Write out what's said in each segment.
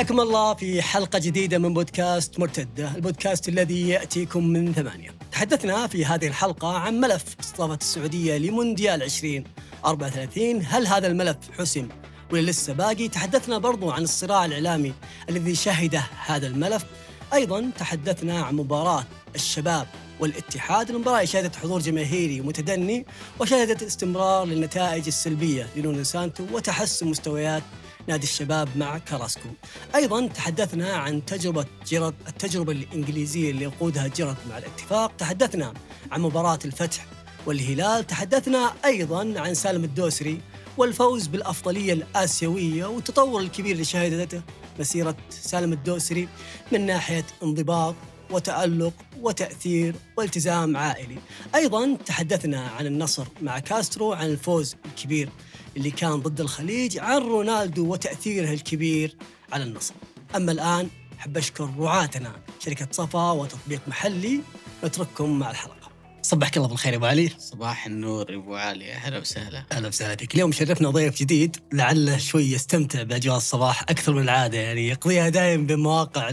حياكم الله في حلقة جديدة من بودكاست مرتدة البودكاست الذي يأتيكم من ثمانية تحدثنا في هذه الحلقة عن ملف استضافة السعودية لمونديال 2034 هل هذا الملف حسم ولا لسه باقي تحدثنا برضو عن الصراع الإعلامي الذي شهده هذا الملف أيضا تحدثنا عن مباراة الشباب والاتحاد المباراة شهدت حضور جماهيري متدني وشهدت استمرار للنتائج السلبية لنونو سانتو وتحسن مستويات نادي الشباب مع كراسكو أيضا تحدثنا عن تجربة جيرارد التجربة الإنجليزية اللي يقودها جيرارد مع الاتفاق تحدثنا عن مباراة الفتح والهلال تحدثنا أيضا عن سالم الدوسري والفوز بالأفضلية الآسيوية والتطور الكبير اللي شهدته مسيرة سالم الدوسري من ناحية انضباط وتألق وتأثير والتزام عائلي أيضا تحدثنا عن النصر مع كاسترو عن الفوز الكبير اللي كان ضد الخليج عن رونالدو وتأثيره الكبير على النصر أما الآن حب أشكر رعاتنا شركة صفا وتطبيق محلي نترككم مع الحلقة صبحك الله بالخير يا ابو علي صباح النور يا ابو علي اهلا وسهلا اهلا وسهلا فيك اليوم شرفنا ضيف جديد لعله شوي يستمتع باجواء الصباح اكثر من العاده يعني يقضيها دايم بمواقع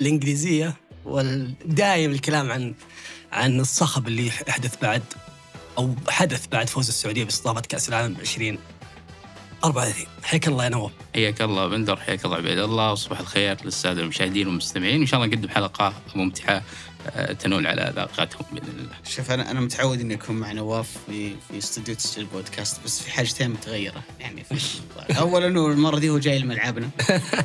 الانجليزيه ودايم الكلام عن عن الصخب اللي يحدث بعد او حدث بعد فوز السعوديه باستضافه كاس العالم 20 34 حياك الله يا نواف حياك الله بندر حياك الله عبيد الله وصباح الخير للساده المشاهدين والمستمعين وان شاء الله نقدم حلقه ممتعه آه، تنول على ذاقاتهم باذن الله. شوف انا انا متعود اني اكون مع نواف في في استوديو تسجيل بودكاست بس في حاجتين متغيره يعني في اولا المره دي هو جاي لملعبنا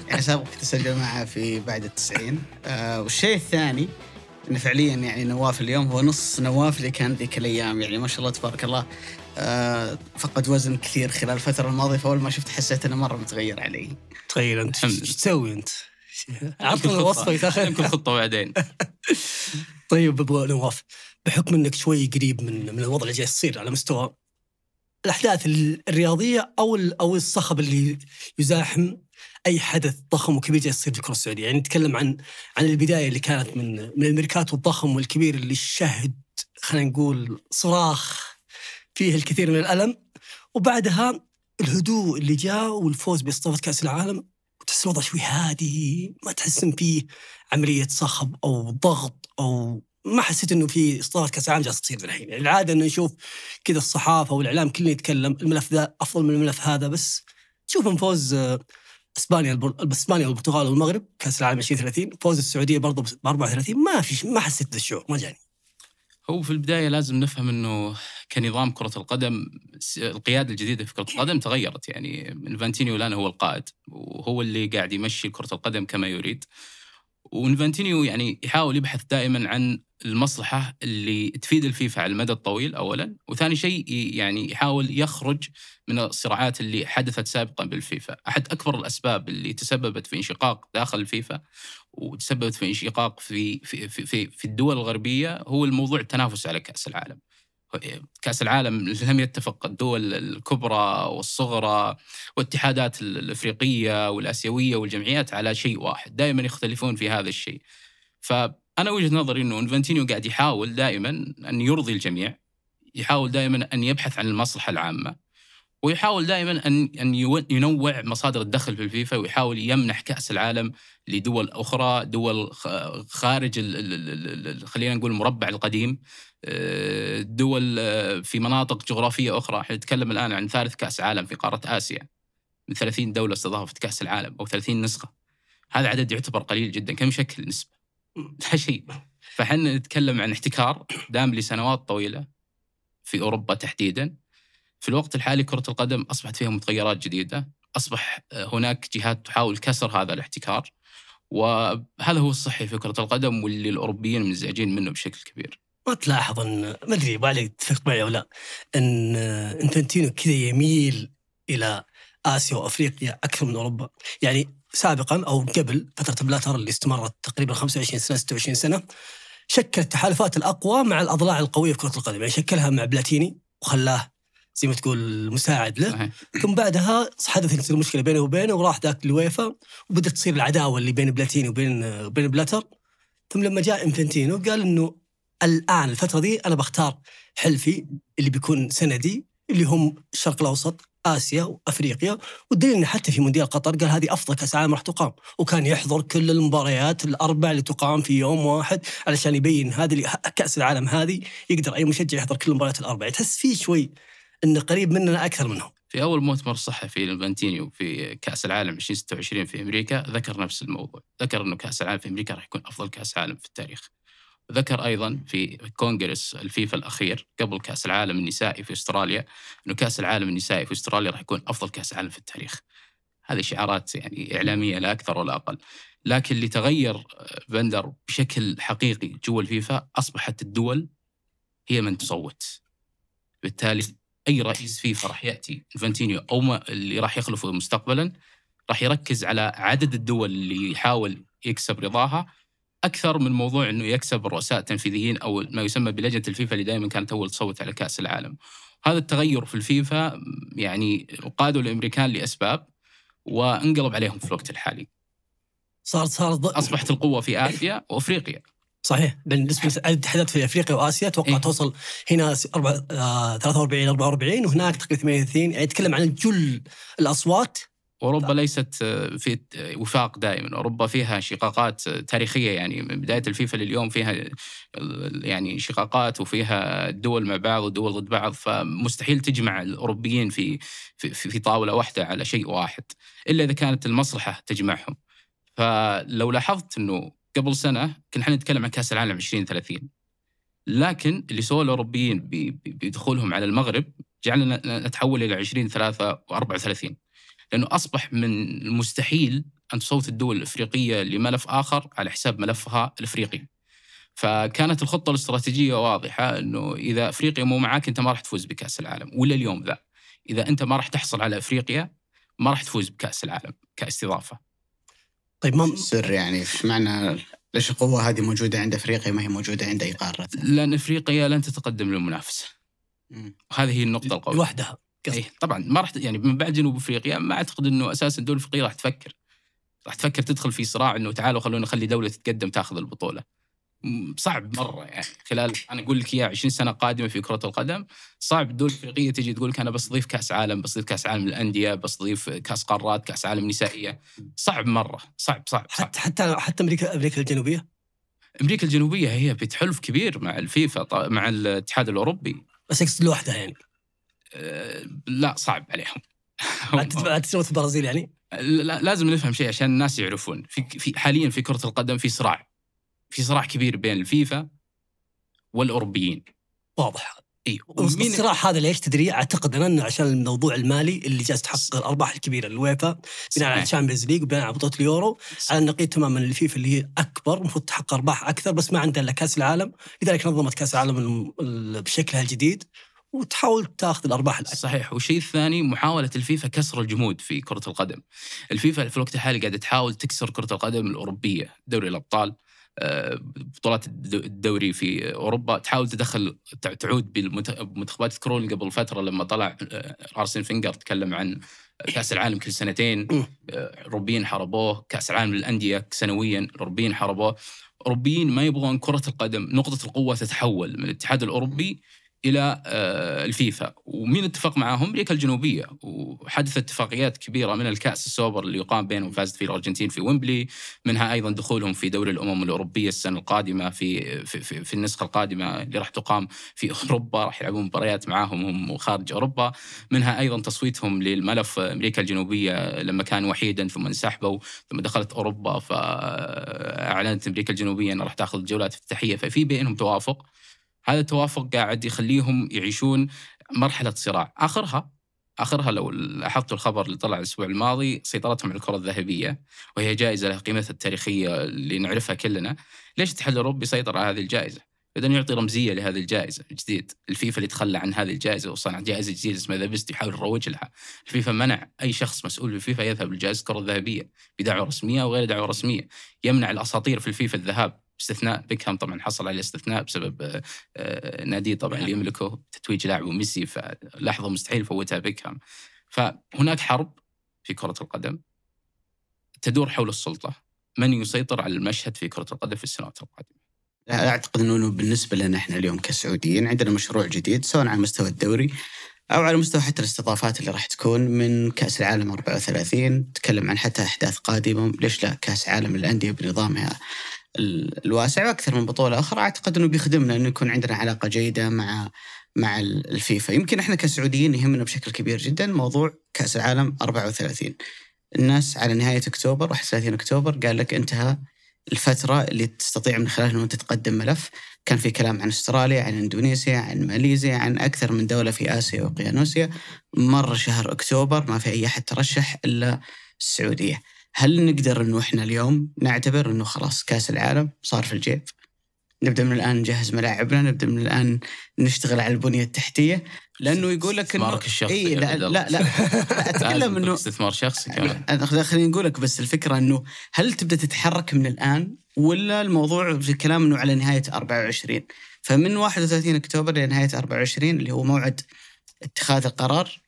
يعني سابق كنت اسجل معه في بعد التسعين آه، والشيء الثاني ان فعليا يعني نواف اليوم هو نص نواف اللي كان ذيك الايام يعني ما شاء الله تبارك الله آه فقد وزن كثير خلال الفتره الماضيه فاول ما شفت حسيت انه مره متغير علي تغير انت ايش تسوي انت؟ الوصفه وصفك اخي يمكن خطه بعدين طيب ابو نواف بحكم انك شوي قريب من من الوضع اللي جاي يصير على مستوى الاحداث الرياضيه او او الصخب اللي يزاحم اي حدث ضخم وكبير يصير في الكره السعوديه، يعني نتكلم عن عن البدايه اللي كانت من من الميركاتو الضخم والكبير اللي شهد خلينا نقول صراخ فيه الكثير من الالم وبعدها الهدوء اللي جاء والفوز باستضافه كاس العالم وتحس الوضع شوي هادي ما تحس ان فيه عمليه صخب او ضغط او ما حسيت انه في استضافه كاس العالم جالسه تصير الحين، يعني العاده انه نشوف كذا الصحافه والاعلام كله يتكلم الملف ذا افضل من الملف هذا بس تشوف فوز آه، اسبانيا اسبانيا والبرتغال والمغرب كاس العالم 2030 فوز السعوديه برضه ب 34 ما في ما حسيت بالشعور ما جاني هو في البدايه لازم نفهم انه كنظام كره القدم القياده الجديده في كره القدم تغيرت يعني انفانتينيو الان هو القائد وهو اللي قاعد يمشي كره القدم كما يريد وانفنتينيو يعني يحاول يبحث دائما عن المصلحة اللي تفيد الفيفا على المدى الطويل أولا وثاني شيء يعني يحاول يخرج من الصراعات اللي حدثت سابقا بالفيفا أحد أكبر الأسباب اللي تسببت في انشقاق داخل الفيفا وتسببت في انشقاق في, في, في, في الدول الغربية هو الموضوع التنافس على كأس العالم كاس العالم لم يتفق الدول الكبرى والصغرى والاتحادات الافريقيه والاسيويه والجمعيات على شيء واحد، دائما يختلفون في هذا الشيء. فانا وجهه نظري انه انفنتينيو قاعد يحاول دائما ان يرضي الجميع، يحاول دائما ان يبحث عن المصلحه العامه. ويحاول دائما ان ان ينوع مصادر الدخل في الفيفا ويحاول يمنح كاس العالم لدول اخرى، دول خارج خلينا نقول المربع القديم دول آه، في مناطق جغرافيه اخرى، احنا نتكلم الان عن ثالث كاس عالم في قاره اسيا من 30 دوله استضافت كاس العالم او 30 نسخه. هذا عدد يعتبر قليل جدا، كم يشكل نسبه؟ لا شيء. فحنا نتكلم عن احتكار دام لسنوات طويله في اوروبا تحديدا. في الوقت الحالي كره القدم اصبحت فيها متغيرات جديده، اصبح آه، هناك جهات تحاول كسر هذا الاحتكار. وهذا هو الصحي في كره القدم واللي الاوروبيين منزعجين منه بشكل كبير. وتلاحظ ان ما ادري بالي تفق معي او لا ان انفنتينو كذا يميل الى اسيا وافريقيا اكثر من اوروبا يعني سابقا او قبل فتره بلاتر اللي استمرت تقريبا 25 سنه 26 سنه شكل التحالفات الاقوى مع الاضلاع القويه في كره القدم يعني شكلها مع بلاتيني وخلاه زي ما تقول مساعد له صحيح. ثم بعدها حدثت المشكله بينه وبينه وراح ذاك الويفا وبدت تصير العداوه اللي بين بلاتيني وبين بين بلاتر ثم لما جاء انفنتينو قال انه الان الفتره دي انا بختار حلفي اللي بيكون سندي اللي هم الشرق الاوسط اسيا وافريقيا والدليل انه حتى في مونديال قطر قال هذه افضل كاس عالم راح تقام وكان يحضر كل المباريات الاربع اللي تقام في يوم واحد علشان يبين هذه كاس العالم هذه يقدر اي مشجع يحضر كل المباريات الاربع تحس في شوي انه قريب مننا اكثر منهم في اول مؤتمر صحفي لانفانتينيو في كاس العالم 2026 في امريكا ذكر نفس الموضوع ذكر انه كاس العالم في امريكا راح يكون افضل كاس عالم في التاريخ ذكر ايضا في كونغرس الفيفا الاخير قبل كاس العالم النسائي في استراليا انه كاس العالم النسائي في استراليا راح يكون افضل كاس عالم في التاريخ. هذه شعارات يعني اعلاميه لا اكثر ولا اقل. لكن اللي تغير آه، بندر بشكل حقيقي جوا الفيفا اصبحت الدول هي من تصوت. بالتالي اي رئيس فيفا راح ياتي فانتينيو او ما اللي راح يخلفه مستقبلا راح يركز على عدد الدول اللي يحاول يكسب رضاها اكثر من موضوع انه يكسب الرؤساء التنفيذيين او ما يسمى بلجنه الفيفا اللي دائما كانت اول تصوت على كاس العالم. هذا التغير في الفيفا يعني قادوا الامريكان لاسباب وانقلب عليهم في الوقت الحالي. صار صار ض... اصبحت القوه في اسيا وافريقيا. صحيح بالنسبه للاتحادات في افريقيا واسيا اتوقع إيه؟ توصل هنا 43 44 آه، وهناك تقريبا 38 يعني يتكلم عن جل الاصوات اوروبا ليست آه، في آه، وفاق دائما، اوروبا فيها شقاقات آه، تاريخيه يعني من بدايه الفيفا لليوم فيها يعني شقاقات وفيها دول مع بعض ودول ضد بعض فمستحيل تجمع الاوروبيين في في, في طاوله واحده على شيء واحد الا اذا كانت المصلحه تجمعهم. فلو لاحظت انه قبل سنه كنا احنا نتكلم عن كاس العالم 2030 لكن اللي سووه الاوروبيين بدخولهم على المغرب جعلنا نتحول الى 20 3 و 34 لأنه أصبح من المستحيل أن تصوت الدول الإفريقية لملف آخر على حساب ملفها الإفريقي فكانت الخطة الاستراتيجية واضحة أنه إذا أفريقيا مو معاك أنت ما راح تفوز بكأس العالم ولا اليوم ذا إذا أنت ما راح تحصل على أفريقيا ما راح تفوز بكأس العالم كاستضافة طيب ما سر يعني في معنى ليش القوة هذه موجودة عند أفريقيا ما هي موجودة عند أي قارة؟ لأن أفريقيا لن تتقدم للمنافسة وهذه هي النقطة القوية لوحدها أي طبعا ما راح يعني من بعد جنوب افريقيا ما اعتقد انه اساسا الدول الافريقيه راح تفكر راح تفكر تدخل في صراع انه تعالوا خلونا نخلي دوله تتقدم تاخذ البطوله صعب مره يعني خلال انا اقول لك اياها 20 سنه قادمه في كره القدم صعب الدول الافريقيه تجي تقول لك انا بستضيف كاس عالم بستضيف كاس عالم للانديه بستضيف كاس قارات كاس عالم نسائيه صعب مره صعب صعب, صعب. حتى حتى حتى امريكا امريكا الجنوبيه امريكا الجنوبيه هي بتحلف كبير مع الفيفا مع الاتحاد الاوروبي بس اقصد لوحدها يعني آه، لا صعب عليهم انت تسوي البرازيل يعني؟ لازم نفهم شيء عشان الناس يعرفون في, في حاليا في كره القدم في صراع في صراع كبير بين الفيفا والاوروبيين واضح اي ومين الصراع هذا ليش تدري؟ اعتقد انا انه عشان الموضوع المالي اللي جالس تحقق الارباح الكبيره للويفا بناء على الشامبيونز ليج وبناء على بطوله اليورو على النقيض تماما الفيفا اللي هي اكبر المفروض تحقق ارباح اكثر بس ما عندها الا كاس العالم لذلك نظمت كاس العالم بشكلها الجديد وتحاول تاخذ الارباح الأكبر. صحيح والشيء الثاني محاوله الفيفا كسر الجمود في كره القدم. الفيفا في الوقت الحالي قاعده تحاول تكسر كره القدم الاوروبيه، دوري الابطال، آه، بطولات الدوري في اوروبا تحاول تدخل تعود بمنتخبات كرون قبل فتره لما طلع آه، ارسن فينجر تكلم عن كاس العالم كل سنتين آه، اوروبيين حاربوه كاس العالم للانديه سنويا اوروبيين حاربوه اوروبيين ما يبغون كره القدم نقطه القوه تتحول من الاتحاد الاوروبي الى آه، الفيفا ومين اتفق معاهم امريكا الجنوبيه وحدثت اتفاقيات كبيره من الكاس السوبر اللي يقام بينهم فازت فيه الارجنتين في ويمبلي منها ايضا دخولهم في دوري الامم الاوروبيه السنه القادمه في في, في, في النسخه القادمه اللي راح تقام في اوروبا راح يلعبون مباريات معاهم هم وخارج اوروبا منها ايضا تصويتهم للملف امريكا الجنوبيه لما كان وحيدا ثم انسحبوا ثم دخلت اوروبا فاعلنت امريكا الجنوبيه انها راح تاخذ جولات افتتاحيه ففي بينهم توافق هذا التوافق قاعد يخليهم يعيشون مرحلة صراع آخرها آخرها لو لاحظتوا الخبر اللي طلع الأسبوع الماضي سيطرتهم على الكرة الذهبية وهي جائزة لها قيمتها التاريخية اللي نعرفها كلنا ليش الاتحاد الأوروبي سيطر على هذه الجائزة؟ إذا يعطي رمزية لهذه الجائزة الجديد الفيفا اللي تخلى عن هذه الجائزة وصنع جائزة جديدة اسمها ذا بيست يحاول يروج لها الفيفا منع أي شخص مسؤول في الفيفا يذهب لجائزة الكرة الذهبية بدعوة رسمية أو غير دعوة رسمية يمنع الأساطير في الفيفا الذهاب باستثناء بيكهام طبعا حصل على استثناء بسبب آه، آه، ناديه طبعا اللي نعم. يملكه تتويج لاعبه ميسي فلحظه مستحيل يفوتها بيكهام فهناك حرب في كره القدم تدور حول السلطه من يسيطر على المشهد في كره القدم في السنوات القادمه اعتقد انه بالنسبه لنا احنا اليوم كسعوديين عندنا مشروع جديد سواء على مستوى الدوري او على مستوى حتى الاستضافات اللي راح تكون من كاس العالم 34 تكلم عن حتى احداث قادمه ليش لا كاس عالم الانديه بنظامها الواسع واكثر من بطوله اخرى اعتقد انه بيخدمنا انه يكون عندنا علاقه جيده مع مع الفيفا يمكن احنا كسعوديين يهمنا بشكل كبير جدا موضوع كاس العالم 34 الناس على نهايه اكتوبر 31 اكتوبر قال لك انتهى الفتره اللي تستطيع من خلالها انه انت تقدم ملف كان في كلام عن استراليا عن اندونيسيا عن ماليزيا عن اكثر من دوله في اسيا واقيانوسيا مر شهر اكتوبر ما في اي احد ترشح الا السعوديه هل نقدر انه احنا اليوم نعتبر انه خلاص كاس العالم صار في الجيب؟ نبدا من الان نجهز ملاعبنا، نبدا من الان نشتغل على البنيه التحتيه، لانه يقول لك انه استثمارك الشخصي إيه لا, لا لا اتكلم انه استثمار شخصي كمان خليني اقول لك بس الفكره انه هل تبدا تتحرك من الان ولا الموضوع في الكلام انه على نهايه 24 فمن 31 اكتوبر لنهايه 24 اللي هو موعد اتخاذ القرار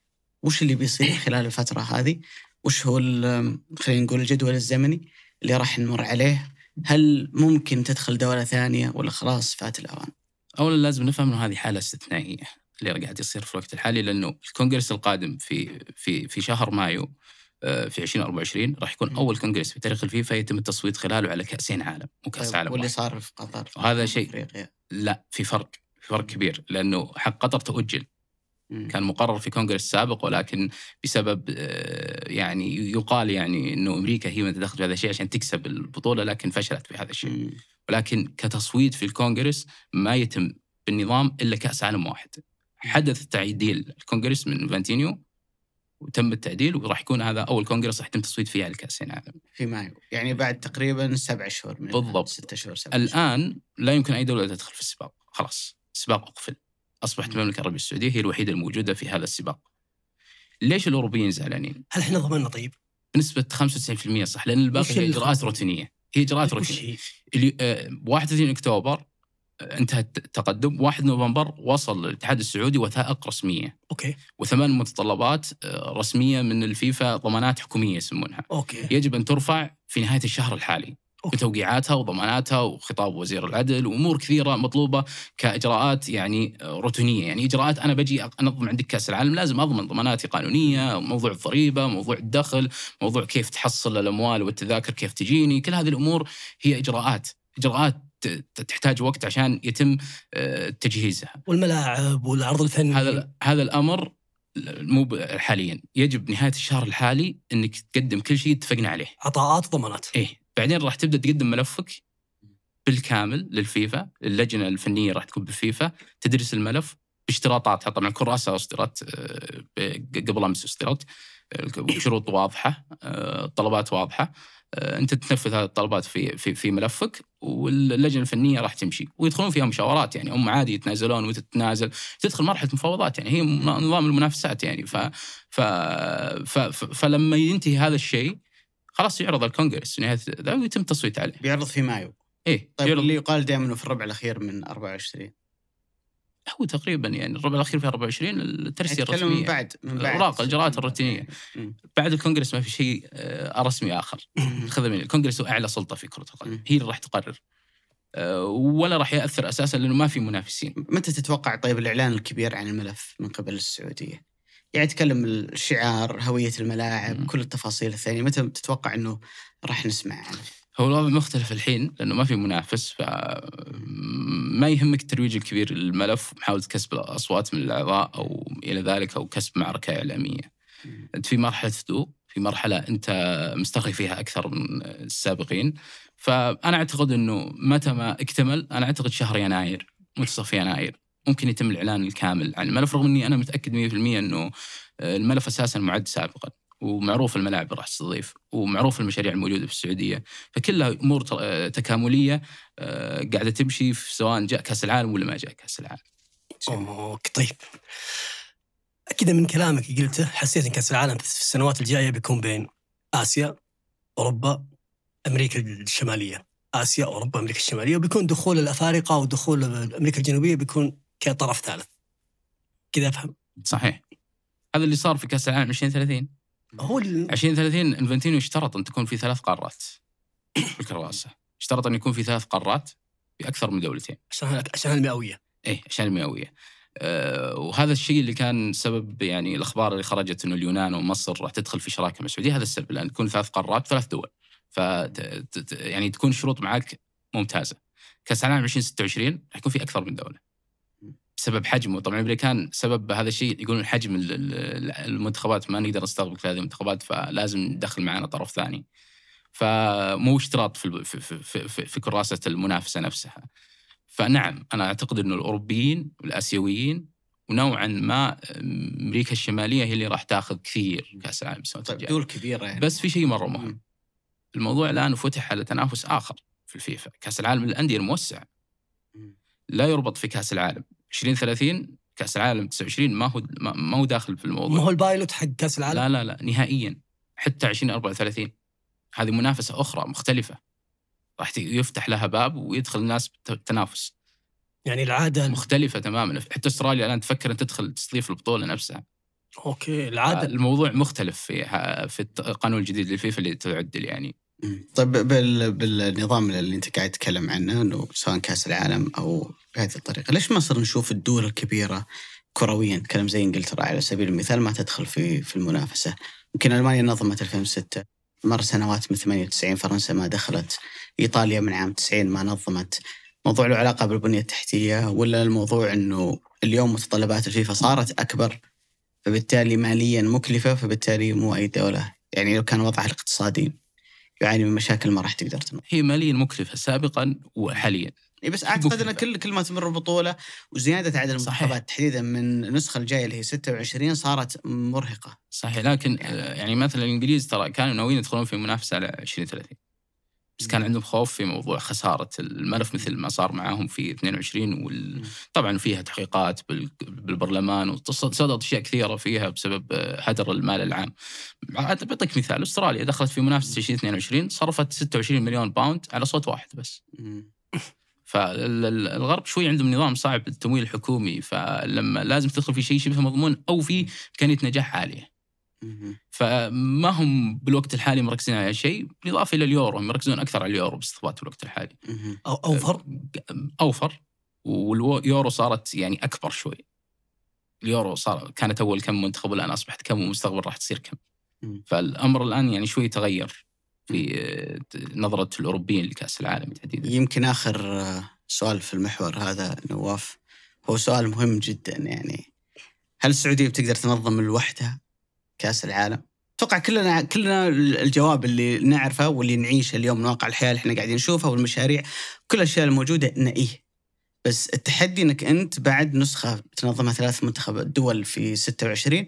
وش اللي بيصير خلال الفتره هذه وش هو خلينا نقول الجدول الزمني اللي راح نمر عليه هل ممكن تدخل دولة ثانية ولا خلاص فات الأوان؟ أولا لازم نفهم أنه هذه حالة استثنائية اللي قاعد يصير في الوقت الحالي لأنه الكونغرس القادم في في في شهر مايو آه، في 2024 راح يكون اول كونغرس في تاريخ الفيفا يتم التصويت خلاله على كاسين عالم وكاس طيب عالم واللي صار في قطر وهذا شيء لا في فرق في فرق كبير لانه حق قطر تؤجل كان مقرر في كونغرس السابق ولكن بسبب آه، يعني يقال يعني انه امريكا هي من تدخل في هذا الشيء عشان تكسب البطوله لكن فشلت في هذا الشيء ولكن كتصويت في الكونغرس ما يتم بالنظام الا كاس عالم واحد حدث تعديل الكونغرس من فانتينيو وتم التعديل وراح يكون هذا اول كونغرس راح يتم تصويت فيه على كاس العالم يعني. في مايو يعني بعد تقريبا سبع شهور من بالضبط ست شهور سبع الان لا يمكن اي دوله تدخل في السباق خلاص السباق اقفل اصبحت المملكه العربيه السعوديه هي الوحيده الموجوده في هذا السباق. ليش الاوروبيين زعلانين؟ هل احنا ضمننا طيب؟ بنسبه 95% صح لان الباقي هي اجراءات روتينيه، هي اجراءات روتينيه. آه 31 اكتوبر آه، انتهى التقدم 1 نوفمبر وصل الاتحاد السعودي وثائق رسميه اوكي وثمان متطلبات آه، رسميه من الفيفا ضمانات حكوميه يسمونها اوكي يجب ان ترفع في نهايه الشهر الحالي بتوقيعاتها وضماناتها وخطاب وزير العدل وامور كثيره مطلوبه كاجراءات يعني آه، روتينيه يعني اجراءات انا بجي انظم عندك كاس العالم لازم اضمن ضماناتي قانونيه موضوع الضريبه موضوع الدخل موضوع كيف تحصل الاموال والتذاكر كيف تجيني كل هذه الامور هي اجراءات اجراءات تحتاج وقت عشان يتم آه، تجهيزها والملاعب والعرض الفني هذا هذا الامر مو حاليا يجب نهايه الشهر الحالي انك تقدم كل شيء اتفقنا عليه عطاءات ضمانات ايه بعدين راح تبدا تقدم ملفك بالكامل للفيفا اللجنه الفنيه راح تكون بالفيفا تدرس الملف باشتراطاتها طبعا كل راسها اصدرت آه، قبل امس اصدرت آه، شروط واضحه آه، طلبات واضحه انت تنفذ هذه الطلبات في في في ملفك واللجنه الفنيه راح تمشي ويدخلون فيها مشاورات يعني هم عادي يتنازلون وتتنازل تدخل مرحله مفاوضات يعني هي نظام المنافسات يعني ف, ف, ف, ف فلما ينتهي هذا الشيء خلاص يعرض الكونغرس نهايه ذا ويتم التصويت عليه بيعرض في مايو ايه طيب يعرض. اللي يقال دائما في الربع الاخير من 24 هو تقريبا يعني الربع الاخير في 24 الترسية الرسمية من بعد من بعد الاوراق الاجراءات الروتينية بعد الكونغرس ما في شيء آه، رسمي اخر خذ من الكونغرس هو اعلى سلطة في كرة القدم هي اللي راح تقرر آه، ولا راح ياثر اساسا لانه ما في منافسين متى تتوقع طيب الاعلان الكبير عن الملف من قبل السعوديه يعني تكلم الشعار هوية الملاعب كل التفاصيل الثانية متى تتوقع أنه راح نسمع عنه؟ هو الوضع مختلف الحين لأنه ما في منافس فما يهمك الترويج الكبير للملف ومحاولة كسب الأصوات من الأعضاء أو إلى ذلك أو كسب معركة إعلامية أنت في مرحلة هدوء في مرحلة أنت مسترخي فيها أكثر من السابقين فأنا أعتقد أنه متى ما اكتمل أنا أعتقد شهر يناير منتصف يناير ممكن يتم الاعلان الكامل عن الملف رغم اني انا متاكد 100% انه الملف اساسا معد سابقا ومعروف الملاعب راح تستضيف ومعروف المشاريع الموجوده في السعوديه فكلها امور تكامليه آه، قاعده تمشي في سواء جاء كاس العالم ولا ما جاء كاس العالم. اوك طيب كذا من كلامك قلته حسيت ان كاس العالم في السنوات الجايه بيكون بين اسيا اوروبا امريكا الشماليه اسيا اوروبا امريكا الشماليه وبيكون دخول الافارقه ودخول امريكا الجنوبيه بيكون كطرف ثالث كذا افهم صحيح هذا اللي صار في كاس العالم 2030 هو ال... 2030 انفنتينو اشترط ان تكون في ثلاث قارات الكراسة اشترط ان يكون في ثلاث قارات في اكثر من دولتين عشان عشان المئويه ايه عشان المئويه آه، وهذا الشيء اللي كان سبب يعني الاخبار اللي خرجت انه اليونان ومصر راح تدخل في شراكه مع السعوديه هذا السبب لان تكون ثلاث قارات ثلاث دول ف يعني تكون الشروط معك ممتازه كاس العالم 2026 راح يكون في اكثر من دوله بسبب حجمه طبعا الامريكان سبب هذا الشيء يقولون حجم المنتخبات ما نقدر نستغرق في هذه المنتخبات فلازم ندخل معنا طرف ثاني فمو اشتراط في, في, في, في, في كراسه المنافسه نفسها فنعم انا اعتقد انه الاوروبيين والاسيويين ونوعا ما امريكا الشماليه هي اللي راح تاخذ كثير كاس العالم طيب، دول كبيره يعني بس في شيء مره مهم الموضوع الان فتح على تنافس اخر في الفيفا كاس العالم للانديه الموسع لا يربط في كاس العالم 2030 كاس العالم 29 ما هو ما هو داخل في الموضوع ما هو البايلوت حق كاس العالم لا لا لا نهائيا حتى 2034 هذه منافسه اخرى مختلفه راح يفتح لها باب ويدخل الناس بالتنافس يعني العاده مختلفه تماما حتى استراليا الان تفكر ان تدخل تستضيف البطوله نفسها اوكي العاده الموضوع مختلف في في القانون الجديد للفيفا اللي تعدل يعني طيب بالنظام اللي انت قاعد تتكلم عنه انه سواء كاس العالم او بهذه الطريقه، ليش مصر نشوف الدول الكبيره كرويا نتكلم زي انجلترا على سبيل المثال ما تدخل في في المنافسه، يمكن المانيا نظمت 2006 مر سنوات من 98 فرنسا ما دخلت، ايطاليا من عام 90 ما نظمت، موضوع له علاقه بالبنيه التحتيه ولا الموضوع انه اليوم متطلبات الفيفا صارت اكبر فبالتالي ماليا مكلفه فبالتالي مو اي دوله يعني لو كان وضعها الاقتصادي يعاني من مشاكل ما راح تقدر تمنع هي ماليا مكلفه سابقا وحاليا إيه بس اعتقد ان كل كل ما تمر البطوله وزياده عدد المنتخبات تحديدا من النسخه الجايه اللي هي 26 صارت مرهقه صحيح لكن يعني, يعني مثلا الانجليز ترى كانوا ناويين يدخلون في منافسه على 2030 بس كان عندهم خوف في موضوع خساره الملف مثل ما صار معاهم في 22 وال... طبعا فيها تحقيقات بال... بالبرلمان وصدرت اشياء كثيره فيها بسبب هدر المال العام. بعطيك مثال استراليا دخلت في منافسه 2022 صرفت 26 مليون باوند على صوت واحد بس. فالغرب شوي عندهم نظام صعب التمويل الحكومي فلما لازم تدخل في شيء شبه مضمون او في امكانيه نجاح عاليه. فما هم بالوقت الحالي مركزين على شيء بالاضافه الى اليورو هم يركزون اكثر على اليورو باستثمارات الوقت الحالي أو اوفر اوفر واليورو صارت يعني اكبر شوي اليورو صار كانت اول كم منتخب والان اصبحت كم ومستقبل راح تصير كم فالامر الان يعني شوي تغير في نظره الاوروبيين لكاس العالم تحديدا يمكن اخر سؤال في المحور هذا نواف هو سؤال مهم جدا يعني هل السعوديه بتقدر تنظم لوحدها كاس العالم اتوقع كلنا كلنا الجواب اللي نعرفه واللي نعيشه اليوم من واقع الحياه اللي احنا قاعدين نشوفها والمشاريع كل الاشياء الموجوده انه ايه بس التحدي انك انت بعد نسخه تنظمها ثلاث منتخب دول في 26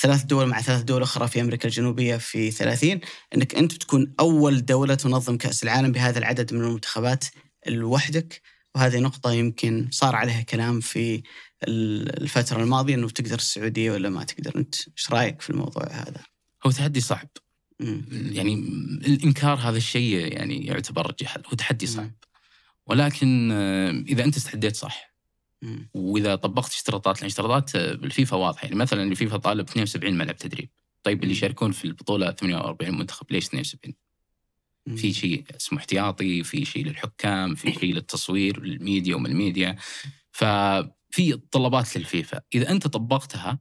ثلاث دول مع ثلاث دول اخرى في امريكا الجنوبيه في 30 انك انت بتكون اول دوله تنظم كاس العالم بهذا العدد من المنتخبات لوحدك وهذه نقطه يمكن صار عليها كلام في الفتره الماضيه انه بتقدر السعوديه ولا ما تقدر انت ايش رايك في الموضوع هذا هو تحدي صعب مم. يعني الانكار هذا الشيء يعني يعتبر جهل هو تحدي صعب مم. ولكن آه، اذا انت استعديت صح مم. واذا طبقت اشتراطات لان اشتراطات آه، الفيفا واضحه يعني مثلا الفيفا طالب 72 ملعب تدريب طيب اللي يشاركون في البطوله 48 منتخب ليش 72 في شيء اسمه احتياطي في شيء للحكام في شيء للتصوير للميديا ومن الميديا ف في طلبات للفيفا اذا انت طبقتها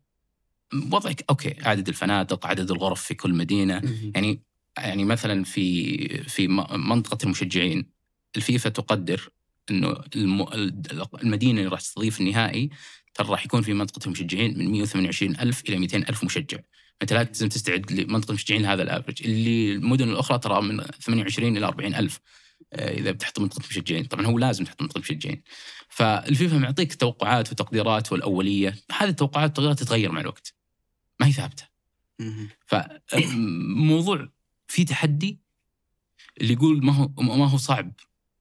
وضعك اوكي عدد الفنادق عدد الغرف في كل مدينه يعني يعني مثلا في في منطقه المشجعين الفيفا تقدر انه المدينه اللي راح تستضيف النهائي ترى راح يكون في منطقه المشجعين من 128 الف الى 200 الف مشجع فانت لازم تستعد لمنطقه المشجعين هذا الافرج اللي المدن الاخرى ترى من 28 الى 40 الف آه، اذا بتحط منطقه مشجعين طبعا هو لازم تحط منطقه مشجعين فالفيفا معطيك توقعات وتقديرات والاوليه هذه التوقعات والتقديرات تتغير مع الوقت ما هي ثابته فموضوع في تحدي اللي يقول ما هو ما هو صعب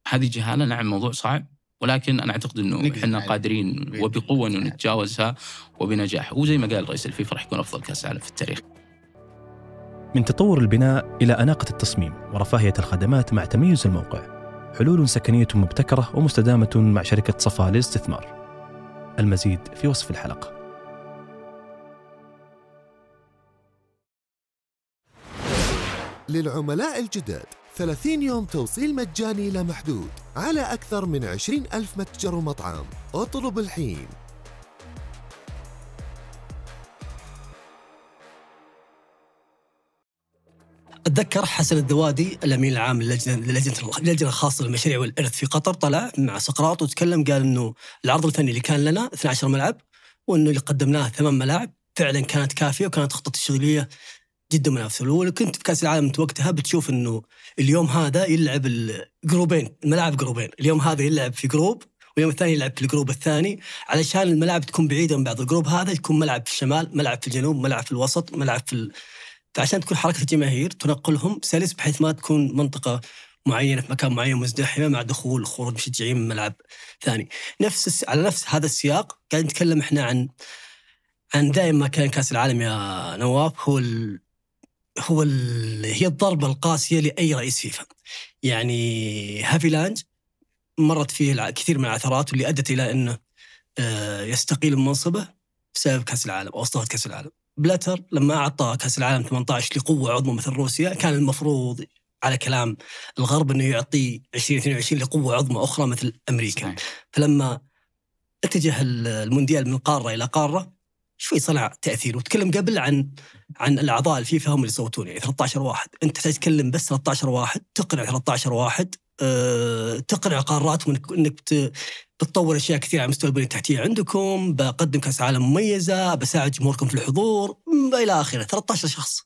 هذه جهاله نعم موضوع صعب ولكن انا اعتقد انه احنا قادرين وبقوه انه نتجاوزها وبنجاح وزي ما قال رئيس الفيفا راح يكون افضل كاس عالم في التاريخ من تطور البناء إلى أناقة التصميم ورفاهية الخدمات مع تميز الموقع حلول سكنية مبتكرة ومستدامة مع شركة صفا للاستثمار المزيد في وصف الحلقة للعملاء الجداد 30 يوم توصيل مجاني لا محدود على أكثر من 20 ألف متجر ومطعم اطلب الحين اتذكر حسن الدوادي الامين العام للجنه اللجنه الخاصه للمشاريع والارث في قطر طلع مع سقراط وتكلم قال انه العرض الفني اللي كان لنا 12 ملعب وانه اللي قدمناه ثمان ملاعب فعلا كانت كافيه وكانت خطه تشغيليه جدا منافسه وكنت كنت في كاس العالم وقتها بتشوف انه اليوم هذا يلعب الجروبين الملاعب جروبين اليوم هذا يلعب في جروب واليوم الثاني يلعب في الجروب الثاني علشان الملاعب تكون بعيده من بعض الجروب هذا يكون ملعب في الشمال ملعب في الجنوب ملعب في الوسط ملعب في عشان تكون حركه الجماهير تنقلهم سلس بحيث ما تكون منطقه معينه في مكان معين مزدحمه مع دخول خروج مشجعين من ملعب ثاني نفس الس... على نفس هذا السياق قاعد نتكلم احنا عن عن دائما كان كاس العالم يا نواف هو ال... هو ال... هي الضربه القاسيه لاي رئيس فيفا يعني هافيلانج مرت فيه كثير من العثرات واللي ادت الى انه آه، يستقيل من منصبه بسبب كاس العالم او اسطوره كاس العالم بلاتر لما اعطى كاس العالم 18 لقوه عظمى مثل روسيا كان المفروض على كلام الغرب انه يعطي 2022 لقوه عظمى اخرى مثل امريكا صحيح. فلما اتجه المونديال من قاره الى قاره شوي صنع تاثير وتكلم قبل عن عن الاعضاء الفيفا هم اللي صوتون يعني 13 واحد انت تتكلم بس 13 واحد تقنع 13 واحد آه، تقنع قاراتهم انك بتطور اشياء كثيره على مستوى البنيه التحتيه عندكم، بقدم كاس عالم مميزه، بساعد جمهوركم في الحضور الى اخره 13 شخص.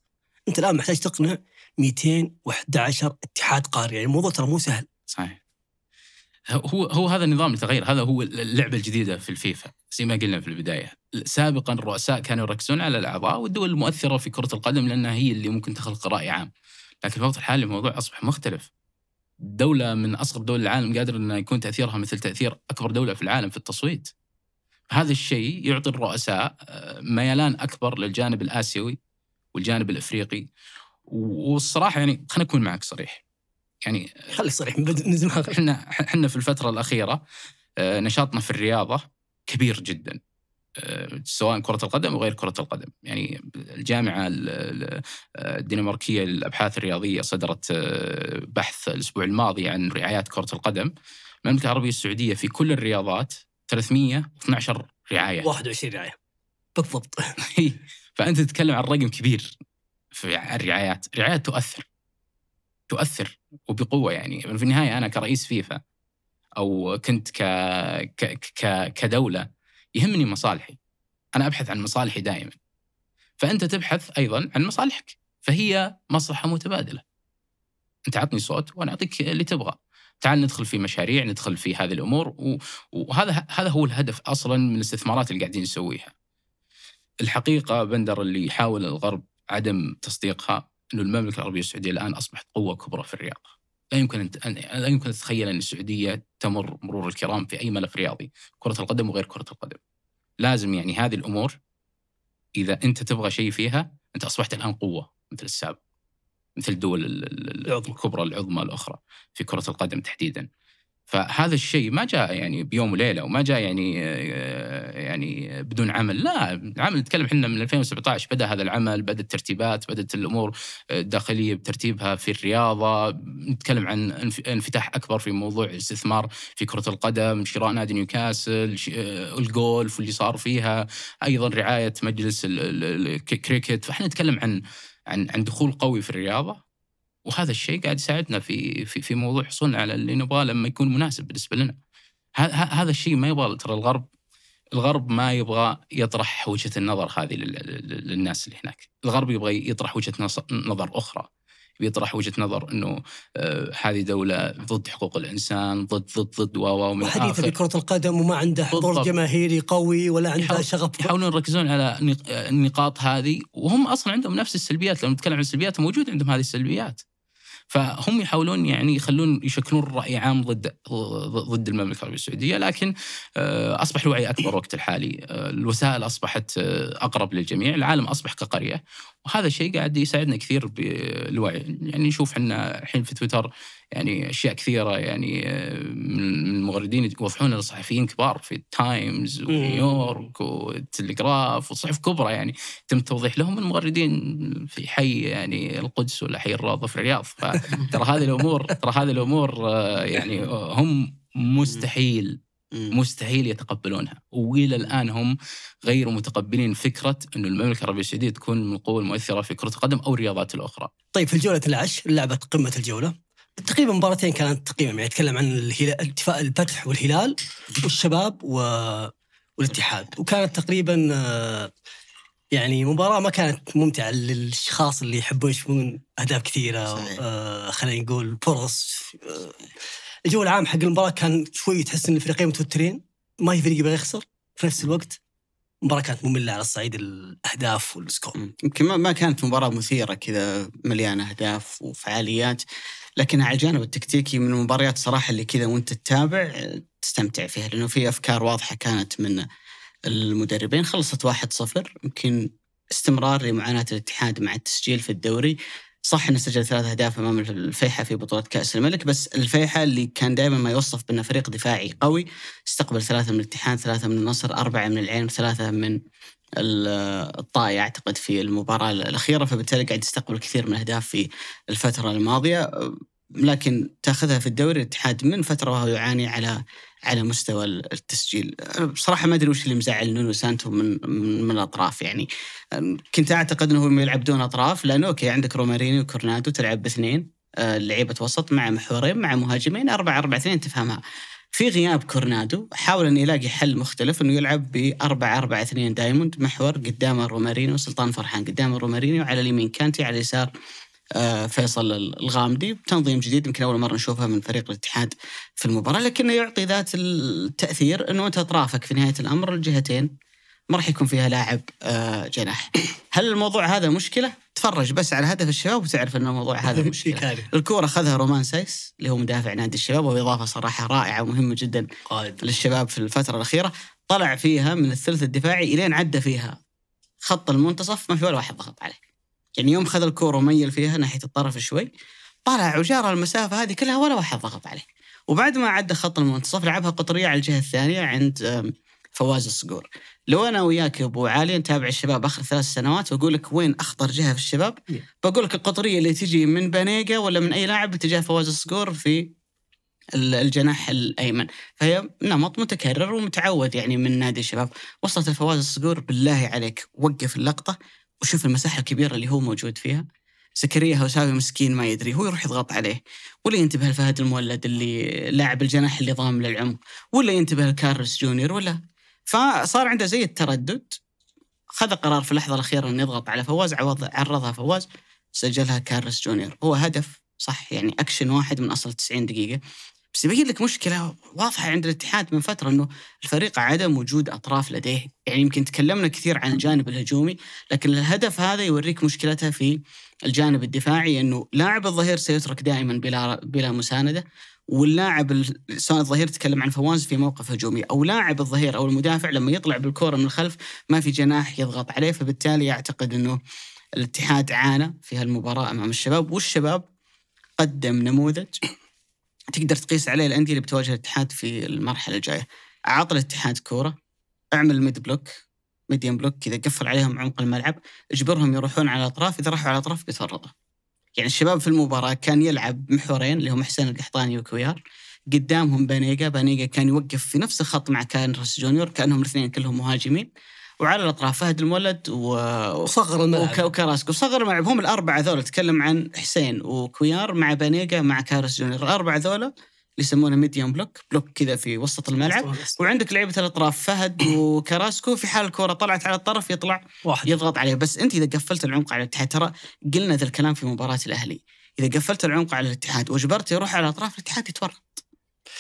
انت الان محتاج تقنع 211 اتحاد قاري، يعني الموضوع ترى مو سهل. صحيح. هو هو هذا النظام اللي تغير، هذا هو اللعبه الجديده في الفيفا، زي ما قلنا في البدايه، سابقا الرؤساء كانوا يركزون على الاعضاء والدول المؤثره في كره القدم لانها هي اللي ممكن تخلق راي عام. لكن في الوقت الحالي الموضوع اصبح مختلف. دولة من أصغر دول العالم قادر أن يكون تأثيرها مثل تأثير أكبر دولة في العالم في التصويت هذا الشيء يعطي الرؤساء آه، ميلان أكبر للجانب الآسيوي والجانب الأفريقي والصراحة يعني خلينا نكون معك صريح يعني خلي صريح احنا احنا في الفترة الأخيرة آه، نشاطنا في الرياضة كبير جدا سواء كرة القدم وغير كرة القدم يعني الجامعة الدنماركية للأبحاث الرياضية صدرت آه، بحث الأسبوع الماضي عن رعايات كرة القدم المملكة العربية السعودية في كل الرياضات 312 رعاية 21 رعاية بالضبط فأنت تتكلم عن رقم كبير في الرعايات الرعايات تؤثر تؤثر وبقوة يعني في النهاية أنا كرئيس فيفا أو كنت ك... ك... ك... كدولة يهمني مصالحي انا ابحث عن مصالحي دائما فانت تبحث ايضا عن مصالحك فهي مصلحه متبادله انت عطني صوت وانا اعطيك اللي تبغى تعال ندخل في مشاريع ندخل في هذه الامور وهذا هذا هو الهدف اصلا من الاستثمارات اللي قاعدين نسويها الحقيقه بندر اللي يحاول الغرب عدم تصديقها انه المملكه العربيه السعوديه الان اصبحت قوه كبرى في الرياضه لا يمكن أن لا يمكن تتخيل أن السعودية تمر مرور الكرام في أي ملف رياضي كرة القدم وغير كرة القدم لازم يعني هذه الأمور إذا أنت تبغى شيء فيها أنت أصبحت الآن قوة مثل السابق مثل الدول الكبرى العظمى الأخرى في كرة القدم تحديدا فهذا الشيء ما جاء يعني بيوم وليله وما جاء يعني يعني بدون عمل لا عمل نتكلم احنا من 2017 بدا هذا العمل بدات الترتيبات بدات الامور الداخليه بترتيبها في الرياضه نتكلم عن انفتاح اكبر في موضوع الاستثمار في كره القدم شراء نادي نيوكاسل الجولف واللي صار فيها ايضا رعايه مجلس الكريكت فاحنا نتكلم عن عن عن دخول قوي في الرياضه وهذا الشيء قاعد يساعدنا في في في موضوع حصولنا على اللي نبغاه لما يكون مناسب بالنسبه لنا. هذا الشيء ما يبغى ترى الغرب الغرب ما يبغى يطرح وجهه النظر هذه للناس اللي هناك، الغرب يبغى يطرح وجهه نظر اخرى. بيطرح وجهه نظر انه آه، هذه دوله ضد حقوق الانسان ضد ضد ضد و و وحديثه بكره القدم وما عنده حضور جماهيري قوي ولا عنده شغف يحاولون يركزون على آه، النقاط هذه وهم اصلا عندهم نفس السلبيات لو نتكلم عن السلبيات موجود عندهم هذه السلبيات فهم يحاولون يعني يخلون يشكلون راي عام ضد ضد المملكه العربيه السعوديه لكن آه، اصبح الوعي اكبر وقت الحالي آه، الوسائل اصبحت آه، اقرب للجميع العالم اصبح كقريه وهذا الشيء قاعد يساعدنا كثير بالوعي يعني نشوف احنا الحين في تويتر يعني اشياء كثيره يعني آه، من المغردين يوضحون لصحفيين كبار في التايمز ونيويورك والتلغراف وصحف كبرى يعني تم توضيح لهم المغردين في حي يعني القدس ولا حي الروضه في الرياض فترى هذه الامور ترى هذه الامور آه، يعني آه، هم مستحيل مستحيل يتقبلونها والى الان هم غير متقبلين فكره انه المملكه العربيه السعوديه تكون من القوه المؤثره في كره القدم او الرياضات الاخرى. طيب في الجوله العشر لعبت قمه الجوله تقريبا مباراتين كانت تقريبا يعني اتكلم عن الاتفاق الفتح والهلال والشباب و... والاتحاد وكانت تقريبا آه، يعني مباراة ما كانت ممتعة للأشخاص اللي يحبون يشوفون أهداف كثيرة آه، خلينا نقول فرص آه، الجو العام حق المباراة كان شوي تحس إن الفريقين متوترين ما في فريق يبغى يخسر في نفس الوقت المباراة كانت مملة على الصعيد الأهداف والسكور يمكن ما كانت مباراة مثيرة كذا مليانة أهداف وفعاليات لكن على الجانب التكتيكي من المباريات صراحه اللي كذا وانت تتابع تستمتع فيها لانه في افكار واضحه كانت من المدربين خلصت 1-0 يمكن استمرار لمعاناه الاتحاد مع التسجيل في الدوري صح انه سجل ثلاث اهداف امام الفيحة في بطولة كأس الملك بس الفيحة اللي كان دائما ما يوصف بانه فريق دفاعي قوي استقبل ثلاثة من الاتحاد، ثلاثة من النصر، أربعة من العين، ثلاثة من الطائي اعتقد في المباراه الاخيره فبالتالي قاعد يستقبل كثير من الاهداف في الفتره الماضيه لكن تاخذها في الدوري الاتحاد من فتره وهو يعاني على على مستوى التسجيل بصراحه ما ادري وش اللي مزعل نونو سانتو من من الاطراف يعني كنت اعتقد انه يلعب دون اطراف لانه اوكي عندك روماريني وكورنادو تلعب باثنين آه، لعيبه وسط مع محورين مع مهاجمين 4 4 2 تفهمها في غياب كورنادو حاول انه يلاقي حل مختلف انه يلعب ب 4 4 2 دايموند محور قدام رومارينو سلطان فرحان قدام رومارينو على اليمين كانتي على اليسار آه، فيصل الغامدي بتنظيم جديد يمكن اول مره نشوفها من فريق الاتحاد في المباراه لكنه يعطي ذات التاثير انه انت اطرافك في نهايه الامر الجهتين ما راح يكون فيها لاعب آه، جناح. هل الموضوع هذا مشكله؟ تفرج بس على هدف الشباب وتعرف ان الموضوع هذا مشكله الكوره خذها رومان سايس اللي هو مدافع نادي الشباب وهو اضافه صراحه رائعه ومهمه جدا قائد. للشباب في الفتره الاخيره طلع فيها من الثلث الدفاعي الين عدى فيها خط المنتصف ما في ولا واحد ضغط عليه يعني يوم خذ الكوره وميل فيها ناحيه الطرف شوي طلع وجار المسافه هذه كلها ولا واحد ضغط عليه وبعد ما عدى خط المنتصف لعبها قطريه على الجهه الثانيه عند فواز الصقور لو انا وياك يا ابو علي نتابع الشباب اخر ثلاث سنوات واقول لك وين اخطر جهه في الشباب إيه. بقول لك القطريه اللي تجي من بانيجا ولا من اي لاعب باتجاه فواز الصقور في الجناح الايمن فهي نمط متكرر ومتعود يعني من نادي الشباب وصلت الفواز الصقور بالله عليك وقف اللقطه وشوف المساحه الكبيره اللي هو موجود فيها زكريا هوساوي مسكين ما يدري هو يروح يضغط عليه ولا ينتبه لفهد المولد اللي لاعب الجناح اللي ضام للعمق ولا ينتبه لكارلس جونيور ولا فصار عنده زي التردد خذ قرار في اللحظه الاخيره انه يضغط على فواز عوض عرضها فواز سجلها كارلس جونيور هو هدف صح يعني اكشن واحد من اصل 90 دقيقه بس يبين لك مشكله واضحه عند الاتحاد من فتره انه الفريق عدم وجود اطراف لديه يعني يمكن تكلمنا كثير عن الجانب الهجومي لكن الهدف هذا يوريك مشكلتها في الجانب الدفاعي انه لاعب الظهير سيترك دائما بلا بلا مسانده واللاعب سواء الظهير تكلم عن فواز في موقف هجومي او لاعب الظهير او المدافع لما يطلع بالكوره من الخلف ما في جناح يضغط عليه فبالتالي اعتقد انه الاتحاد عانى في هالمباراه امام الشباب والشباب قدم نموذج تقدر تقيس عليه الانديه اللي بتواجه الاتحاد في المرحله الجايه اعط الاتحاد كوره اعمل ميد بلوك ميديم بلوك كذا قفل عليهم عمق الملعب اجبرهم يروحون على الاطراف اذا راحوا على الاطراف بيتفرطوا يعني الشباب في المباراه كان يلعب محورين اللي هم حسين القحطاني وكويار قدامهم بانيجا بانيجا كان يوقف في نفس الخط مع كانرس جونيور كانهم الاثنين كلهم مهاجمين وعلى الاطراف فهد المولد و... وصغر الملعب وك... وكراسكو صغر الملعب هم الاربعه ذولا تكلم عن حسين وكويار مع بانيجا مع كارس جونيور الاربعه ذولا اللي يسمونه ميديوم بلوك بلوك كذا في وسط الملعب وعندك لعيبه الاطراف فهد وكراسكو في حال الكره طلعت على الطرف يطلع واحد. يضغط عليه بس انت اذا قفلت العمق على الاتحاد ترى قلنا ذا الكلام في مباراه الاهلي اذا قفلت العمق على الاتحاد واجبرته يروح على اطراف الاتحاد يتورط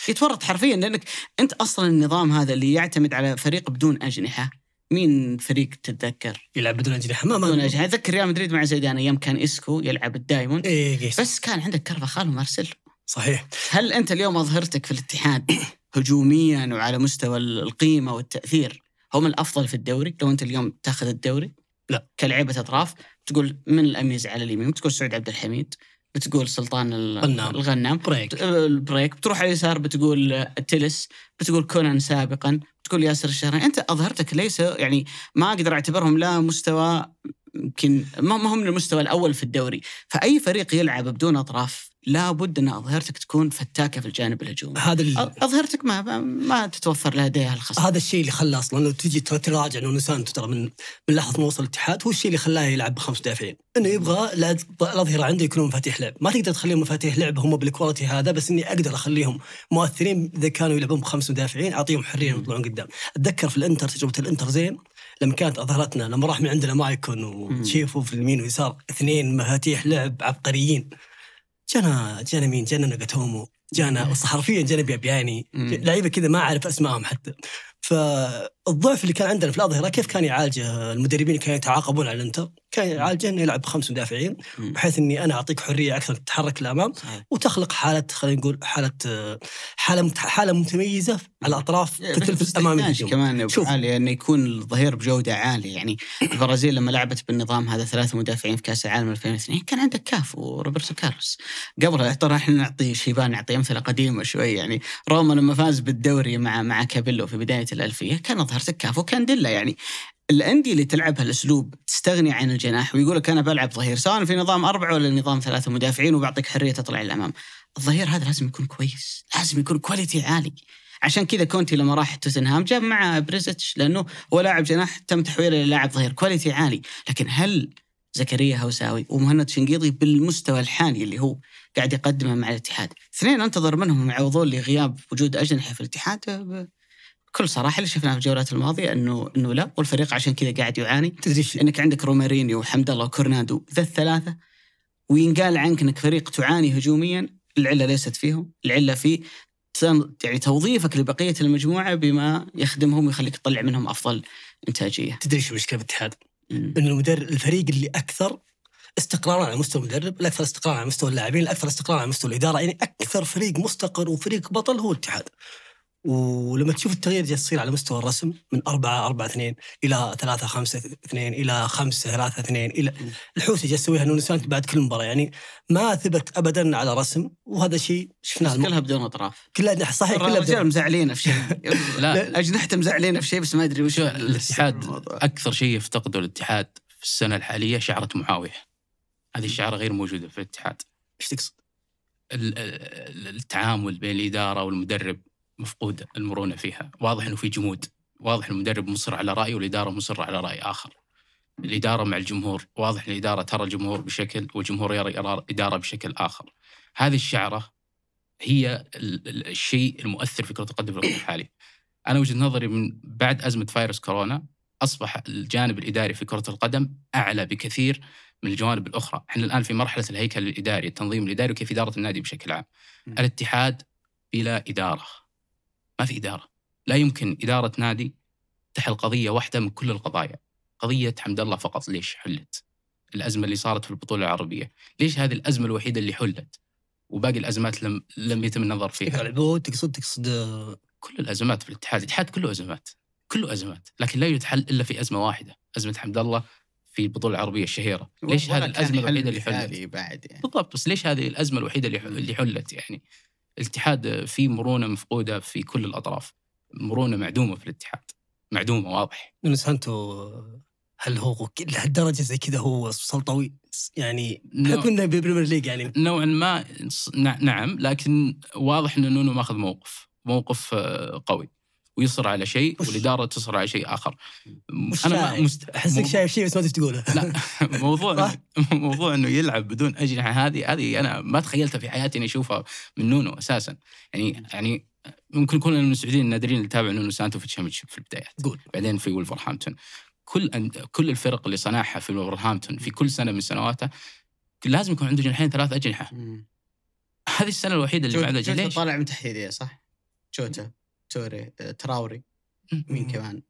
يتورط حرفيا لانك انت اصلا النظام هذا اللي يعتمد على فريق بدون اجنحه مين فريق تتذكر؟ يلعب بدون اجنحه ما بدون اجنحه اتذكر ريال مدريد مع زيدان ايام كان اسكو يلعب الدايموند إيه, إيه. بس كان عندك كرفخال ومارسيلو صحيح هل انت اليوم اظهرتك في الاتحاد هجوميا وعلى مستوى القيمه والتاثير هم الافضل في الدوري لو انت اليوم تاخذ الدوري لا كلعيبه اطراف تقول من الاميز على اليمين بتقول سعود عبد الحميد بتقول سلطان الغنام, الغنام. بريك آه، البريك بتروح على اليسار بتقول التلس آه، بتقول كونان سابقا بتقول ياسر الشهراني انت اظهرتك ليس يعني ما اقدر اعتبرهم لا مستوى يمكن ما هم من المستوى الاول في الدوري فاي فريق يلعب بدون اطراف لابد ان اظهرتك تكون فتاكه في الجانب الهجومي هذا اللي... اظهرتك ما ما تتوفر لديها الخصم هذا الشيء اللي خلاه اصلا انه تجي تراجع انه نسان ترى من من لحظه ما وصل الاتحاد هو الشيء اللي خلاه يلعب بخمس مدافعين انه يبغى الاظهره عنده يكونوا مفاتيح لعب ما تقدر تخليهم مفاتيح لعب هم بالكواليتي هذا بس اني اقدر اخليهم مؤثرين اذا كانوا يلعبون بخمس مدافعين اعطيهم حريه يطلعون قدام اتذكر في الانتر تجربه الانتر زين لما كانت اظهرتنا لما راح من عندنا مايكون وتشيفو في اليمين واليسار اثنين مفاتيح لعب عبقريين جانا جانا مين؟ جانا ناغاتومو جانا حرفيا جانا بيابياني، لعيبه كذا ما اعرف اسمائهم حتى. ف الضعف اللي كان عندنا في الاظهره كيف كان يعالجه المدربين كانوا يتعاقبون على الانتر كان يعالجه انه يلعب بخمس مدافعين بحيث اني انا اعطيك حريه اكثر تتحرك للامام وتخلق حاله خلينا نقول حاله حاله حاله متميزه على الاطراف تتلفت إيه، امام الهجوم كمان شوف عالي انه يكون الظهير بجوده عاليه يعني البرازيل لما لعبت بالنظام هذا ثلاث مدافعين في كاس العالم 2002 كان عندك كاف وروبرتو كارلوس قبل ترى احنا نعطي شيبان نعطي امثله قديمه شوي يعني روما لما فاز بالدوري مع مع كابيلو في بدايه الالفيه كان شهر سكاف وكان يعني الانديه اللي تلعب هالاسلوب تستغني عن الجناح ويقول لك انا بلعب ظهير سواء في نظام اربعه ولا نظام ثلاثه مدافعين وبعطيك حريه تطلع للامام. الظهير هذا لازم يكون كويس، لازم يكون كواليتي عالي. عشان كذا كونتي لما راح توتنهام جاب مع بريزيتش لانه هو لاعب جناح تم تحويله للاعب ظهير كواليتي عالي، لكن هل زكريا هوساوي ومهند شنقيطي بالمستوى الحالي اللي هو قاعد يقدمه مع الاتحاد، اثنين انتظر منهم يعوضون لغياب وجود اجنحه في الاتحاد بكل صراحه اللي شفناه في الجولات الماضيه انه انه لا والفريق عشان كذا قاعد يعاني تدري انك عندك رومارينيو وحمد الله وكورنادو ذا الثلاثه وينقال عنك انك فريق تعاني هجوميا العله ليست فيهم العله في يعني توظيفك لبقيه المجموعه بما يخدمهم ويخليك تطلع منهم افضل انتاجيه. تدري شو مشكله الاتحاد؟ انه المدرب الفريق اللي اكثر استقرارا على مستوى المدرب، الاكثر استقرارا على مستوى اللاعبين، الاكثر استقرارا على مستوى الاداره، يعني اكثر فريق مستقر وفريق بطل هو الاتحاد. ولما تشوف التغيير جالس يصير على مستوى الرسم من 4 4 2 الى 3 5 2 الى 5 3 2 الى الحوسه جالس يسويها نونو بعد كل مباراه يعني ما ثبت ابدا على رسم وهذا شيء شفناه الم... كلها بدون اطراف كلها صحيح كلها الرجال مزعلين في شيء لا اجنحته مزعلين في شيء بس ما ادري وش الاتحاد اكثر شيء يفتقده الاتحاد في السنه الحاليه شعره محاويه هذه الشعره غير موجوده في الاتحاد ايش تقصد؟ التعامل بين الاداره والمدرب مفقودة المرونة فيها واضح أنه في جمود واضح المدرب مصر على رأي والإدارة مصرة على رأي آخر الإدارة مع الجمهور واضح الإدارة ترى الجمهور بشكل والجمهور يرى الإدارة بشكل آخر هذه الشعرة هي الشيء المؤثر في كرة القدم في الوقت الحالي أنا وجهة نظري من بعد أزمة فيروس كورونا أصبح الجانب الإداري في كرة القدم أعلى بكثير من الجوانب الأخرى إحنا الآن في مرحلة الهيكل الإداري التنظيم الإداري وكيف إدارة النادي بشكل عام الاتحاد بلا إدارة ما في اداره لا يمكن اداره نادي تحل قضيه واحده من كل القضايا قضيه حمد الله فقط ليش حلت الازمه اللي صارت في البطوله العربيه ليش هذه الازمه الوحيده اللي حلت وباقي الازمات لم لم يتم النظر فيها العبود تقصد تقصد كل الازمات في الاتحاد الاتحاد كله ازمات كله ازمات لكن لا يتحل الا في ازمه واحده ازمه حمد الله في البطوله العربيه الشهيره ليش هذه الازمه الوحيده اللي حلت بعد يعني. بالضبط بس ليش هذه الازمه الوحيده اللي حلت يعني الاتحاد في مرونه مفقوده في كل الاطراف مرونه معدومه في الاتحاد معدومه واضح نونس سانتو هل هو لهالدرجه زي كذا هو سلطوي يعني احنا انه بالبريمير ليج يعني نوعا ما نعم لكن واضح ان نونو ماخذ موقف موقف آه، قوي ويصر على شيء والاداره تصر على شيء اخر انا مست... احسك شايف شيء بس ما تقوله لا موضوع موضوع انه يلعب بدون اجنحه هذه هذه انا ما تخيلتها في حياتي اني اشوفها من نونو اساسا يعني يعني ممكن كلنا من السعوديين النادرين اللي تابعوا نونو سانتو في الشامبيونشيب في البدايات قول بعدين في ولفرهامبتون كل كل الفرق اللي صنعها في ولفرهامبتون في كل سنه من سنواته لازم يكون عنده جناحين ثلاث اجنحه هذه السنه الوحيده اللي ما عنده ليش؟ طالع من تحليلية صح؟ جوتا توري آه، تراوري مين كمان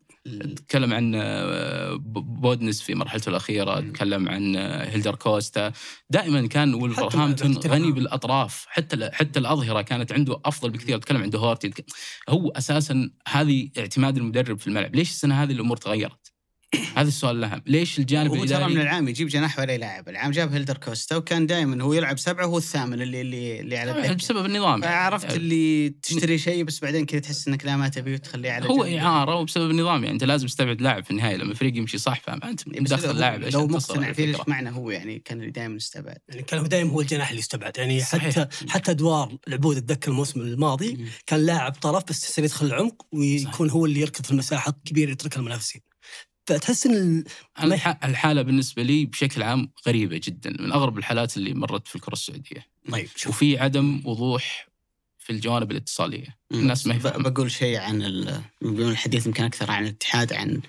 تكلم عن آه، بودنس في مرحلته الاخيره تكلم عن آه، هيلدر كوستا دائما كان ولفرهامبتون غني بالاطراف حتى حتى الاظهره كانت عنده افضل بكثير تكلم عن دهورتي هو اساسا هذه اعتماد المدرب في الملعب ليش السنه هذه الامور تغيرت هذا السؤال الاهم ليش الجانب هو الاداري هو ترى من العام يجيب جناح ولا يلاعب العام جاب هيلدر كوستا وكان دائما هو يلعب سبعه وهو الثامن اللي اللي, اللي على الدكه بسبب النظام عرفت أه. اللي تشتري شيء بس بعدين كذا تحس انك لا ما تبي وتخليه على هو اعاره وبسبب النظام يعني انت لازم تستبعد لاعب في النهايه لما الفريق يمشي صح فاهم انت مدخل اللاعب لو مقتنع فيه ايش معنى هو يعني كان دائما يستبعد يعني كان هو دائما هو الجناح اللي يستبعد يعني صحيح. حتى حتى ادوار العبود اتذكر الموسم الماضي كان لاعب طرف بس يدخل العمق ويكون صحيح. هو اللي يركض في المساحه الكبيره يتركها المنافسين فتحس ان انا الحاله بالنسبه لي بشكل عام غريبه جدا من اغرب الحالات اللي مرت في الكره السعوديه طيب شوف. وفي عدم وضوح في الجوانب الاتصاليه الناس ما يفهم. بقول شيء عن الحديث يمكن اكثر عن الاتحاد عن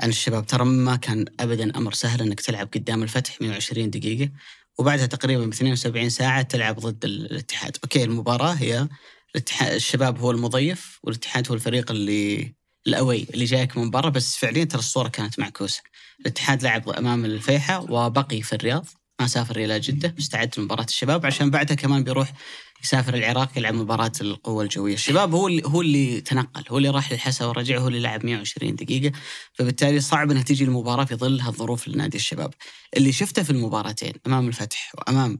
عن الشباب ترى ما كان ابدا امر سهل انك تلعب قدام الفتح 120 دقيقه وبعدها تقريبا ب 72 ساعه تلعب ضد الاتحاد اوكي المباراه هي الاتحاد الشباب هو المضيف والاتحاد هو الفريق اللي الاوي اللي جايك من برا بس فعليا ترى الصوره كانت معكوسه الاتحاد لعب امام الفيحة وبقي في الرياض ما سافر الى جده مستعد لمباراه الشباب عشان بعدها كمان بيروح يسافر العراق يلعب مباراة القوة الجوية، الشباب هو اللي هو اللي تنقل، هو اللي راح للحسا ورجع، هو اللي لعب 120 دقيقة، فبالتالي صعب انها تجي المباراة في ظل هالظروف لنادي الشباب. اللي شفته في المباراتين امام الفتح وامام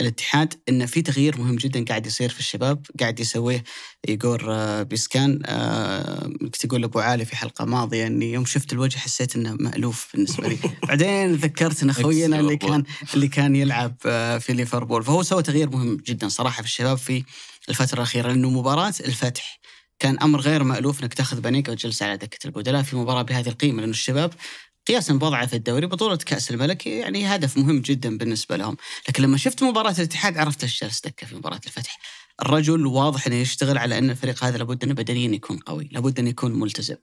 الاتحاد ان في تغيير مهم جدا قاعد يصير في الشباب قاعد يسويه ايجور آه، بيسكان آه، كنت اقول ابو علي في حلقه ماضيه اني يوم شفت الوجه حسيت انه مالوف بالنسبه لي بعدين ذكرت ان اخوينا اللي كان اللي كان يلعب آه، في ليفربول فهو سوى تغيير مهم جدا صراحه في الشباب في الفتره الاخيره لانه مباراه الفتح كان امر غير مالوف انك تاخذ بانيكا وتجلس على دكه البدلاء في مباراه بهذه القيمه لان الشباب قياسا بوضعه في الدوري بطولة كأس الملك يعني هدف مهم جدا بالنسبة لهم لكن لما شفت مباراة الاتحاد عرفت ايش جالس دكة في مباراة الفتح الرجل واضح انه يشتغل على ان الفريق هذا لابد انه بدنيا يكون قوي لابد انه يكون ملتزم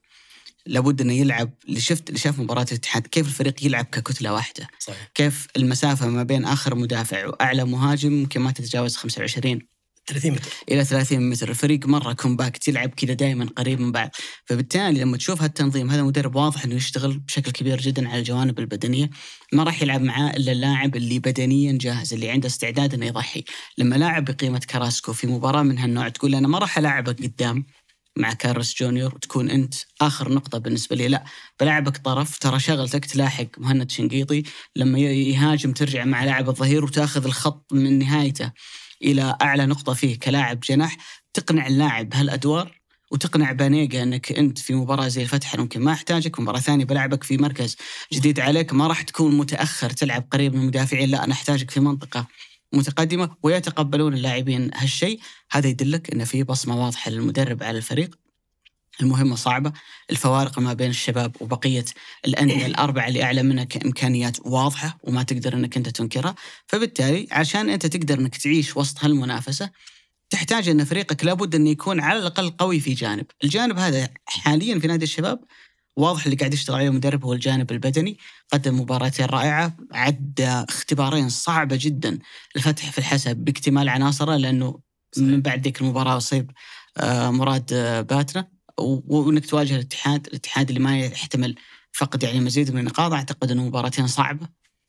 لابد انه يلعب اللي شفت اللي شاف مباراه الاتحاد كيف الفريق يلعب ككتله واحده صحيح. كيف المسافه ما بين اخر مدافع واعلى مهاجم ممكن ما تتجاوز 25 30 متر الى 30 متر الفريق مره كومباكت يلعب كذا دائما قريب من بعض فبالتالي لما تشوف هالتنظيم هذا مدرب واضح انه يشتغل بشكل كبير جدا على الجوانب البدنيه ما راح يلعب معاه الا اللاعب اللي بدنيا جاهز اللي عنده استعداد انه يضحي لما لاعب بقيمه كراسكو في مباراه من هالنوع تقول انا ما راح العبك قدام مع كارلوس جونيور تكون انت اخر نقطه بالنسبه لي لا بلاعبك طرف ترى شغلتك تلاحق مهند شنقيطي لما يهاجم ترجع مع لاعب الظهير وتاخذ الخط من نهايته الى اعلى نقطه فيه كلاعب جناح تقنع اللاعب بهالادوار وتقنع بانيجا انك انت في مباراه زي الفتح ممكن ما احتاجك مباراه ثانيه بلعبك في مركز جديد عليك ما راح تكون متاخر تلعب قريب من المدافعين لا انا احتاجك في منطقه متقدمه ويتقبلون اللاعبين هالشيء هذا يدلك ان في بصمه واضحه للمدرب على الفريق المهمة صعبة الفوارق ما بين الشباب وبقية الأندية الأربعة اللي أعلى منها كإمكانيات واضحة وما تقدر أنك أنت تنكرها فبالتالي عشان أنت تقدر أنك تعيش وسط هالمنافسة تحتاج أن فريقك لابد أن يكون على الأقل قوي في جانب الجانب هذا حاليا في نادي الشباب واضح اللي قاعد يشتغل عليه المدرب هو الجانب البدني قدم مباراتين رائعة عدى اختبارين صعبة جدا الفتح في الحسب باكتمال عناصره لأنه من بعد ذيك المباراة أصيب آه، مراد آه، باتنا وانك تواجه الاتحاد، الاتحاد اللي ما يحتمل فقد يعني مزيد من النقاط اعتقد انه مباراتين صعبه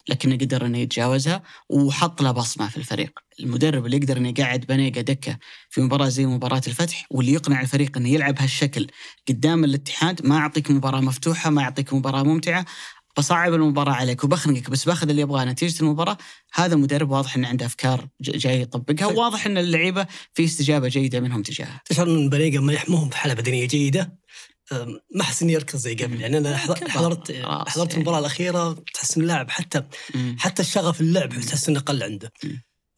لكنه قدر انه يتجاوزها وحط له بصمه في الفريق، المدرب اللي يقدر انه يقعد بنيقه دكه في مباراه زي مباراه الفتح واللي يقنع الفريق انه يلعب هالشكل قدام الاتحاد ما يعطيك مباراه مفتوحه، ما يعطيك مباراه ممتعه، بصعب المباراه عليك وبخنقك بس باخذ اللي ابغاه نتيجه المباراه هذا المدرب واضح انه عنده افكار جاي يطبقها طيب. وواضح ان اللعيبه في استجابه جيده منهم تجاهها تشعر ان بريقه ما هم في حاله بدنيه جيده ما احس اني اركز زي قبل يعني انا حضرت حضرت المباراه الاخيره تحس ان اللاعب حتى حتى الشغف اللعب تحس انه قل عنده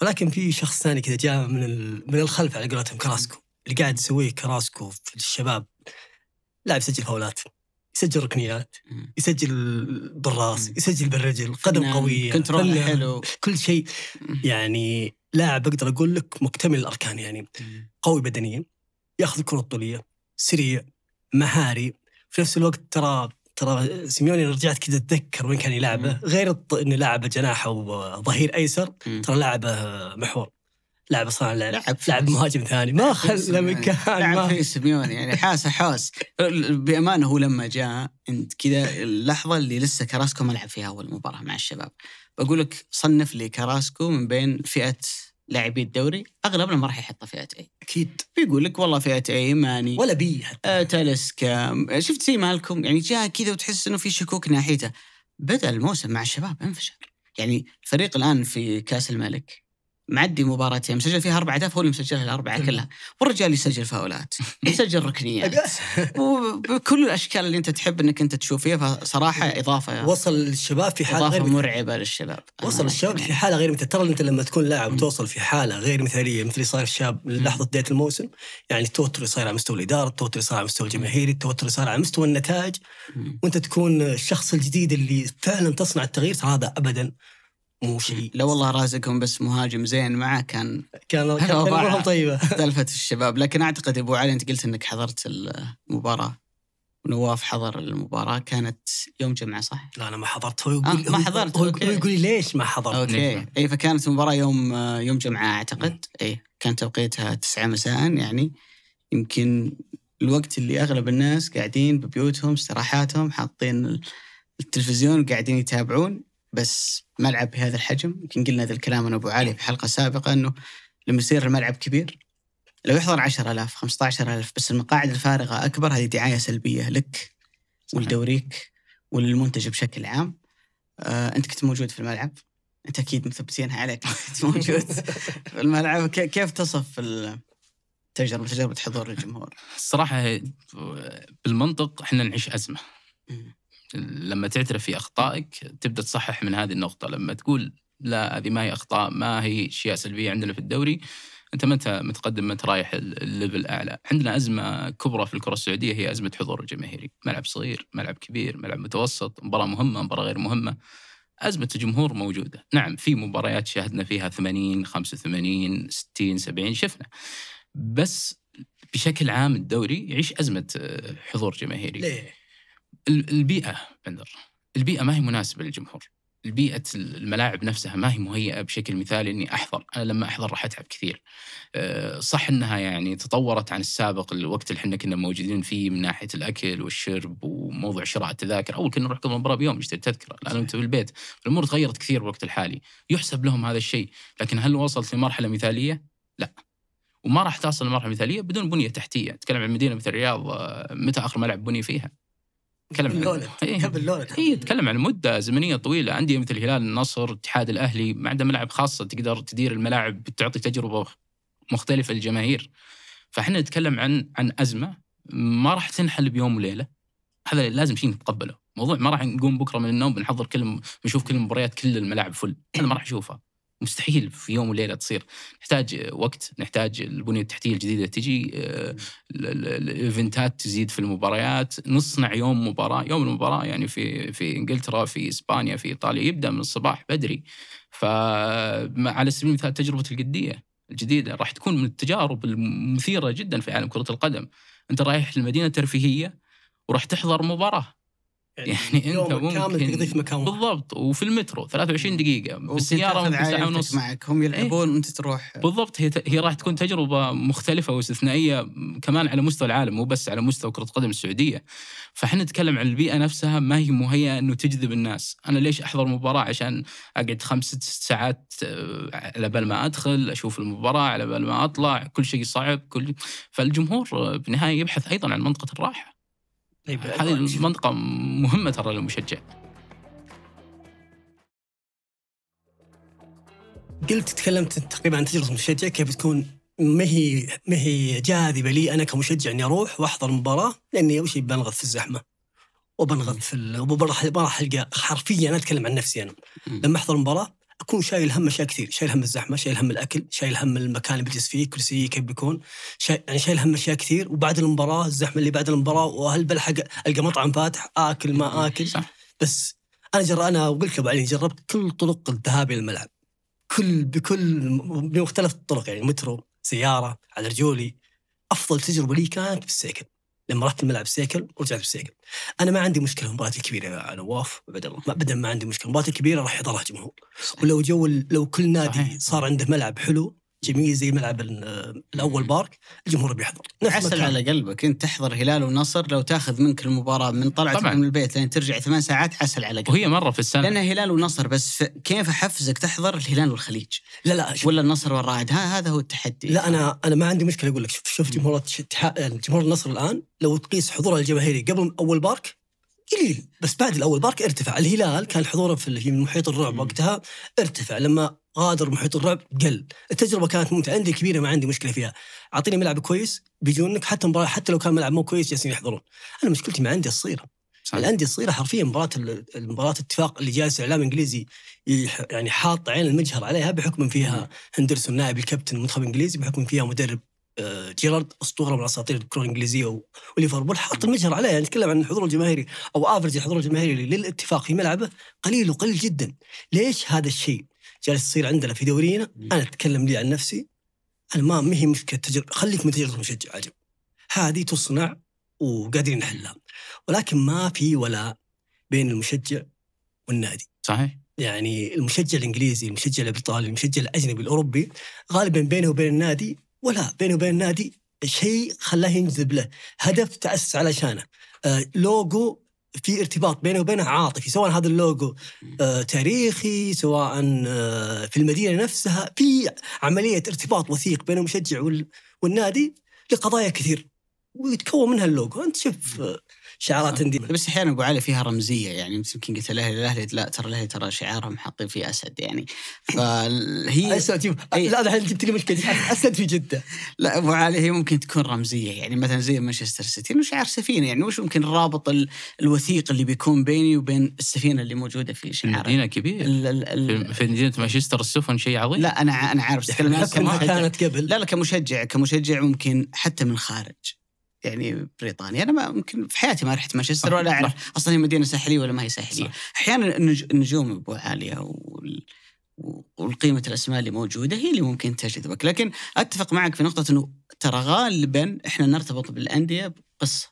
ولكن في شخص ثاني كذا جاء من من الخلف على قولتهم كراسكو اللي قاعد يسويه كراسكو في الشباب لاعب يسجل فاولات يسجل ركنيات يسجل بالراس يسجل بالرجل قدم قويه كنترول حلو كل شيء يعني لاعب اقدر اقول لك مكتمل الاركان يعني قوي بدنيا ياخذ الكره الطوليه سريع مهاري في نفس الوقت ترى ترى سيميوني رجعت كذا اتذكر وين كان يلعبه غير انه لعبه جناح او ظهير ايسر ترى لعبه محور لعب صانع لعب لعب, مهاجم ثاني ما خلى مكان لعب في سيميوني يعني حاسه حوس بامانه هو لما جاء انت كذا اللحظه اللي لسه كراسكو ما لعب فيها اول مباراه مع الشباب بقول لك صنف لي كراسكو من بين فئه لاعبي الدوري اغلبنا ما راح يحطه فئه اي اكيد بيقول لك والله فئه اي ماني ولا بي حتى آه شفت زي مالكم يعني جاء كذا وتحس انه في شكوك ناحيته بدا الموسم مع الشباب انفجر يعني الفريق الان في كاس الملك معدي مباراتين مسجل فيها اربع اهداف هو اللي مسجلها الاربعه كلها والرجال يسجل فاولات يسجل ركنيات وبكل الاشكال اللي انت تحب انك انت تشوف فيها فصراحه اضافه وصل الشباب في حاله اضافه مرعبه للشباب وصل الشباب في حاله غير مثاليه ترى انت لما تكون لاعب توصل في حاله غير مثاليه مثل اللي صاير الشاب لحظه بدايه الموسم يعني التوتر اللي صاير على مستوى الاداره التوتر اللي صاير على مستوى الجماهيري التوتر اللي صاير على مستوى النتائج وانت تكون الشخص الجديد اللي فعلا تصنع التغيير هذا ابدا مو شيء لا والله رازقهم بس مهاجم زين معه كان كان كان طيبه اختلفت الشباب لكن اعتقد ابو علي انت قلت انك حضرت المباراه ونواف حضر المباراة كانت يوم جمعة صح؟ لا أنا ما حضرت هو يقول آه ما حضرت هو يقول, يقول لي ليش ما حضرت أوكي إي فكانت المباراة يوم آه، يوم جمعة أعتقد إي كان توقيتها 9 مساء يعني يمكن الوقت اللي أغلب الناس قاعدين ببيوتهم استراحاتهم حاطين التلفزيون وقاعدين يتابعون بس ملعب بهذا الحجم يمكن قلنا هذا الكلام انا ابو علي في حلقه سابقه انه لما يصير الملعب كبير لو يحضر 10000 15000 بس المقاعد الفارغه اكبر هذه دعايه سلبيه لك ولدوريك وللمنتج بشكل عام آه، انت كنت موجود في الملعب انت اكيد مثبتينها عليك كنت موجود في الملعب كيف تصف تجربه تجربه حضور الجمهور؟ الصراحه بالمنطق احنا نعيش ازمه لما تعترف في اخطائك تبدا تصحح من هذه النقطه لما تقول لا هذه ما هي اخطاء ما هي اشياء سلبيه عندنا في الدوري انت ما انت متقدم ما انت رايح الليفل اعلى عندنا ازمه كبرى في الكره السعوديه هي ازمه حضور الجماهيري ملعب صغير ملعب كبير ملعب متوسط مباراه مهمه مباراه غير مهمه أزمة الجمهور موجودة نعم في مباريات شاهدنا فيها 80 85 60 70 شفنا بس بشكل عام الدوري يعيش أزمة آه، حضور جماهيري ليه؟ البيئه بندر البيئه ما هي مناسبه للجمهور البيئة الملاعب نفسها ما هي مهيئة بشكل مثالي إني أحضر أنا لما أحضر راح أتعب كثير آه، صح إنها يعني تطورت عن السابق الوقت اللي احنا كنا موجودين فيه من ناحية الأكل والشرب وموضوع شراء التذاكر أول كنا نروح قبل المباراة بيوم نشتري تذكرة الآن أنت في البيت الأمور تغيرت كثير بالوقت الحالي يحسب لهم هذا الشيء لكن هل وصلت لمرحلة مثالية؟ لا وما راح تصل لمرحلة مثالية بدون بنية تحتية تكلم عن مدينة مثل الرياض آه، متى آخر ملعب بني فيها؟ تكلم عن قبل لولا اي تكلم عن مده زمنيه طويله عندي مثل الهلال النصر الاتحاد الاهلي ما عنده ملاعب خاصه تقدر تدير الملاعب بتعطي تجربه مختلفه للجماهير فاحنا نتكلم عن عن ازمه ما راح تنحل بيوم وليله هذا لازم شيء نتقبله موضوع ما راح نقوم بكره من النوم بنحضر كل بنشوف كل المباريات كل الملاعب فل هذا ما راح نشوفها مستحيل في يوم وليله تصير نحتاج وقت نحتاج البنيه التحتيه الجديده تجي آه، الايفنتات تزيد في المباريات نصنع يوم مباراه يوم المباراه يعني في في انجلترا في اسبانيا في ايطاليا يبدا من الصباح بدري فعلى سبيل المثال تجربه القديه الجديده راح تكون من التجارب المثيره جدا في عالم كره القدم انت رايح لمدينه ترفيهيه وراح تحضر مباراه يعني انت ممكن تقضي في مكان واحد بالضبط وفي المترو 23 دقيقه بالسياره ممكن ساعه ونص معك هم يلعبون إيه. وانت ايه؟ تروح بالضبط هي هي راح تكون تجربه مختلفه واستثنائيه كمان على مستوى العالم مو بس على مستوى كره قدم السعوديه فاحنا نتكلم عن البيئه نفسها ما هي مهيئه انه تجذب الناس انا ليش احضر مباراه عشان اقعد خمس ست ساعات آه، على بال ما ادخل اشوف المباراه على بال ما اطلع كل شيء صعب كل فالجمهور بالنهايه يبحث ايضا عن منطقه الراحه طيب هذه أيوة، المنطقه مهمه ترى للمشجع قلت تكلمت تقريبا عن تجربه المشجع كيف تكون ما هي ما هي جاذبه لي انا كمشجع اني اروح واحضر المباراه لاني اول شيء بنغض في الزحمه وبنغض في ما راح القى حرفيا انا اتكلم عن نفسي انا لما احضر المباراه اكون شايل هم اشياء كثير، شايل هم الزحمه، شايل هم الاكل، شايل هم المكان اللي بجلس فيه، كرسيي كيف بيكون، شايل يعني شايل هم اشياء كثير وبعد المباراه الزحمه اللي بعد المباراه وهل بلحق القى مطعم فاتح اكل ما إيه، إيه، اكل صح. بس انا جر انا وقلت ابو علي جربت كل طرق الذهاب الى الملعب كل بكل بمختلف الطرق يعني مترو سياره على رجولي افضل تجربه لي كانت بالسيكل لما رحت الملعب سيكل ورجعت بالسيكل انا ما عندي مشكله المباريات الكبيره يا نواف ابدا ما ابدا ما عندي مشكله المباريات الكبيره راح يضلها جمهور ولو جو لو كل نادي صحيح. صار عنده ملعب حلو جميل زي ملعب الاول بارك الجمهور بيحضر عسل على قلبك انت تحضر هلال ونصر لو تاخذ منك المباراه من طلعتك من البيت لين ترجع ثمان ساعات عسل على قلبك وهي مره في السنه لان هلال ونصر بس كيف احفزك تحضر الهلال والخليج لا لا شوف. ولا النصر والرائد ها هذا هو التحدي لا انا انا ما عندي مشكله اقول لك شوف شوف جمهور يعني جمهور النصر الان لو تقيس حضور الجماهيري قبل اول بارك قليل بس بعد الاول بارك ارتفع الهلال كان حضوره في محيط الرعب وقتها ارتفع لما غادر محيط الرعب قل التجربه كانت ممتعه عندي كبيره ما عندي مشكله فيها اعطيني ملعب كويس بيجونك حتى مباراه حتى لو كان ملعب مو كويس جالسين يحضرون انا مشكلتي مع عندي الصغيره الانديه الصغيره حرفيا مباراه مباراه الاتفاق اللي جالس الاعلام الانجليزي يعني حاط عين المجهر عليها بحكم فيها هندرسون نائب الكابتن المنتخب الانجليزي بحكم فيها مدرب جيرارد آه، اسطوره من اساطير الكره الانجليزيه وليفربول حاط المجهر عليه يعني نتكلم عن الحضور الجماهيري او افرج الحضور الجماهيري للاتفاق في ملعبه قليل وقليل جدا ليش هذا الشيء جالس يصير عندنا في دورينا انا اتكلم لي عن نفسي انا ما هي مشكله تجربه خليك من تجربه مشجع عجب هذه تصنع وقادرين نحلها ولكن ما في ولاء بين المشجع والنادي صحيح يعني المشجع الانجليزي المشجع الايطالي المشجع الاجنبي الاوروبي غالبا بينه وبين النادي ولا بينه وبين النادي شيء خلاه ينجذب له هدف تأسس علشانه آه لوجو في ارتباط بينه وبينه عاطفي سواء هذا اللوجو آه تاريخي سواء آه في المدينه نفسها في عمليه ارتباط وثيق بين المشجع والنادي لقضايا كثير ويتكون منها اللوجو انت شوف آه، شعارات انديه بس احيانا ابو علي فيها رمزيه يعني يمكن قلت الاهلي الاهلي لا ترى الاهلي ترى شعارهم حاطين فيه اسد يعني فهي اسد إيه. لا الحين جبت لي مشكله اسد في جده لا ابو علي هي ممكن تكون رمزيه يعني مثلا زي مانشستر سيتي انه شعار سفينه يعني وش ممكن الرابط الوثيق اللي بيكون بيني وبين السفينه اللي موجوده في شعار كبير الـ الـ الـ في مدينه مانشستر السفن شيء عظيم لا انا انا عارف كانت قبل لا لا كمشجع كمشجع ممكن حتى من خارج يعني بريطانيا انا ما ممكن في حياتي ما رحت مانشستر ولا اعرف اصلا هي مدينه ساحليه ولا ما هي ساحليه احيانا النجوم ابو عاليه وال... والقيمة الأسماء اللي موجودة هي اللي ممكن تجذبك لكن أتفق معك في نقطة أنه ترى غالبا إحنا نرتبط بالأندية بقصة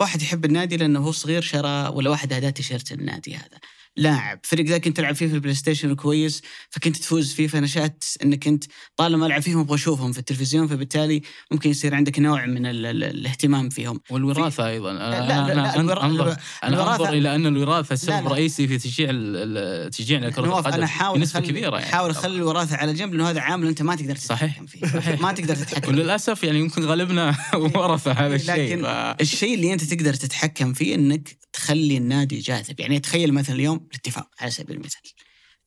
واحد يحب النادي لأنه هو صغير شرى ولا واحد أهداه تيشيرت النادي هذا لاعب فريق ذا كنت العب فيه في البلاي ستيشن كويس فكنت تفوز فيه فنشات انك انت طالما العب فيهم ابغى اشوفهم في التلفزيون فبالتالي ممكن يصير عندك نوع من الـ الـ الاهتمام فيهم والوراثه في... ايضا أنا لا لا لا أنا انظر انا انظر الى ان الوراثه سبب رئيسي في تشجيع تشجيع كره القدم بنسبه كبيره يعني حاول اخلي الوراثه على جنب لانه هذا عامل انت ما تقدر تتحكم فيه صحيح. ما تقدر تتحكم وللاسف يعني يمكن غالبنا ورثه هذا الشيء لكن الشيء اللي انت تقدر تتحكم فيه انك تخلي النادي جاذب يعني تخيل مثلا اليوم الاتفاق على سبيل المثال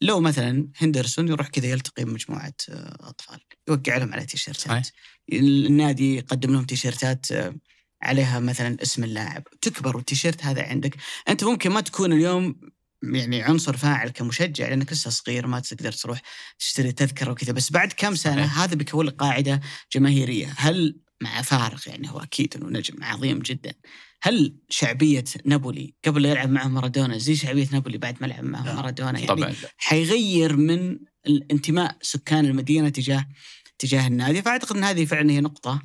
لو مثلا هندرسون يروح كذا يلتقي بمجموعه آه، اطفال يوقع لهم على تيشيرتات النادي يقدم لهم تيشيرتات آه، عليها مثلا اسم اللاعب تكبر والتيشيرت هذا عندك انت ممكن ما تكون اليوم يعني عنصر فاعل كمشجع لانك لسه صغير ما تقدر تروح تشتري تذكره وكذا بس بعد كم سنه هذا بيكون لك قاعده جماهيريه هل مع فارق يعني هو اكيد انه نجم عظيم جدا هل شعبيه نابولي قبل لا يلعب معه مارادونا زي شعبيه نابولي بعد ما لعب معه نعم، مارادونا يعني طبعا حيغير من الانتماء سكان المدينه تجاه تجاه النادي فاعتقد ان هذه فعلا هي نقطه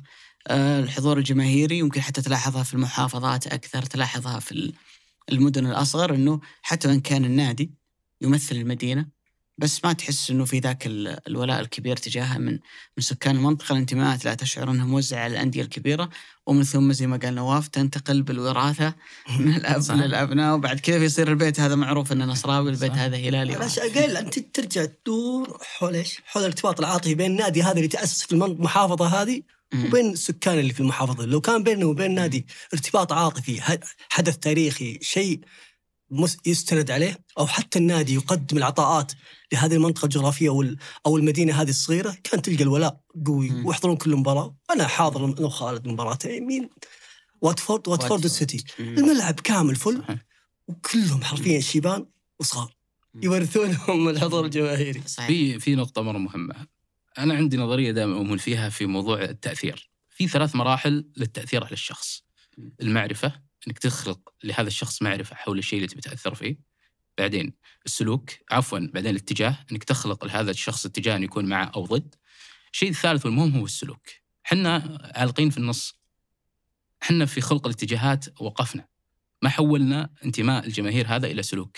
آه، الحضور الجماهيري يمكن حتى تلاحظها في المحافظات اكثر تلاحظها في المدن الاصغر انه حتى وان كان النادي يمثل المدينه بس ما تحس انه في ذاك الولاء الكبير تجاهها من من سكان المنطقه الانتماءات لا تشعر انها موزعه على الانديه الكبيره ومن ثم زي ما قال نواف تنتقل بالوراثه من الاب للابناء وبعد كذا يصير البيت هذا معروف انه نصراوي البيت هذا هلالي بس قال انت ترجع تدور حول ايش؟ حول الارتباط العاطفي بين النادي هذا اللي تاسس في المحافظه هذه وبين السكان اللي في المحافظه لو كان بيننا وبين نادي ارتباط عاطفي حدث تاريخي شيء يستند عليه او حتى النادي يقدم العطاءات لهذه المنطقه الجغرافيه او المدينه هذه الصغيره كان تلقى الولاء قوي ويحضرون كل مباراه انا حاضر انا وخالد مباراتين مين واتفورد واتفورد السيتي الملعب كامل فل وكلهم حرفيا شيبان وصغار يورثونهم الحضور الجماهيري في في نقطه مره مهمه انا عندي نظريه دائما اؤمن فيها في موضوع التاثير في ثلاث مراحل للتاثير على الشخص المعرفه انك تخلق لهذا الشخص معرفه حول الشيء اللي تبي تاثر فيه بعدين السلوك عفوا بعدين الاتجاه انك تخلق لهذا الشخص اتجاه انه يكون معه او ضد الشيء الثالث والمهم هو السلوك احنا عالقين في النص احنا في خلق الاتجاهات وقفنا ما حولنا انتماء الجماهير هذا الى سلوك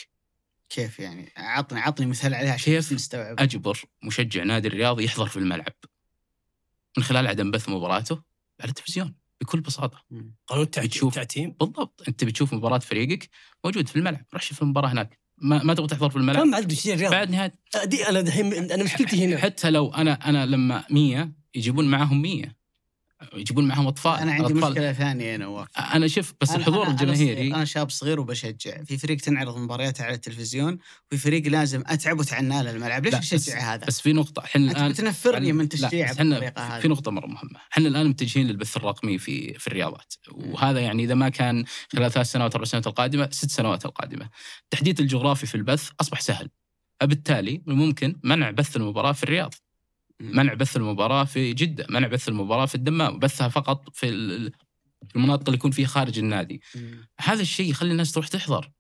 كيف يعني عطني عطني مثال عليها عشان كيف نستوعب اجبر مشجع نادي الرياضي يحضر في الملعب من خلال عدم بث مباراته على التلفزيون بكل بساطه قانون التعتيم التعتيم بالضبط انت بتشوف مباراه فريقك موجود في الملعب روح شوف المباراه هناك ما, ما تبغى تحضر في الملعب كم عدد بعد نهايه انا دحين انا مشكلتي هنا حتى لو انا انا لما 100 يجيبون معاهم 100 يجيبون معهم اطفال انا عندي أطفال. مشكله ثانيه انا وقت. انا شوف بس أنا الحضور أنا الجماهيري أنا, شاب صغير وبشجع في فريق تنعرض مبارياته على التلفزيون وفي فريق لازم اتعب وتعناه للملعب ليش اشجع هذا بس في نقطه احنا الان تنفرني يعني من تشجيع بالطريقه هذه في نقطه مره مهمه احنا الان متجهين للبث الرقمي في في الرياضات وهذا يعني اذا ما كان خلال ثلاث سنوات اربع سنوات القادمه ست سنوات القادمه التحديث الجغرافي في البث اصبح سهل فبالتالي ممكن منع بث المباراه في الرياض منع بث المباراه في جده، منع بث المباراه في الدمام، بثها فقط في المناطق اللي يكون فيها خارج النادي. مم. هذا الشيء يخلي الناس تروح تحضر.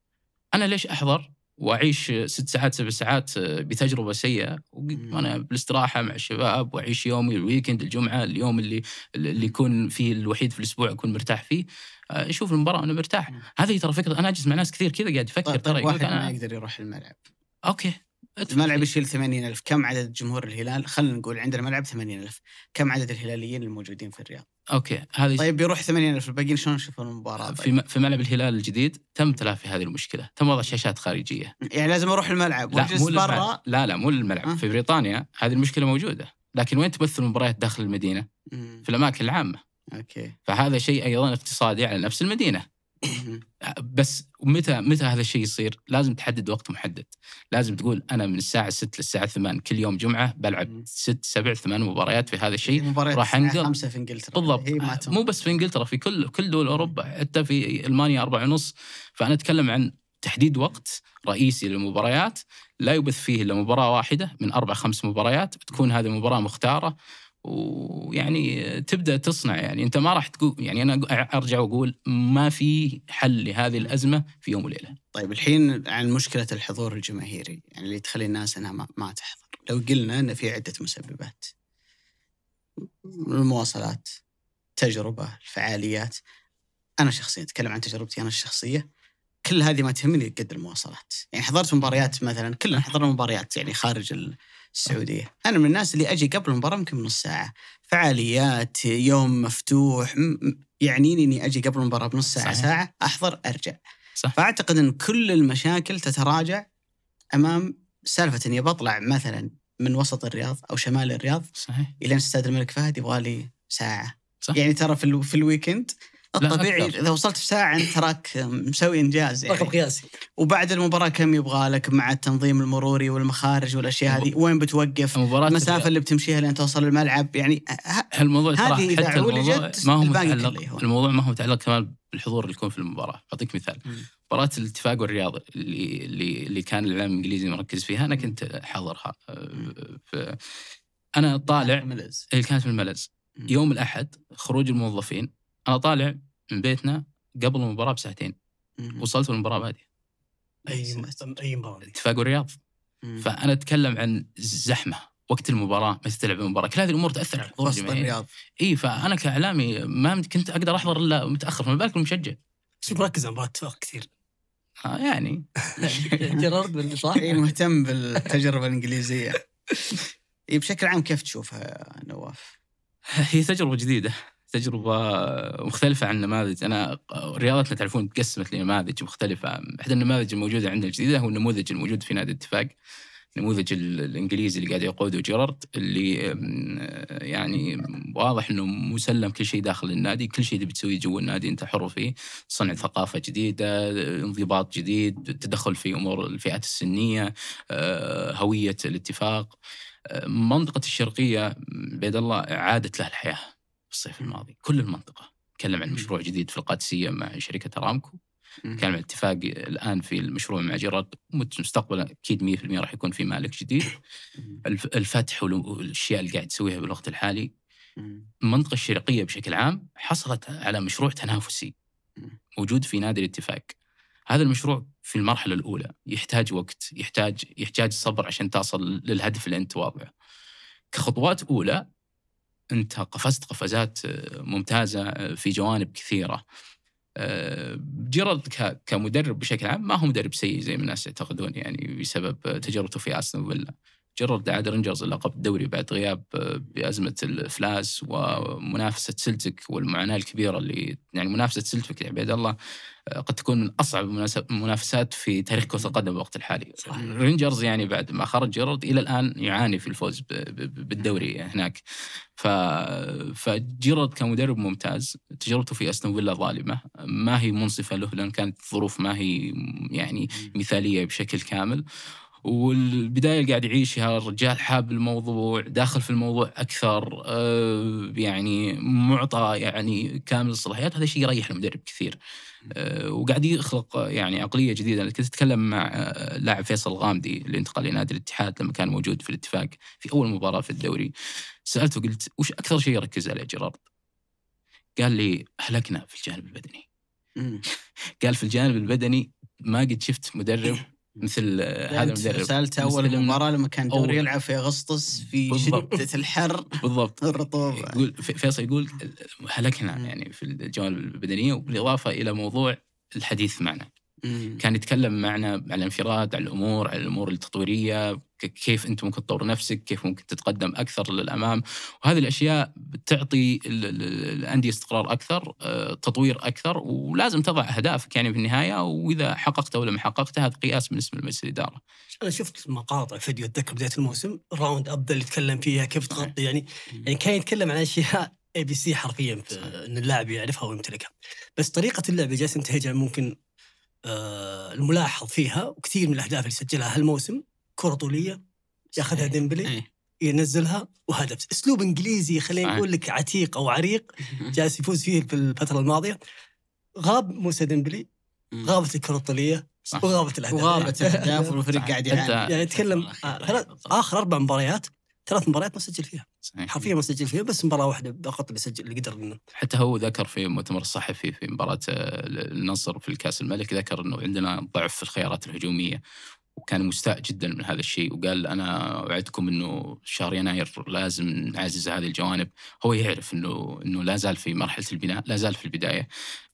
انا ليش احضر واعيش ست ساعات سبع ساعات بتجربه سيئه وانا بالاستراحه مع الشباب واعيش يومي الويكند الجمعه اليوم اللي اللي يكون فيه الوحيد في الاسبوع اكون مرتاح فيه آه، اشوف المباراه وانا مرتاح هذه ترى فكره انا اجلس مع ناس كثير كذا قاعد يفكر طيب،, طيب ترى طيب واحد ما يقدر يروح الملعب اوكي الملعب يشيل 80000 كم عدد جمهور الهلال خلينا نقول عندنا ملعب 80000 كم عدد الهلاليين الموجودين في الرياض اوكي هذه طيب بيروح 80000 الباقيين شلون يشوفون المباراه طيب. في في ملعب الهلال الجديد تم تلافي هذه المشكله تم وضع شاشات خارجيه يعني لازم اروح الملعب لا برا لا لا مو الملعب أه؟ في بريطانيا هذه المشكله موجوده لكن وين تبث المباريات داخل المدينه؟ مم. في الاماكن العامه اوكي فهذا شيء ايضا اقتصادي على نفس المدينه بس متى متى هذا الشيء يصير؟ لازم تحدد وقت محدد، لازم تقول انا من الساعه 6 للساعه 8 كل يوم جمعه بلعب 6 7 8 مباريات في هذا الشيء راح انقل خمسه في انجلترا بالضبط مو بس في انجلترا في كل كل دول اوروبا حتى في المانيا أربعة ونص فانا اتكلم عن تحديد وقت رئيسي للمباريات لا يبث فيه الا مباراه واحده من اربع خمس مباريات بتكون هذه المباراه مختاره ويعني تبدا تصنع يعني انت ما راح تقول يعني انا ارجع واقول ما في حل لهذه الازمه في يوم وليله. طيب الحين عن مشكله الحضور الجماهيري يعني اللي تخلي الناس انها ما, تحضر، لو قلنا ان في عده مسببات المواصلات، تجربه، الفعاليات انا شخصيا اتكلم عن تجربتي انا الشخصيه كل هذه ما تهمني قد المواصلات، يعني حضرت مباريات مثلا كلنا حضرنا مباريات يعني خارج السعوديه، انا من الناس اللي اجي قبل المباراه يمكن بنص ساعه، فعاليات، يوم مفتوح يعنيني اني اجي قبل المباراه بنص ساعه صحيح. ساعه احضر ارجع. صح. فاعتقد ان كل المشاكل تتراجع امام سالفه اني بطلع مثلا من وسط الرياض او شمال الرياض صحيح الى استاد الملك فهد يبغى لي ساعه. صح. يعني ترى في, في الويكند الطبيعي اذا وصلت في ساعه انت تراك مسوي انجاز يعني رقم قياسي وبعد المباراه كم يبغى لك مع التنظيم المروري والمخارج والاشياء هذه وين بتوقف المسافه اللي بتمشيها لين توصل الملعب يعني الموضوع حتى الموضوع ما هو متعلق الموضوع ما هو متعلق كمان بالحضور اللي يكون في المباراه اعطيك مثال مباراه الاتفاق والرياض اللي اللي, اللي كان الاعلام الانجليزي مركز فيها انا كنت حاضرها انا طالع كانت في الملز إيه، يوم الاحد خروج الموظفين انا طالع من بيتنا قبل المباراه بساعتين وصلت المباراه باديه اي اي مباراه يعني؟ اتفاق الرياض فانا اتكلم عن الزحمه وقت المباراه متى تلعب المباراه كل هذه الامور تاثر على الكره الرياض اي فانا كاعلامي ما كنت اقدر احضر الا متاخر فما بالك المشجع بس مركز على مباراه اتفاق كثير آه يعني جيرارد بالصحيح مهتم بالتجربه الانجليزيه بشكل عام كيف تشوفها نواف؟ هي تجربه جديده تجربة مختلفة عن النماذج أنا رياضتنا تعرفون تقسمت لنماذج مختلفة إحدى النماذج الموجودة عندنا الجديدة هو النموذج الموجود في نادي الاتفاق النموذج الانجليزي اللي قاعد يقوده جيرارد اللي يعني واضح انه مسلم كل شيء داخل النادي، كل شيء تبي تسويه جوا النادي انت حر فيه، صنع ثقافه جديده، انضباط جديد، تدخل في امور الفئات السنيه، أه، هويه الاتفاق. أه، منطقه الشرقيه بيد الله عادت لها الحياه. في الصيف الماضي كل المنطقة تكلم عن مشروع جديد في القادسية مع شركة أرامكو كان الاتفاق الان في المشروع مع جيرارد مستقبلا اكيد 100% راح يكون في مالك جديد الفتح والاشياء اللي قاعد تسويها بالوقت الحالي المنطقه الشرقيه بشكل عام حصلت على مشروع تنافسي موجود في نادي الاتفاق هذا المشروع في المرحله الاولى يحتاج وقت يحتاج يحتاج صبر عشان تصل للهدف اللي انت واضعه كخطوات اولى انت قفزت قفزات آه، ممتازه آه، في جوانب كثيره. آه، جيرارد كمدرب بشكل عام ما هو مدرب سيء زي ما الناس يعتقدون يعني بسبب تجربته في استون فيلا. جرد عاد رينجرز لقب الدوري بعد غياب آه، بازمه الافلاس ومنافسه سلتك والمعاناه الكبيره اللي يعني منافسه سلتك يا عبيد الله آه، قد تكون من اصعب المنافسات في تاريخ كره القدم الوقت الحالي. رينجرز يعني بعد ما خرج جيرارد الى الان يعاني في الفوز بالدوري هناك. ف فجيرارد كمدرب ممتاز، تجربته في استون فيلا ظالمه، ما هي منصفه له لان كانت الظروف ما هي يعني مثاليه بشكل كامل. والبدايه اللي قاعد يعيشها الرجال حاب الموضوع داخل في الموضوع اكثر آه، يعني معطى يعني كامل الصلاحيات هذا الشيء يريح المدرب كثير آه، وقاعد يخلق يعني عقليه جديده كنت اتكلم مع آه، لاعب فيصل الغامدي اللي انتقل لنادي الاتحاد لما كان موجود في الاتفاق في اول مباراه في الدوري سالته قلت وش اكثر شيء يركز عليه جيرارد؟ قال لي اهلكنا في الجانب البدني قال في الجانب البدني ما قد شفت مدرب مثل آه، هذا المدرب سالته اول مباراه لما كان دوري يلعب في اغسطس في شده الحر بالضبط الرطوبه يقول فيصل يقول هلكنا يعني في الجوانب البدنيه وبالاضافه الى موضوع الحديث معنا مم. كان يتكلم معنا على الانفراد على الامور على الامور التطويريه كيف انت ممكن تطور نفسك كيف ممكن تتقدم اكثر للامام وهذه الاشياء بتعطي الانديه استقرار اكثر آه، تطوير اكثر ولازم تضع اهدافك يعني في النهايه واذا حققتها ولا ما حققتها هذا قياس بالنسبه لمجلس الاداره. انا شفت مقاطع فيديو اتذكر بدايه الموسم راوند اب اللي تكلم فيها كيف تغطي يعني يعني كان يتكلم عن اشياء اي بي سي حرفيا ان اللاعب يعرفها ويمتلكها بس طريقه اللعب اللي جالس ينتهجها ممكن آه، الملاحظ فيها وكثير من الاهداف اللي سجلها هالموسم كره طوليه ياخذها ديمبلي إيه. ينزلها وهدف اسلوب انجليزي خلينا نقول لك عتيق او عريق جالس يفوز فيه في الفتره الماضيه غاب موسى ديمبلي غابت الكره الطوليه وغابت الاهداف وغابت الاهداف والفريق قاعد يعني, يعني يتكلم آخر, آه، اخر اربع مباريات ثلاث مباريات ما سجل فيها صحيح. حرفيا ما سجل فيها بس مباراه واحده فقط اللي سجل اللي قدر منه حتى هو ذكر في المؤتمر الصحفي في مباراه آه، النصر في الكاس الملك ذكر انه عندنا ضعف في الخيارات الهجوميه وكان مستاء جدا من هذا الشيء وقال انا اوعدكم انه شهر يناير لازم نعزز هذه الجوانب هو يعرف انه انه لا زال في مرحله البناء لا زال في البدايه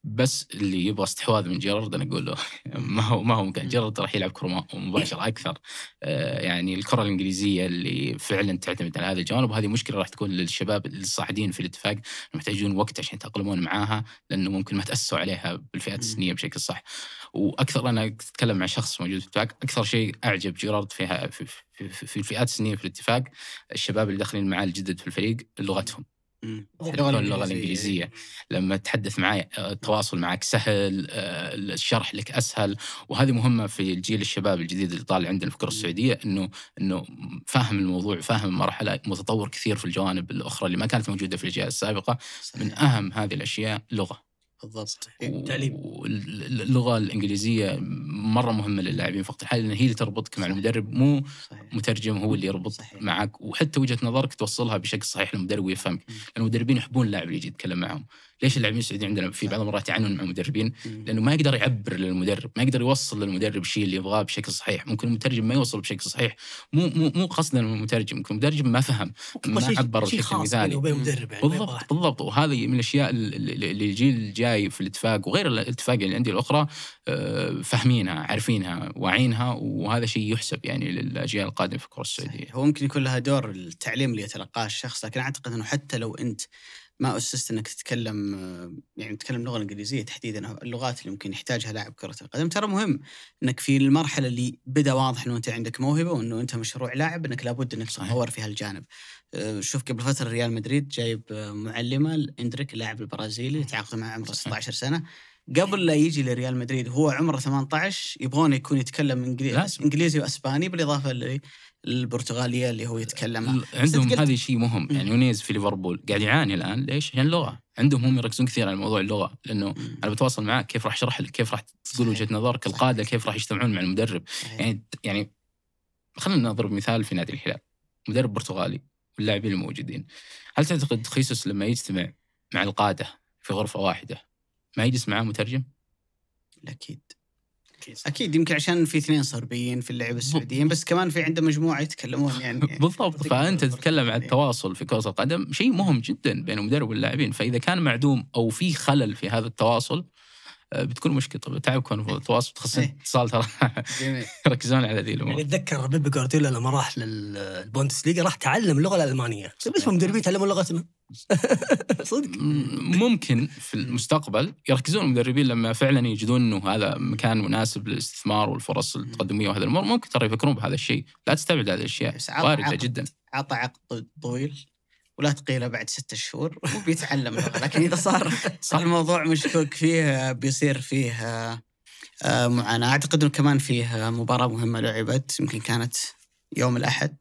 بس اللي يبغى استحواذ من جيرارد انا اقول له ما هو ما هو جيرارد راح يلعب كره مباشره اكثر آه، يعني الكره الانجليزيه اللي فعلا تعتمد على هذه الجوانب وهذه مشكله راح تكون للشباب الصاعدين في الاتفاق محتاجون وقت عشان يتاقلمون معاها لانه ممكن ما تاسسوا عليها بالفئات السنيه بشكل صح واكثر انا اتكلم مع شخص موجود في الاتفاق اكثر شيء اعجب جيرارد فيها في, في, في, في الفئات السنيه في الاتفاق الشباب اللي داخلين معاه الجدد في الفريق لغتهم يتحدثون يعني اللغه الانجليزيه إيه؟ لما تتحدث معي آه، التواصل معك سهل آه، الشرح لك اسهل وهذه مهمه في الجيل الشباب الجديد اللي طالع عندنا في الكره السعوديه انه انه فاهم الموضوع فاهم المرحله متطور كثير في الجوانب الاخرى اللي ما كانت موجوده في الاجيال السابقه من اهم هذه الاشياء لغه بالضبط التعليم اللغه الانجليزيه مره مهمه للاعبين في وقت الحالي لان هي اللي تربطك مع المدرب مو صحيح. مترجم هو اللي يربط صحيح. معك وحتى وجهه نظرك توصلها بشكل صحيح للمدرب ويفهمك لان المدربين يحبون اللاعب اللي يجي يتكلم معهم ليش اللاعبين السعوديين عندنا في نعم. بعض المرات يعانون مع المدربين؟ لانه ما يقدر يعبر للمدرب، ما يقدر يوصل للمدرب الشيء اللي يبغاه بشكل صحيح، ممكن المترجم ما يوصل بشكل صحيح، مو مو مو قصدا المترجم، ممكن المترجم ما فهم ما عبر بشكل مثالي. يعني بالضبط بالضبط وهذه من الاشياء اللي الجيل الجاي في الاتفاق وغير الاتفاق يعني الانديه الاخرى آه، فاهمينها، عارفينها، واعينها وهذا شيء يحسب يعني للاجيال القادمه في الكره السعوديه. هو ممكن يكون لها دور التعليم اللي يتلقاه الشخص، لكن اعتقد انه حتى لو انت ما اسست انك تتكلم يعني تتكلم اللغه الانجليزيه تحديدا اللغات اللي ممكن يحتاجها لاعب كره القدم ترى مهم انك في المرحله اللي بدا واضح انه انت عندك موهبه وانه انت مشروع لاعب انك لابد انك تتطور في هالجانب شوف قبل فتره ريال مدريد جايب معلمه اندريك اللاعب البرازيلي تعاقد معه عمره 16 سنه قبل لا يجي لريال مدريد هو عمره 18 يبغونه يكون يتكلم انجليزي, انجليزي واسباني بالاضافه البرتغاليه اللي هو يتكلمها عندهم هذا شيء مهم يعني يونيز في ليفربول قاعد يعاني الان ليش؟ عشان اللغه عندهم هم يركزون كثير على موضوع اللغه لانه مم. انا بتواصل معاك كيف راح اشرح لك كيف راح تقول وجهه نظرك القاده كيف راح يجتمعون مع المدرب صحيح. يعني يعني خلينا نضرب مثال في نادي الهلال مدرب برتغالي واللاعبين الموجودين هل تعتقد خيسوس لما يجتمع مع القاده في غرفه واحده ما يجلس معاه مترجم؟ اكيد اكيد يمكن عشان في اثنين صربيين في اللعبه السعوديين بس كمان في عنده مجموعه يتكلمون يعني بالضبط فانت تتكلم عن التواصل في كره القدم شيء مهم جدا بين المدرب واللاعبين فاذا كان معدوم او في خلل في هذا التواصل بتكون مشكله طبعا تعبكم في التواصل تخصص إيه. اتصال ترى يركزون على ذي الامور يعني اتذكر بيب جوارديولا لما راح للبوندس ليجا راح تعلم اللغه الالمانيه بس المدربين إيه. يتعلمون لغتنا صدق ممكن في المستقبل يركزون المدربين لما فعلا يجدون انه هذا مكان مناسب للاستثمار والفرص التقدميه وهذا الامور ممكن ترى يفكرون بهذا الشيء لا تستبعد هذه الاشياء وارده جدا عطى عقد طويل ولا تقيله بعد ستة شهور وبيتعلم لكن اذا صار صار الموضوع مشكوك فيه بيصير فيه آه، معاناه اعتقد انه كمان فيه آه، مباراه مهمه لعبت يمكن كانت يوم الاحد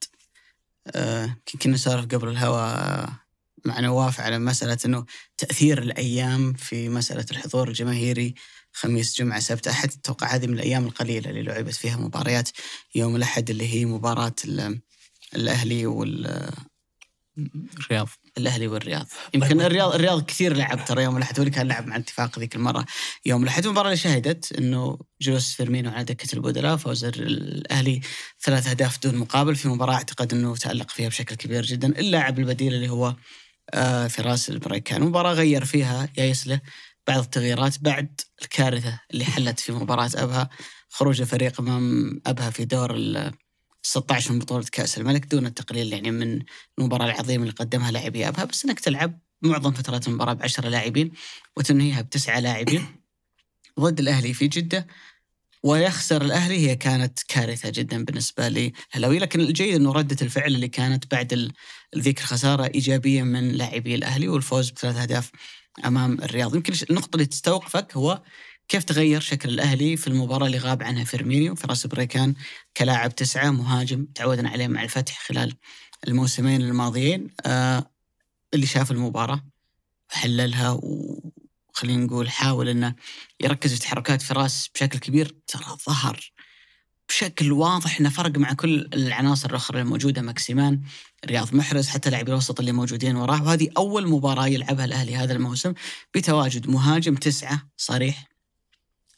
آه، يمكن كنا نسولف قبل الهواء مع نواف على مساله انه تاثير الايام في مساله الحضور الجماهيري خميس جمعة سبت أحد أتوقع هذه من الأيام القليلة اللي لعبت فيها مباريات يوم الأحد اللي هي مباراة الأهلي وال الرياض الاهلي والرياض طيب. يمكن الرياض الرياض كثير لعب ترى يوم الاحد ولي كان لعب مع الاتفاق ذيك المره يوم الاحد المباراه اللي شهدت انه جلوس فيرمينو على دكه البدلاء فوز الاهلي ثلاث اهداف دون مقابل في مباراه اعتقد انه تالق فيها بشكل كبير جدا اللاعب البديل اللي هو آه فراس البريكان مباراه غير فيها يا يسله بعض التغييرات بعد الكارثه اللي حلت في مباراه ابها خروج فريق امام ابها في دور 16 من بطولة كأس الملك دون التقليل يعني من المباراة العظيمة اللي قدمها لاعبي أبها بس أنك تلعب معظم فترات المباراة ب 10 لاعبين وتنهيها بتسعة لاعبين ضد الأهلي في جدة ويخسر الأهلي هي كانت كارثة جدا بالنسبة للهلاوي لكن الجيد أنه ردة الفعل اللي كانت بعد ذيك الخسارة إيجابية من لاعبي الأهلي والفوز بثلاث أهداف أمام الرياض يمكن النقطة اللي تستوقفك هو كيف تغير شكل الاهلي في المباراه اللي غاب عنها فيرمينيو فراس بريكان كلاعب تسعه مهاجم تعودنا عليه مع الفتح خلال الموسمين الماضيين آه اللي شاف المباراه حللها وخلينا نقول حاول انه يركز في تحركات فراس بشكل كبير ترى ظهر بشكل واضح انه فرق مع كل العناصر الاخرى الموجوده ماكسيمان رياض محرز حتى لاعبي الوسط اللي موجودين وراه وهذه اول مباراه يلعبها الاهلي هذا الموسم بتواجد مهاجم تسعه صريح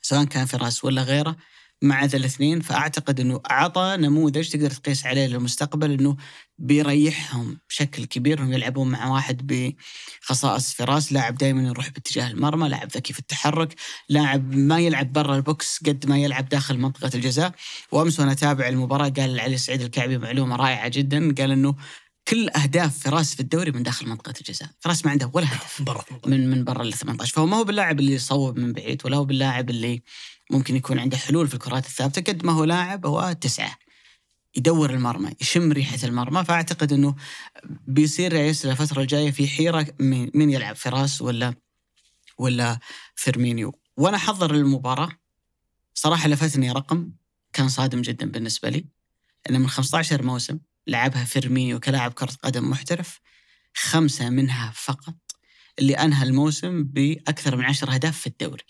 سواء كان فراس ولا غيره مع ذا الاثنين فاعتقد انه اعطى نموذج تقدر تقيس عليه للمستقبل انه بيريحهم بشكل كبير انهم يلعبون مع واحد بخصائص فراس، لاعب دائما يروح باتجاه المرمى، لاعب ذكي في التحرك، لاعب ما يلعب برا البوكس قد ما يلعب داخل منطقه الجزاء، وامس وانا اتابع المباراه قال علي سعيد الكعبي معلومه رائعه جدا، قال انه كل اهداف فراس في الدوري من داخل منطقه الجزاء، فراس ما عنده ولا هدف برا من من برا ال 18 فهو ما هو باللاعب اللي يصوب من بعيد ولا هو باللاعب اللي ممكن يكون عنده حلول في الكرات الثابته قد ما هو لاعب هو تسعه يدور المرمى يشم ريحه المرمى فاعتقد انه بيصير يعيش الفتره الجايه في حيره مين يلعب فراس ولا ولا فيرمينيو وانا احضر المباراه صراحه لفتني رقم كان صادم جدا بالنسبه لي انه من 15 موسم لعبها فيرمينيو كلاعب كرة قدم محترف خمسة منها فقط اللي أنهى الموسم بأكثر من عشر أهداف في الدوري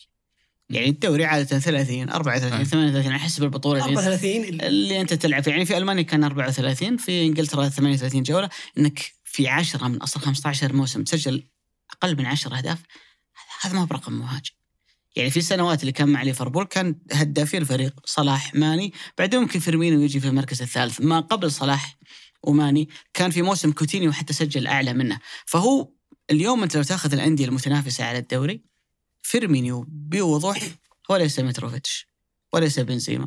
يعني الدوري عادة 30 34 38 على حسب البطولة 34 اللي, اللي أنت تلعب يعني في ألمانيا كان 34 في إنجلترا 38 جولة أنك في 10 من أصل 15 موسم تسجل أقل من 10 أهداف هذا ما برقم مهاجم يعني في السنوات اللي كان مع ليفربول كان هدافي الفريق صلاح ماني بعدين ممكن فيرمينو يجي في المركز الثالث ما قبل صلاح وماني كان في موسم كوتينيو حتى سجل اعلى منه فهو اليوم انت لو تاخذ الانديه المتنافسه على الدوري فيرمينيو بوضوح هو ليس متروفيتش وليس بنزيما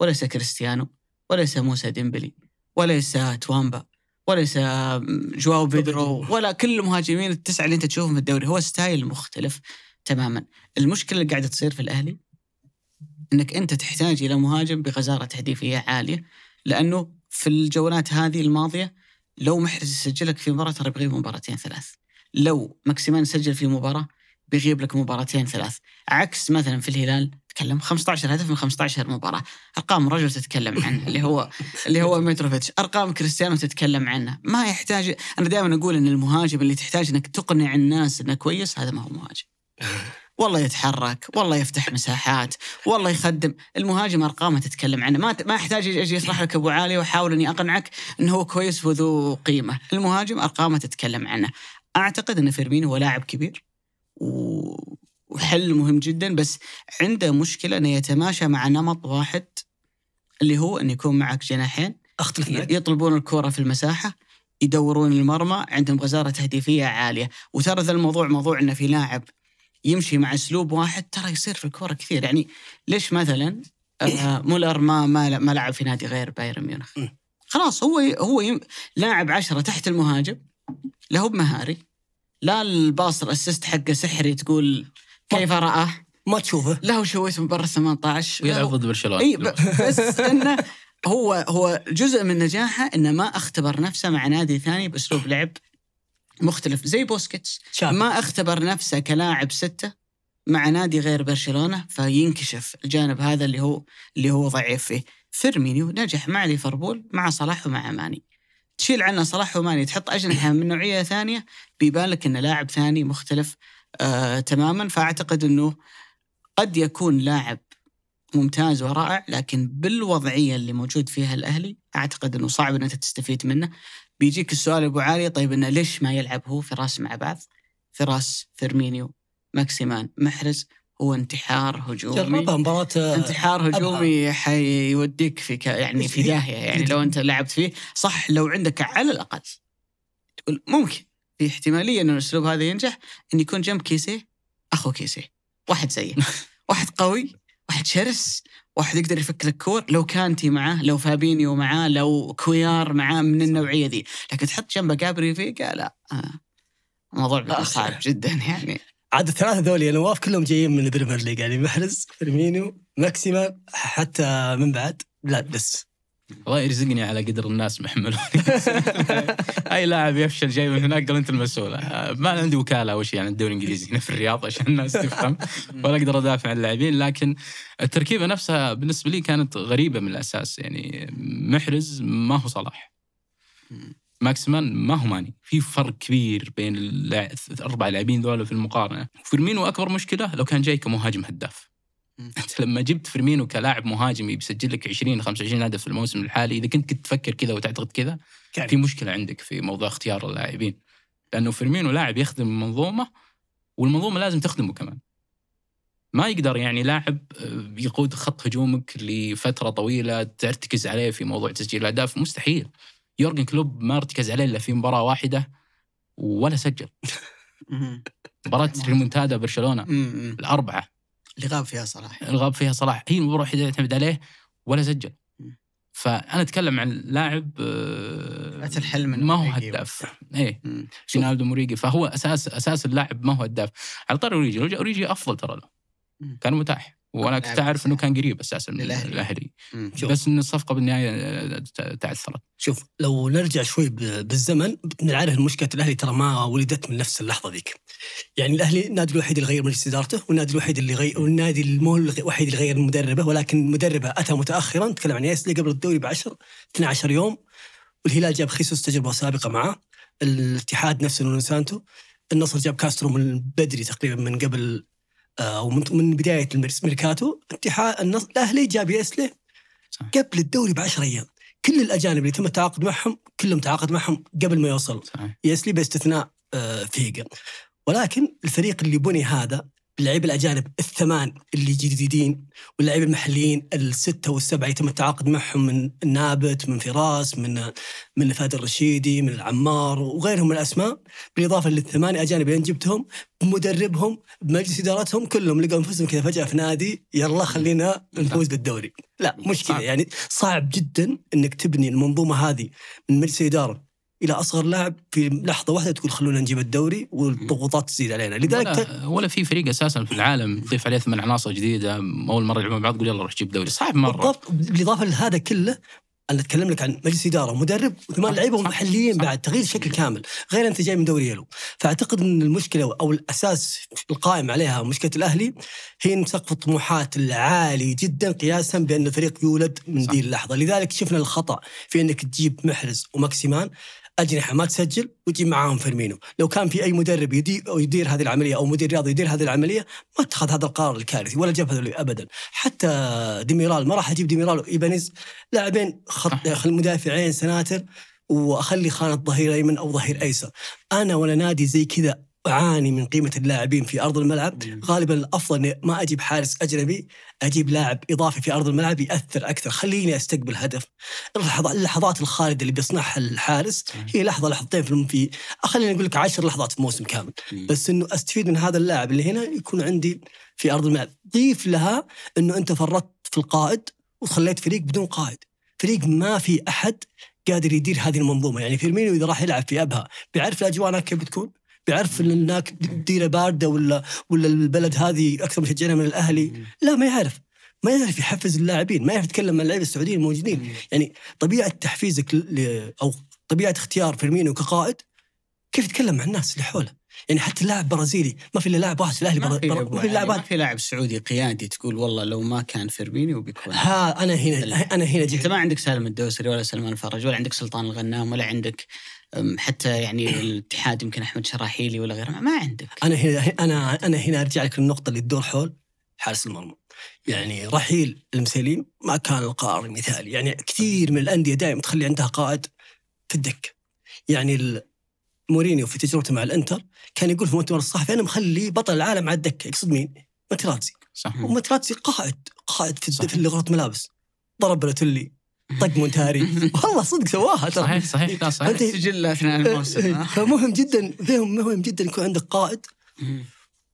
وليس كريستيانو وليس موسى ديمبلي وليس توامبا وليس جواو بيدرو ولا كل المهاجمين التسعه اللي انت تشوفهم في الدوري هو ستايل مختلف تماما المشكله اللي قاعده تصير في الاهلي انك انت تحتاج الى مهاجم بغزاره تهديفيه عاليه لانه في الجولات هذه الماضيه لو محرز يسجلك في مباراه ترى بيغيب مباراتين ثلاث لو ماكسيمان سجل في مباراه بيغيب لك مباراتين ثلاث عكس مثلا في الهلال تكلم 15 هدف من 15 مباراه ارقام رجل تتكلم عنه اللي هو اللي هو متروفيتش ارقام كريستيانو تتكلم عنه ما يحتاج انا دائما اقول ان المهاجم اللي تحتاج انك تقنع الناس انه كويس هذا ما هو مهاجم والله يتحرك والله يفتح مساحات والله يخدم المهاجم ارقامه تتكلم عنه ما ما احتاج اجي اشرح لك ابو علي واحاول اني اقنعك انه هو كويس وذو قيمه المهاجم ارقامه تتكلم عنه اعتقد ان فيرمينو هو لاعب كبير وحل مهم جدا بس عنده مشكله انه يتماشى مع نمط واحد اللي هو ان يكون معك جناحين اختلف يطلبون الكره في المساحه يدورون المرمى عندهم غزاره تهديفيه عاليه وترى ذا الموضوع موضوع انه في لاعب يمشي مع اسلوب واحد ترى يصير في الكوره كثير يعني ليش مثلا آه، مولر ما ما ما لعب في نادي غير بايرن ميونخ خلاص هو هو يم... لاعب عشرة تحت المهاجم لا هو بمهاري لا الباص الاسيست حقه سحري تقول كيف راه ما تشوفه لا هو شويته من برا 18 ويلعب ضد برشلونه اي بس انه هو هو جزء من نجاحه انه ما اختبر نفسه مع نادي ثاني باسلوب لعب مختلف زي بوسكيتس شابت. ما اختبر نفسه كلاعب سته مع نادي غير برشلونه فينكشف الجانب هذا اللي هو اللي هو ضعيف فيه فيرمينيو نجح مع ليفربول مع صلاح ومع ماني تشيل عنه صلاح وماني تحط اجنحه من نوعيه ثانيه بيبان لك انه لاعب ثاني مختلف آه تماما فاعتقد انه قد يكون لاعب ممتاز ورائع لكن بالوضعيه اللي موجود فيها الاهلي اعتقد انه صعب ان انت تستفيد منه بيجيك السؤال ابو علي طيب انه ليش ما يلعب هو فراس مع بعض؟ فراس فيرمينيو ماكسيمان محرز هو انتحار هجومي جربها مباراة انتحار هجومي حيوديك في ك... يعني في إيه، داهيه يعني لو انت لعبت فيه صح لو عندك على الاقل تقول ممكن في احتماليه انه الاسلوب هذا ينجح ان يكون جنب كيسيه اخو كيسيه واحد زيه واحد قوي واحد شرس واحد يقدر يفك لك كور لو كانتي معاه لو فابينيو معاه لو كويار معاه من النوعيه ذي لكن تحط جنبه جابري فيجا لا الموضوع آه، صعب جدا يعني عاد الثلاثه ذولي نواف كلهم جايين من البريمير ليج يعني محرز فيرمينيو ماكسيما حتى من بعد لا بس الله يرزقني على قدر الناس محمل اي لاعب يفشل جاي من هناك قال انت المسؤول آه، ما عندي وكاله او شيء يعني الدوري الانجليزي هنا في الرياض عشان الناس تفهم ولا اقدر ادافع عن اللاعبين لكن التركيبه نفسها بالنسبه لي كانت غريبه من الاساس يعني محرز ما هو صلاح ماكسمان ما هو ماني في فرق كبير بين الاربع لاعبين ذول في المقارنه فيرمينو اكبر مشكله لو كان جاي كمهاجم هداف انت لما جبت فيرمينو كلاعب مهاجم بيسجل لك 20 25 هدف في الموسم الحالي اذا كنت كنت تفكر كذا وتعتقد كذا في مشكله عندك في موضوع اختيار اللاعبين لانه فيرمينو لاعب يخدم المنظومه والمنظومه لازم تخدمه كمان ما يقدر يعني لاعب آه، يقود خط هجومك لفتره طويله ترتكز عليه في موضوع تسجيل الاهداف مستحيل يورجن كلوب ما ارتكز عليه الا في مباراه واحده ولا سجل مباراه ريمونتادا برشلونه الاربعه اللي غاب فيها صلاح اللي غاب فيها صلاح هي المباراه الوحيده اللي اعتمد عليه ولا سجل فانا اتكلم عن لاعب أه الحلم ما هو هداف ايه جينالدو موريجي فهو اساس اساس اللاعب ما هو هداف على طار اوريجي اوريجي افضل ترى له كان متاح وانا كنت اعرف انه كان قريب اساسا من الاهلي, الأهلي. بس ان الصفقه بالنهايه آه، تعثرت شوف لو نرجع شوي بالزمن نعرف مشكله الاهلي ترى ما ولدت من نفس اللحظه ذيك يعني الاهلي النادي الوحيد اللي غير مجلس ادارته والنادي الوحيد اللي غير والنادي مو الوحيد اللي غير مدربه ولكن مدربه اتى متاخرا نتكلم عن ياسلي قبل الدوري ب 10 12 يوم والهلال جاب خيسوس تجربه سابقه معاه الاتحاد نفسه نونو سانتو النصر جاب كاسترو من بدري تقريبا من قبل آه، ومن بدايه الميركاتو اتحاد الاهلي جاب يسله قبل الدوري ب 10 ايام كل الاجانب اللي تم التعاقد معهم كلهم تعاقد معهم قبل ما يوصلوا يسلي باستثناء آه، فيجا ولكن الفريق اللي بني هذا اللعيبه الاجانب الثمان اللي جديدين واللعيبه المحليين السته والسبعه يتم التعاقد معهم من نابت من فراس من من فهد الرشيدي من العمار وغيرهم من الاسماء بالاضافه للثمانيه اجانب اللي جبتهم بمدربهم بمجلس ادارتهم كلهم لقوا انفسهم كذا فجاه في نادي يلا خلينا نفوز بالدوري لا مش كذا يعني صعب جدا انك تبني المنظومه هذه من مجلس اداره الى اصغر لاعب في لحظه واحده تقول خلونا نجيب الدوري والضغوطات تزيد علينا لذلك ولا, ولا في فريق اساسا في العالم تضيف عليه ثمان عناصر جديده اول مره يلعبون بعض تقول يلا روح جيب دوري صعب مره بالضبط بالاضافه لهذا كله انا اتكلم لك عن مجلس اداره ومدرب وثمان لعيبه ومحليين بعد تغيير شكل كامل غير انت جاي من دوري يلو فاعتقد ان المشكله او الاساس القائم عليها مشكله الاهلي هي سقف الطموحات العالي جدا قياسا بان الفريق يولد من ذي اللحظه لذلك شفنا الخطا في انك تجيب محرز وماكسيمان اجنحه ما تسجل وتجيب معاهم فيرمينو، لو كان في اي مدرب يدير, يدير هذه العمليه او مدير رياضي يدير هذه العمليه ما اتخذ هذا القرار الكارثي ولا جاب هذا ابدا، حتى ديميرال ما راح اجيب ديميرال وايبانيز لاعبين خط مدافعين سناتر واخلي خانه ظهير ايمن او ظهير ايسر، انا ولا نادي زي كذا اعاني من قيمه اللاعبين في ارض الملعب غالبا الافضل ما اجيب حارس اجنبي اجيب لاعب اضافي في ارض الملعب ياثر اكثر خليني استقبل هدف اللحظات الخالده اللي بيصنعها الحارس هي لحظه لحظتين في خليني اقول لك 10 لحظات في موسم كامل بس انه استفيد من هذا اللاعب اللي هنا يكون عندي في ارض الملعب ضيف لها انه انت فرطت في القائد وخليت فريق بدون قائد فريق ما في احد قادر يدير هذه المنظومه يعني فيرمينيو اذا راح يلعب في ابها بيعرف الاجواء هناك كيف بتكون يعرف ان هناك ديره بارده ولا ولا البلد هذه اكثر مشجعينها من الاهلي لا ما يعرف ما يعرف يحفز اللاعبين ما يعرف يتكلم مع اللعيبه السعوديين الموجودين يعني طبيعه تحفيزك او طبيعه اختيار فيرمينو كقائد كيف يتكلم مع الناس اللي حوله يعني حتى اللاعب برازيلي ما في الا لاعب واحد في الاهلي ما في لاعب يعني ما في لاعب سعودي قيادي تقول والله لو ما كان فيرمينيو بيكون ها انا هنا انا هنا جيت. انت ما عندك سالم الدوسري ولا سلمان الفرج ولا عندك سلطان الغنام ولا عندك حتى يعني الاتحاد يمكن احمد شراحيلي ولا غيره ما عندك انا هنا انا انا هنا ارجع لك النقطة اللي تدور حول حارس المرمى يعني رحيل المسليم ما كان القرار المثالي يعني كثير من الانديه دائما تخلي عندها قائد في الدكه يعني مورينيو في تجربته مع الانتر كان يقول في مؤتمر الصحفي انا مخلي بطل العالم على الدكه يقصد مين؟ ماتراتزي صح وماتراتزي قائد قائد في, صحيح. في غرفه ملابس ضرب بلوتيلي طق مونتاري والله صدق سواها ترى صحيح صحيح لا صحيح سجل اثناء إيه، الموسم إيه. آه. فمهم جدا فيهم مهم جدا يكون عندك قائد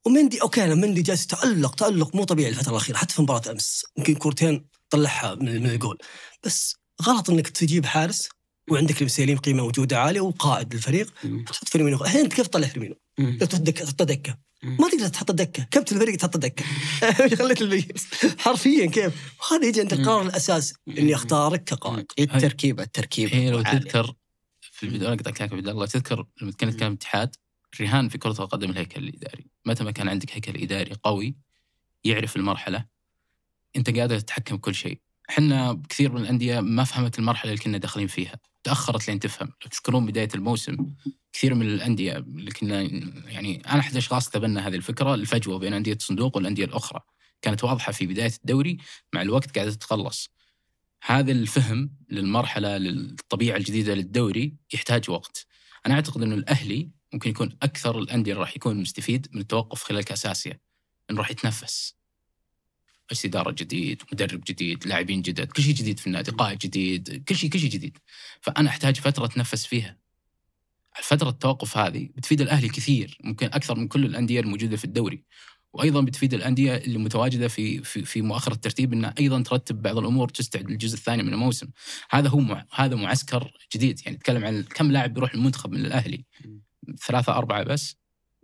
ومندي اوكي انا مندي جالس تالق تالق مو طبيعي الفتره الاخيره حتى في مباراه امس يمكن كورتين طلعها من, الجول بس غلط انك تجيب حارس وعندك المسيلين قيمه موجوده عاليه وقائد للفريق تحط فيرمينو الحين انت كيف تطلع فيرمينو؟ لو تحط دكه ما تقدر تحط الدكه، كابتن الفريق تحط الدكه. خليت البيس حرفيا كيف وهذا يجي عند القرار الاساسي اني اختارك كقائد إيه. التركيبه التركيبه هي إيه، لو تذكر في البدايه انا قطعت عبد الله تذكر لما كانت كان اتحاد رهان في كره القدم الهيكل الاداري متى ما كان عندك هيكل اداري قوي يعرف المرحله انت قادر تتحكم بكل شيء احنا كثير من الانديه ما فهمت المرحله اللي كنا داخلين فيها تاخرت لين تفهم لو تذكرون بدايه الموسم كثير من الانديه اللي كنا يعني انا احد الاشخاص تبنى هذه الفكره الفجوه بين انديه الصندوق والانديه الاخرى كانت واضحه في بدايه الدوري مع الوقت قاعده تتقلص هذا الفهم للمرحله للطبيعه الجديده للدوري يحتاج وقت انا اعتقد انه الاهلي ممكن يكون اكثر الانديه اللي راح يكون مستفيد من التوقف خلال كاس اسيا انه راح يتنفس بس اداره جديد، مدرب جديد، لاعبين جدد، كل شيء جديد في النادي، قائد جديد، كل شيء كل شيء جديد. فانا احتاج فتره اتنفس فيها. الفتره التوقف هذه بتفيد الاهلي كثير، ممكن اكثر من كل الانديه الموجوده في الدوري. وايضا بتفيد الانديه اللي متواجده في في في مؤخر الترتيب انها ايضا ترتب بعض الامور تستعد للجزء الثاني من الموسم. هذا هو مع... هذا معسكر جديد يعني نتكلم عن كم لاعب بيروح المنتخب من الاهلي؟ ثلاثه اربعه بس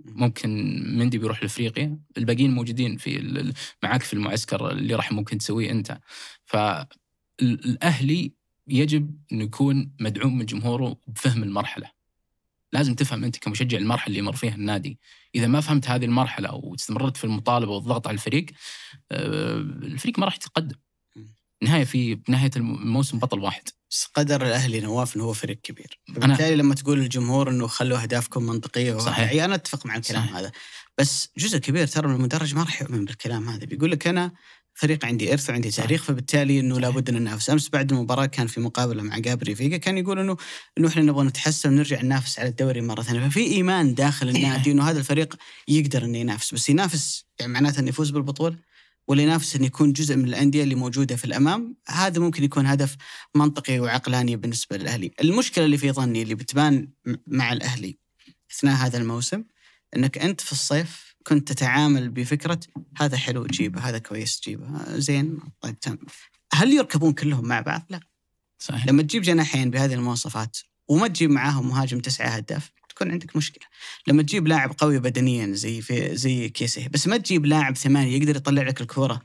ممكن مندي بيروح لافريقيا الباقيين موجودين في معاك في المعسكر اللي راح ممكن تسويه انت فالاهلي يجب انه يكون مدعوم من جمهوره بفهم المرحله لازم تفهم انت كمشجع المرحله اللي يمر فيها النادي اذا ما فهمت هذه المرحله واستمرت في المطالبه والضغط على الفريق آه، الفريق ما راح يتقدم نهايه في نهايه الموسم بطل واحد بس قدر الاهلي نواف انه هو فريق كبير فبالتالي لما تقول للجمهور انه خلوا اهدافكم منطقيه صحيح انا اتفق مع الكلام صحيح. هذا بس جزء كبير ترى من المدرج ما راح يؤمن بالكلام هذا بيقول لك انا فريق عندي ارث وعندي تاريخ فبالتالي انه لابد ان ننافس امس بعد المباراه كان في مقابله مع جابري فيجا كان يقول انه انه احنا نبغى نتحسن ونرجع ننافس على الدوري مره ثانيه ففي ايمان داخل النادي انه هذا الفريق يقدر انه ينافس بس ينافس يعني معناته انه يفوز بالبطوله واللي ينافس أن يكون جزء من الأندية اللي موجودة في الأمام هذا ممكن يكون هدف منطقي وعقلاني بالنسبة للأهلي المشكلة اللي في ظني اللي بتبان مع الأهلي أثناء هذا الموسم أنك أنت في الصيف كنت تتعامل بفكرة هذا حلو جيبه هذا كويس جيبه زين طيب تم هل يركبون كلهم مع بعض؟ لا صحيح. لما تجيب جناحين بهذه المواصفات وما تجيب معاهم مهاجم تسعة هدف تكون عندك مشكله لما تجيب لاعب قوي بدنيا زي في زي كيسيه بس ما تجيب لاعب ثمانيه يقدر يطلع لك الكوره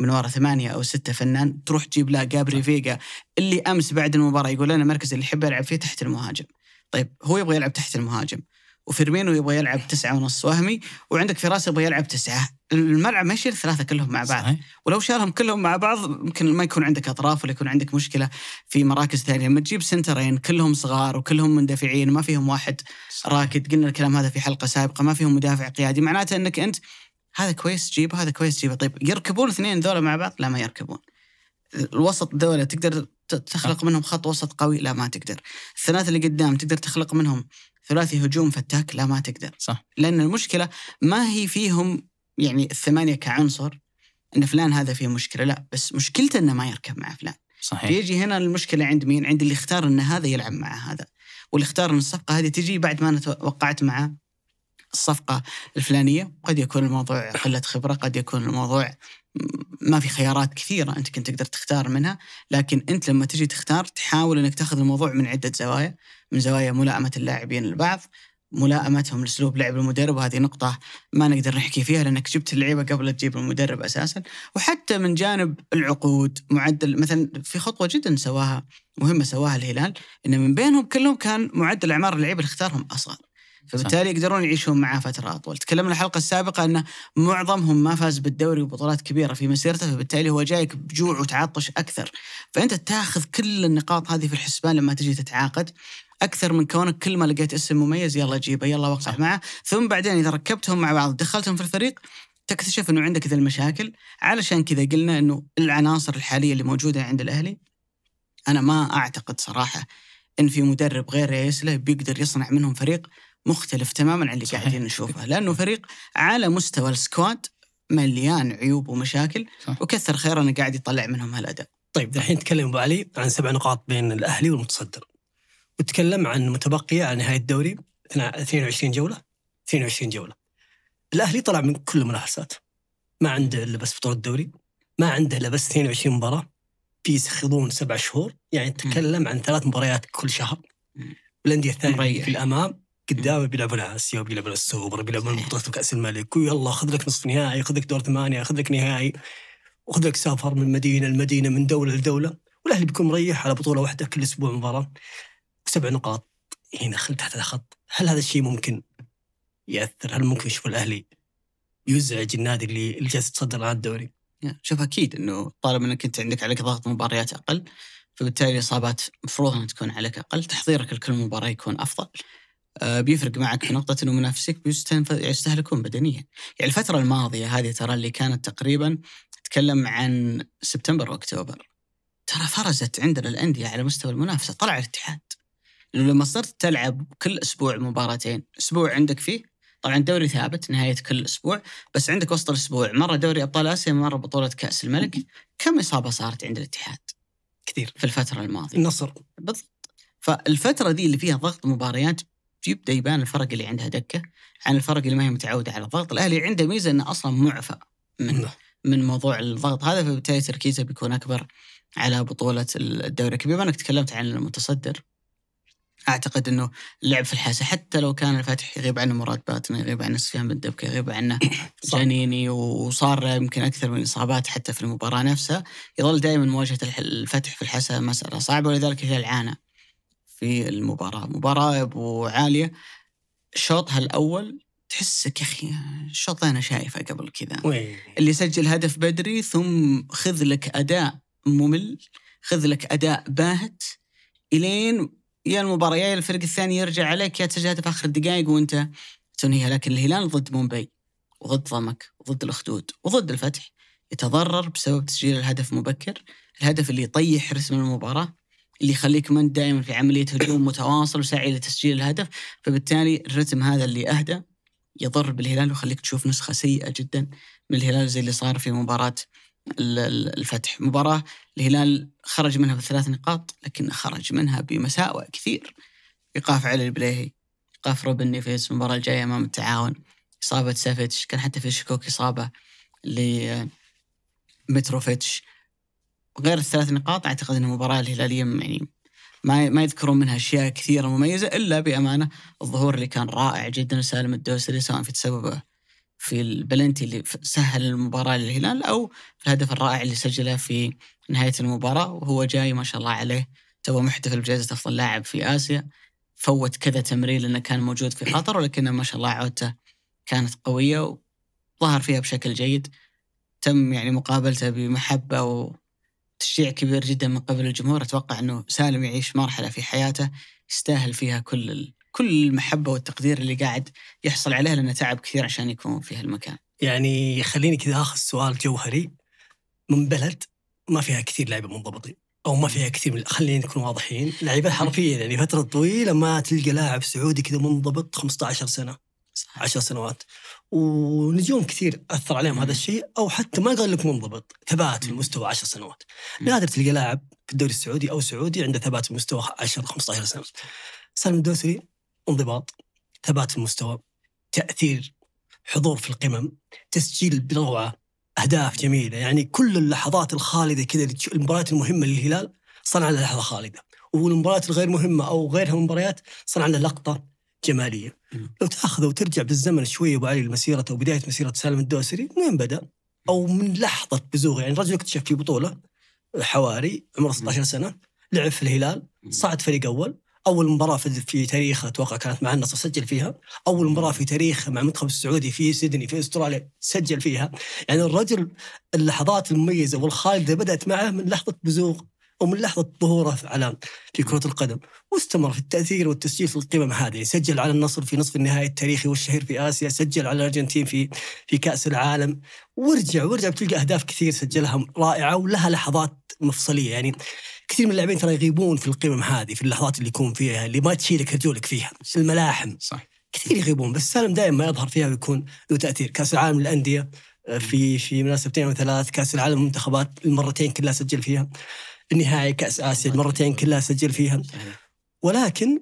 من ورا ثمانية أو ستة فنان تروح تجيب لا جابري فيجا اللي أمس بعد المباراة يقول أنا المركز اللي أحب ألعب فيه تحت المهاجم طيب هو يبغى يلعب تحت المهاجم وفيرمينو يبغى يلعب تسعة ونص وهمي وعندك فراس يبغى يلعب تسعة الملعب ما يشيل ثلاثة كلهم مع بعض صحيح. ولو شالهم كلهم مع بعض يمكن ما يكون عندك أطراف ولا يكون عندك مشكلة في مراكز ثانية لما تجيب سنترين كلهم صغار وكلهم مندفعين ما فيهم واحد صحيح. راكد قلنا الكلام هذا في حلقة سابقة ما فيهم مدافع قيادي معناته أنك أنت هذا كويس جيبه هذا كويس جيبه طيب يركبون اثنين ذولا مع بعض لا ما يركبون الوسط دولة تقدر تخلق منهم خط وسط قوي لا ما تقدر الثلاثة اللي قدام تقدر تخلق منهم ثلاثي هجوم فتاك لا ما تقدر صح لان المشكله ما هي فيهم يعني الثمانيه كعنصر ان فلان هذا فيه مشكله لا بس مشكلته انه ما يركب مع فلان صحيح فيجي هنا المشكله عند مين؟ عند اللي اختار ان هذا يلعب مع هذا واللي اختار ان الصفقه هذه تجي بعد ما انا وقعت مع الصفقه الفلانيه قد يكون الموضوع قله خبره قد يكون الموضوع ما في خيارات كثيره انت كنت تقدر تختار منها لكن انت لما تجي تختار تحاول انك تاخذ الموضوع من عده زوايا من زوايا ملائمه اللاعبين لبعض ملائمتهم لاسلوب لعب المدرب وهذه نقطة ما نقدر نحكي فيها لانك جبت اللعيبة قبل تجيب المدرب اساسا وحتى من جانب العقود معدل مثلا في خطوة جدا سواها مهمة سواها الهلال ان من بينهم كلهم كان معدل اعمار اللعيبة اللي اختارهم اصغر فبالتالي يقدرون يعيشون معاه فتره اطول، تكلمنا الحلقه السابقه انه معظمهم ما فاز بالدوري وبطولات كبيره في مسيرته فبالتالي هو جايك بجوع وتعطش اكثر، فانت تاخذ كل النقاط هذه في الحسبان لما تجي تتعاقد اكثر من كونك كل ما لقيت اسم مميز يلا جيبه يلا وقع معه، ثم بعدين اذا ركبتهم مع بعض دخلتهم في الفريق تكتشف انه عندك ذا المشاكل، علشان كذا قلنا انه العناصر الحاليه اللي موجوده عند الاهلي انا ما اعتقد صراحه ان في مدرب غير له بيقدر يصنع منهم فريق مختلف تماما عن اللي صحيح. قاعدين نشوفه لانه فريق على مستوى السكواد مليان عيوب ومشاكل صح. وكثر انه قاعد يطلع منهم هالاداء طيب الحين نتكلم ابو علي عن سبع نقاط بين الاهلي والمتصدر وتكلم عن متبقيه على نهايه الدوري 22 جوله 22 جوله الاهلي طلع من كل المنافسات ما عنده الا بس بطوله الدوري ما عنده الا بس 22 مباراه في غضون سبع شهور يعني نتكلم عن ثلاث مباريات كل شهر والانديه الثانيه في الامام قدامه بيلعبون اسيا وبيلعبون السوبر بيلعبون بطوله كاس الملك ويلا خذ لك نصف نهائي خذ لك دور ثمانيه خذ لك نهائي وخذ لك سفر من مدينه لمدينه من دوله لدوله والاهلي بيكون مريح على بطوله واحده كل اسبوع مباراه وسبع نقاط هنا خل تحت الخط هل هذا الشيء ممكن ياثر هل ممكن يشوف الاهلي يزعج النادي اللي اللي جالس يتصدر على الدوري شوف اكيد انه طالما انك انت عندك عليك ضغط مباريات اقل فبالتالي الاصابات مفروض انها تكون عليك اقل تحضيرك لكل مباراه يكون افضل آه، بيفرق معك في نقطة أنه منافسيك يستهلكون بدنيا يعني الفترة الماضية هذه ترى اللي كانت تقريبا تكلم عن سبتمبر وأكتوبر ترى فرزت عندنا الأندية على مستوى المنافسة طلع الاتحاد لأنه لما صرت تلعب كل أسبوع مباراتين أسبوع عندك فيه طبعا الدوري ثابت نهاية كل أسبوع بس عندك وسط الأسبوع مرة دوري أبطال آسيا مرة بطولة كأس الملك كم إصابة صارت عند الاتحاد كثير في الفترة الماضية النصر بالضبط فالفترة دي اللي فيها ضغط مباريات يبدا يبان الفرق اللي عندها دكه عن الفرق اللي ما هي متعوده على الضغط، الاهلي عنده ميزه انه اصلا معفى من نعم. من موضوع الضغط هذا فبالتالي تركيزه بيكون اكبر على بطوله الدوري الكبير، انك تكلمت عن المتصدر اعتقد انه اللعب في الحاسه حتى لو كان الفتح يغيب عنه مراد باتن يغيب عنه سفيان بن دبكه يغيب عنه جانيني وصار يمكن اكثر من اصابات حتى في المباراه نفسها يظل دائما مواجهه الفتح في الحاسه مساله صعبه ولذلك هي العانه في المباراة مباراة أبو عالية شوطها الأول تحسك يا أخي الشوط أنا شايفه قبل كذا اللي سجل هدف بدري ثم خذ لك أداء ممل خذ لك أداء باهت إلين يا المباراة يا الفرق الثاني يرجع عليك يا تسجل هدف آخر دقائق وأنت تنهيها لكن الهلال ضد مومبي وضد ضمك وضد الأخدود وضد الفتح يتضرر بسبب تسجيل الهدف مبكر الهدف اللي يطيح رسم المباراة اللي يخليك من دائما في عمليه هجوم متواصل وسعي لتسجيل الهدف فبالتالي الرتم هذا اللي اهدى يضر بالهلال ويخليك تشوف نسخه سيئه جدا من الهلال زي اللي صار في مباراه الفتح مباراه الهلال خرج منها بثلاث نقاط لكن خرج منها بمساوئ كثير ايقاف علي البليهي ايقاف روبن نيفيز المباراه الجايه امام التعاون اصابه سافيتش كان حتى في شكوك اصابه لمتروفيتش غير الثلاث نقاط اعتقد ان المباراه الهلاليه يعني ما ما يذكرون منها اشياء كثيره مميزه الا بامانه الظهور اللي كان رائع جدا لسالم الدوسري سواء في تسببه في البلنتي اللي سهل المباراه للهلال او الهدف الرائع اللي سجله في نهايه المباراه وهو جاي ما شاء الله عليه تو محتفل بجائزه افضل لاعب في اسيا فوت كذا تمرير لانه كان موجود في قطر ولكنه ما شاء الله عودته كانت قويه وظهر فيها بشكل جيد تم يعني مقابلته بمحبه تشجيع كبير جدا من قبل الجمهور اتوقع انه سالم يعيش مرحله في حياته يستاهل فيها كل ال... كل المحبه والتقدير اللي قاعد يحصل عليها لانه تعب كثير عشان يكون في هالمكان. يعني خليني كذا اخذ سؤال جوهري من بلد ما فيها كثير لعيبه منضبطين او ما فيها كثير من خلينا نكون واضحين لعيبه حرفيا يعني فتره طويله ما تلقى لاعب سعودي كذا منضبط 15 سنه صح. 10 سنوات ونجوم كثير اثر عليهم هذا الشيء او حتى ما قال لك منضبط ثبات في المستوى 10 سنوات نادر تلقى لاعب في الدوري السعودي او سعودي عنده ثبات في المستوى 10 15 سنه سالم الدوسري انضباط ثبات في المستوى تاثير حضور في القمم تسجيل بروعه اهداف جميله يعني كل اللحظات الخالده كذا المباريات المهمه للهلال صنع لها لحظه خالده والمباريات الغير مهمه او غيرها من المباريات صنع لها لقطه جماليه لو تاخذ وترجع بالزمن شويه ابو علي لمسيره او بدايه مسيره سالم الدوسري من وين بدا؟ او من لحظه بزوغه يعني رجل اكتشف في بطوله حواري عمره 16 سنه لعب في الهلال صعد فريق اول اول مباراه في تاريخه اتوقع كانت مع النصر سجل فيها اول مباراه في تاريخه مع المنتخب السعودي في سيدني في استراليا سجل فيها يعني الرجل اللحظات المميزه والخالده بدات معه من لحظه بزوغ ومن لحظه ظهوره على في كره القدم واستمر في التاثير والتسجيل في القمم هذه سجل على النصر في نصف النهائي التاريخي والشهير في اسيا سجل على الارجنتين في في كاس العالم ورجع ورجع بتلقى اهداف كثير سجلها رائعه ولها لحظات مفصليه يعني كثير من اللاعبين ترى يغيبون في القمم هذه في اللحظات اللي يكون فيها اللي ما تشيلك رجولك فيها الملاحم صح كثير يغيبون بس سالم دائما ما يظهر فيها ويكون له تاثير كاس العالم للانديه آه، في في مناسبتين او ثلاث كاس العالم المنتخبات المرتين كلها سجل فيها النهائي كاس اسيا مرتين كلها سجل فيها ولكن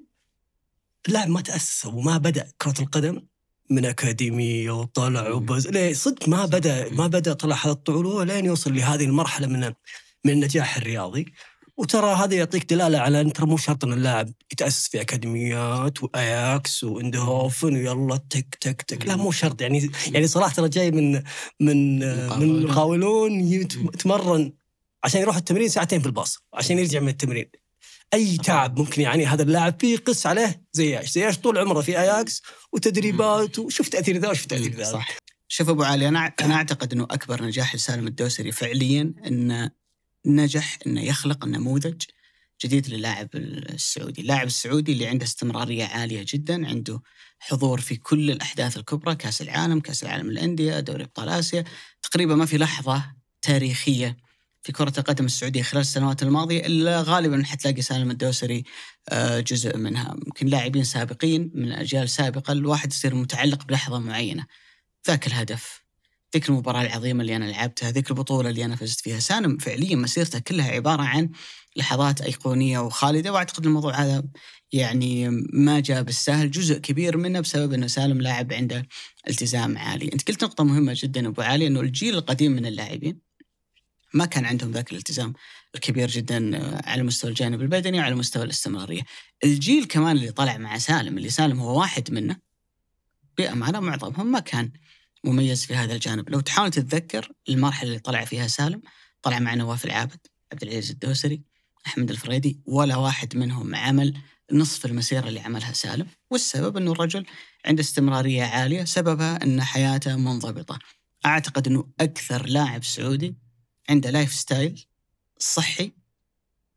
اللاعب ما تاسس وما بدا كره القدم من اكاديميه وطلع وبز ليه صدق ما بدا ما بدا طلع هذا الطول هو لين يوصل لهذه المرحله من من النجاح الرياضي وترى هذا يعطيك دلاله على ان ترى مو شرط ان اللاعب يتاسس في اكاديميات واياكس واندهوفن ويلا تك تك تك لا مو شرط يعني يعني صراحه ترى جاي من من من قاولون يتمرن عشان يروح التمرين ساعتين في الباص عشان يرجع من التمرين اي تعب ممكن يعانيه هذا اللاعب فيه قس عليه زياش زياش طول عمره في اياكس وتدريبات وشوف تاثير ذا وشفت تاثير إيه، ذا صح شوف ابو علي انا انا اعتقد انه اكبر نجاح لسالم الدوسري فعليا انه نجح انه يخلق نموذج جديد للاعب السعودي، اللاعب السعودي اللي عنده استمراريه عاليه جدا، عنده حضور في كل الاحداث الكبرى، كاس العالم، كاس العالم للانديه، دوري ابطال اسيا، تقريبا ما في لحظه تاريخيه في كرة القدم السعودية خلال السنوات الماضية إلا غالبا حتلاقي سالم الدوسري آه، جزء منها ممكن لاعبين سابقين من أجيال سابقة الواحد يصير متعلق بلحظة معينة ذاك الهدف ذيك المباراة العظيمة اللي أنا لعبتها ذيك البطولة اللي أنا فزت فيها سالم فعليا مسيرته كلها عبارة عن لحظات أيقونية وخالدة وأعتقد الموضوع هذا يعني ما جاء بالسهل جزء كبير منه بسبب أنه سالم لاعب عنده التزام عالي أنت قلت نقطة مهمة جدا أبو علي أنه الجيل القديم من اللاعبين ما كان عندهم ذاك الالتزام الكبير جدا آه، على مستوى الجانب البدني وعلى مستوى الاستمراريه. الجيل كمان اللي طلع مع سالم اللي سالم هو واحد منه بامانه معظمهم ما كان مميز في هذا الجانب، لو تحاول تتذكر المرحله اللي طلع فيها سالم طلع مع نواف العابد، عبد العزيز الدوسري، احمد الفريدي، ولا واحد منهم عمل نصف المسيرة اللي عملها سالم والسبب أنه الرجل عنده استمرارية عالية سببها أن حياته منضبطة أعتقد أنه أكثر لاعب سعودي عنده لايف ستايل صحي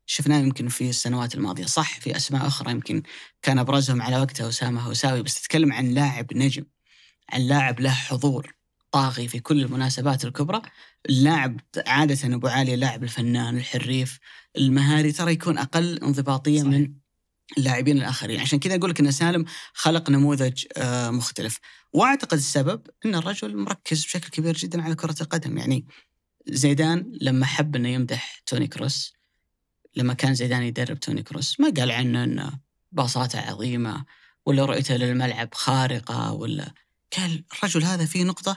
شفناه يمكن في السنوات الماضيه صح في اسماء اخرى يمكن كان ابرزهم على وقتها اسامه هوساوي بس تتكلم عن لاعب نجم عن لاعب له حضور طاغي في كل المناسبات الكبرى اللاعب عادة أبو علي اللاعب الفنان الحريف المهاري ترى يكون أقل انضباطية صحيح. من اللاعبين الآخرين عشان كذا أقول لك أن سالم خلق نموذج آه، مختلف وأعتقد السبب أن الرجل مركز بشكل كبير جدا على كرة القدم يعني زيدان لما حب انه يمدح توني كروس لما كان زيدان يدرب توني كروس ما قال عنه انه باصاته عظيمه ولا رؤيته للملعب خارقه ولا قال الرجل هذا فيه نقطه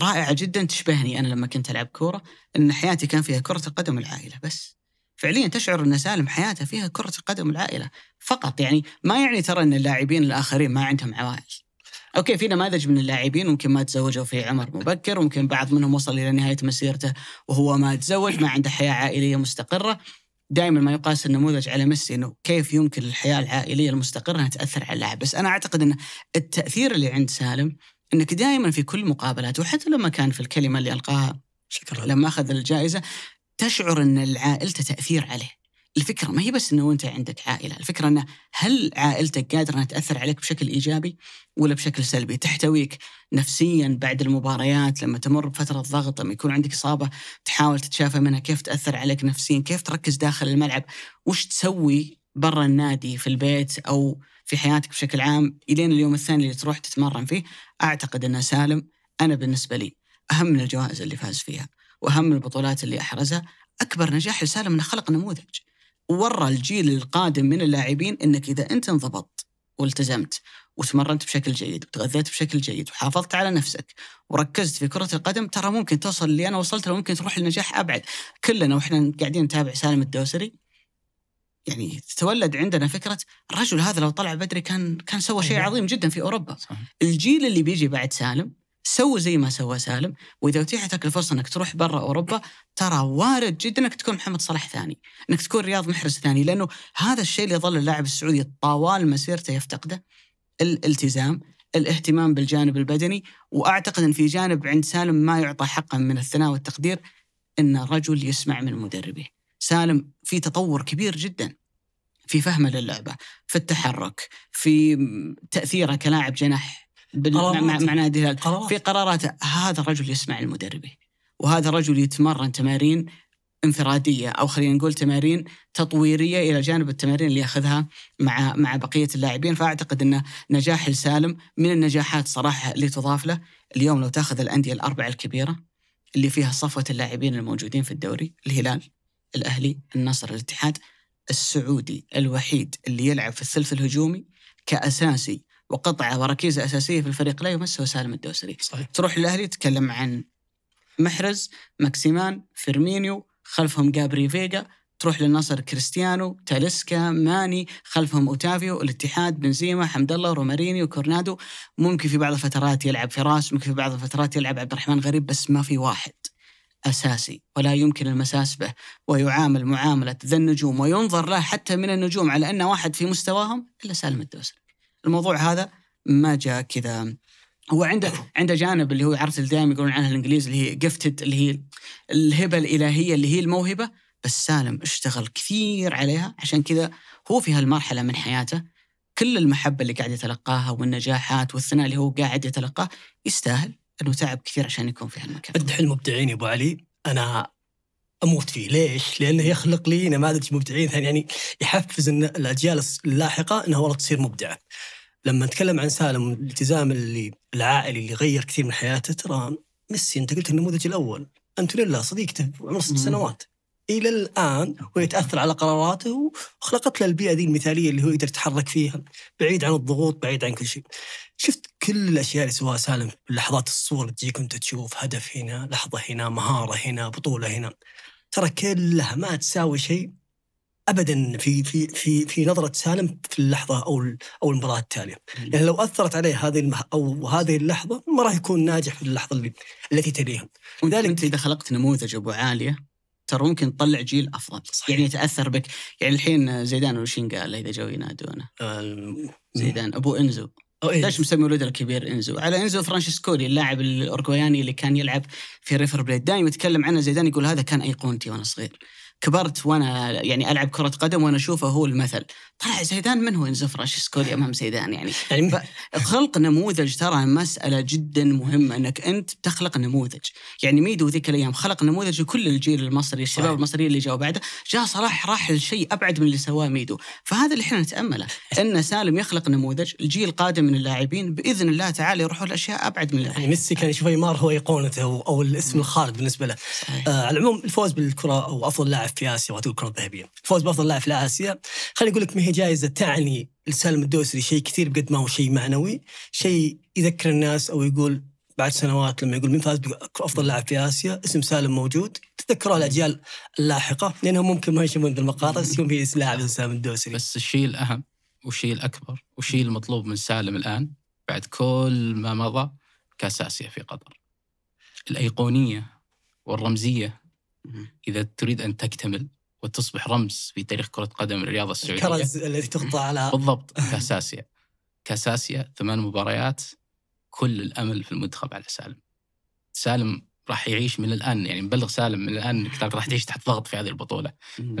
رائعه جدا تشبهني انا لما كنت العب كوره ان حياتي كان فيها كره القدم العائله بس فعليا تشعر ان سالم حياته فيها كره القدم العائله فقط يعني ما يعني ترى ان اللاعبين الاخرين ما عندهم عوائل اوكي في نماذج من اللاعبين ممكن ما تزوجوا في عمر مبكر ممكن بعض منهم وصل الى نهايه مسيرته وهو ما تزوج ما عنده حياه عائليه مستقره دائما ما يقاس النموذج على ميسي انه كيف يمكن الحياه العائليه المستقره انها تاثر على اللاعب بس انا اعتقد ان التاثير اللي عند سالم انك دائما في كل مقابلاته وحتى لما كان في الكلمه اللي القاها شكرا لما اخذ الجائزه تشعر ان العائلة تاثير عليه الفكره ما هي بس انه انت عندك عائله، الفكره انه هل عائلتك قادره انها تاثر عليك بشكل ايجابي ولا بشكل سلبي؟ تحتويك نفسيا بعد المباريات لما تمر بفتره ضغط لما يكون عندك اصابه تحاول تتشافى منها، كيف تاثر عليك نفسيا؟ كيف تركز داخل الملعب؟ وش تسوي برا النادي في البيت او في حياتك بشكل عام الين اليوم الثاني اللي تروح تتمرن فيه؟ اعتقد انه سالم انا بالنسبه لي اهم من الجوائز اللي فاز فيها واهم من البطولات اللي احرزها اكبر نجاح لسالم انه خلق نموذج وورى الجيل القادم من اللاعبين انك اذا انت انضبطت والتزمت وتمرنت بشكل جيد وتغذيت بشكل جيد وحافظت على نفسك وركزت في كرة القدم ترى ممكن توصل اللي أنا وصلت له ممكن تروح للنجاح أبعد كلنا وإحنا قاعدين نتابع سالم الدوسري يعني تتولد عندنا فكرة الرجل هذا لو طلع بدري كان كان سوى شيء أيوة. عظيم جدا في أوروبا الجيل اللي بيجي بعد سالم سو زي ما سوى سالم واذا اتيحت لك الفرصه انك تروح برا اوروبا ترى وارد جدا انك تكون محمد صلاح ثاني، انك تكون رياض محرز ثاني لانه هذا الشيء اللي ظل اللاعب السعودي طوال مسيرته يفتقده الالتزام، الاهتمام بالجانب البدني واعتقد ان في جانب عند سالم ما يعطى حقا من الثناء والتقدير ان رجل يسمع من مدربه. سالم في تطور كبير جدا في فهمه للعبه، في التحرك، في تاثيره كلاعب جناح مع, مع الهلال في قرارات هذا الرجل يسمع المدربين وهذا الرجل يتمرن تمارين انفراديه او خلينا نقول تمارين تطويريه الى جانب التمارين اللي ياخذها مع مع بقيه اللاعبين فاعتقد ان نجاح السالم من النجاحات صراحه اللي تضاف له اليوم لو تاخذ الانديه الاربعه الكبيره اللي فيها صفوه اللاعبين الموجودين في الدوري الهلال الاهلي النصر الاتحاد السعودي الوحيد اللي يلعب في الثلث الهجومي كاساسي وقطعه وركيزه اساسيه في الفريق لا يمسه سالم الدوسري صحيح. تروح للاهلي تتكلم عن محرز ماكسيمان فيرمينيو خلفهم جابري فيجا تروح للنصر كريستيانو تاليسكا ماني خلفهم اوتافيو الاتحاد بنزيما حمد الله روماريني وكورنادو ممكن في بعض الفترات يلعب فراس ممكن في بعض الفترات يلعب عبد الرحمن غريب بس ما في واحد اساسي ولا يمكن المساس به ويعامل معامله ذا النجوم وينظر له حتى من النجوم على انه واحد في مستواهم الا سالم الدوسري الموضوع هذا ما جاء كذا هو عنده عنده جانب اللي هو عرفت دائما يقولون عنها الانجليز اللي هي جفتد اللي هي الهبه الالهيه اللي هي الموهبه بس سالم اشتغل كثير عليها عشان كذا هو في هالمرحله من حياته كل المحبه اللي قاعد يتلقاها والنجاحات والثناء اللي هو قاعد يتلقاه يستاهل انه تعب كثير عشان يكون في هالمكان. مدح المبدعين يا ابو علي انا اموت فيه ليش؟ لانه يخلق لي نماذج مبدعين ثاني يعني يحفز الاجيال اللاحقه انها والله تصير مبدعه. لما نتكلم عن سالم الالتزام اللي العائلي اللي غير كثير من حياته ترى ميسي انت قلت النموذج الاول انتونيلا صديقته عمره ست سنوات الى الان ويتاثر على قراراته وخلقت له البيئه ذي المثاليه اللي هو يقدر يتحرك فيها بعيد عن الضغوط بعيد عن كل شيء شفت كل الاشياء اللي سواها سالم لحظات الصور اللي تجيك وانت تشوف هدف هنا لحظه هنا مهاره هنا بطوله هنا ترى كلها ما تساوي شيء ابدا في في في في نظره سالم في اللحظه او او المباراه التاليه، لان يعني لو اثرت عليه هذه المح او هذه اللحظه ما راح يكون ناجح في اللحظه اللي التي تليها. لذلك انت اذا خلقت نموذج ابو عاليه ترى ممكن تطلع جيل افضل صحيح. يعني يتاثر بك يعني الحين زيدان وش قال اذا جو ينادونه زيدان ابو انزو ليش مسمي ولده الكبير انزو؟ على انزو فرانشيسكوري اللاعب الاورجواياني اللي كان يلعب في ريفر بليد دائما يتكلم عنه زيدان يقول هذا كان ايقونتي وانا صغير. كبرت وانا يعني العب كره قدم وانا اشوفه هو المثل طلع زيدان من هو انزفر اشيسكولي امام زيدان يعني, يعني خلق نموذج ترى مساله جدا مهمه انك انت تخلق نموذج يعني ميدو ذيك الايام خلق نموذج لكل الجيل المصري الشباب المصريين اللي جاوا بعده جاء صلاح راح لشيء ابعد من اللي سواه ميدو فهذا اللي احنا نتامله ان سالم يخلق نموذج الجيل القادم من اللاعبين باذن الله تعالى يروحوا لاشياء ابعد من يعني ميسي كان يشوف ايمار هو ايقونته او الاسم الخالد بالنسبه له آه على العموم الفوز بالكره او افضل لاعب لاعب في اسيا وعطوه الكره الذهبيه، فوز بافضل لاعب في اسيا خليني اقول لك ما هي جائزه تعني لسالم الدوسري شيء كثير بقد ما هو شيء معنوي، شيء يذكر الناس او يقول بعد سنوات لما يقول من فاز بافضل لاعب في اسيا اسم سالم موجود تذكروه الاجيال اللاحقه لانهم ممكن ما يشوفون ذي المقاطع بس يكون في لاعب سالم الدوسري بس الشيء الاهم والشيء الاكبر والشيء المطلوب من سالم الان بعد كل ما مضى كاس اسيا في قطر الايقونيه والرمزيه إذا تريد أن تكتمل وتصبح رمز في تاريخ كرة قدم الرياضة السعودية الكرز الذي تقطع على بالضبط كأس آسيا كأس آسيا ثمان مباريات كل الأمل في المنتخب على سالم سالم راح يعيش من الان يعني مبلغ سالم من الان انك راح تعيش تحت ضغط في هذه البطوله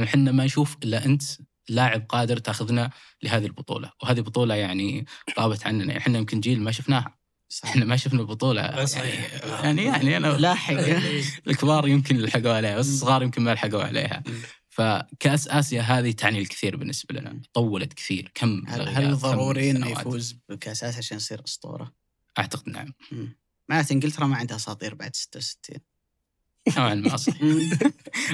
احنا ما نشوف الا انت لاعب قادر تاخذنا لهذه البطوله وهذه البطوله يعني غابت عننا يعني احنا يمكن جيل ما شفناها بس احنا ما شفنا البطوله صحيح. يعني،, يعني يعني انا لاحق الكبار يمكن لحقوا عليها بس الصغار يمكن ما لحقوا عليها فكاس اسيا هذه تعني الكثير بالنسبه لنا طولت كثير كم هل, هل ضروري انه يفوز بكاس اسيا عشان يصير اسطوره؟ اعتقد نعم معناته انجلترا ما عندها اساطير بعد 66 نوعا ما صحيح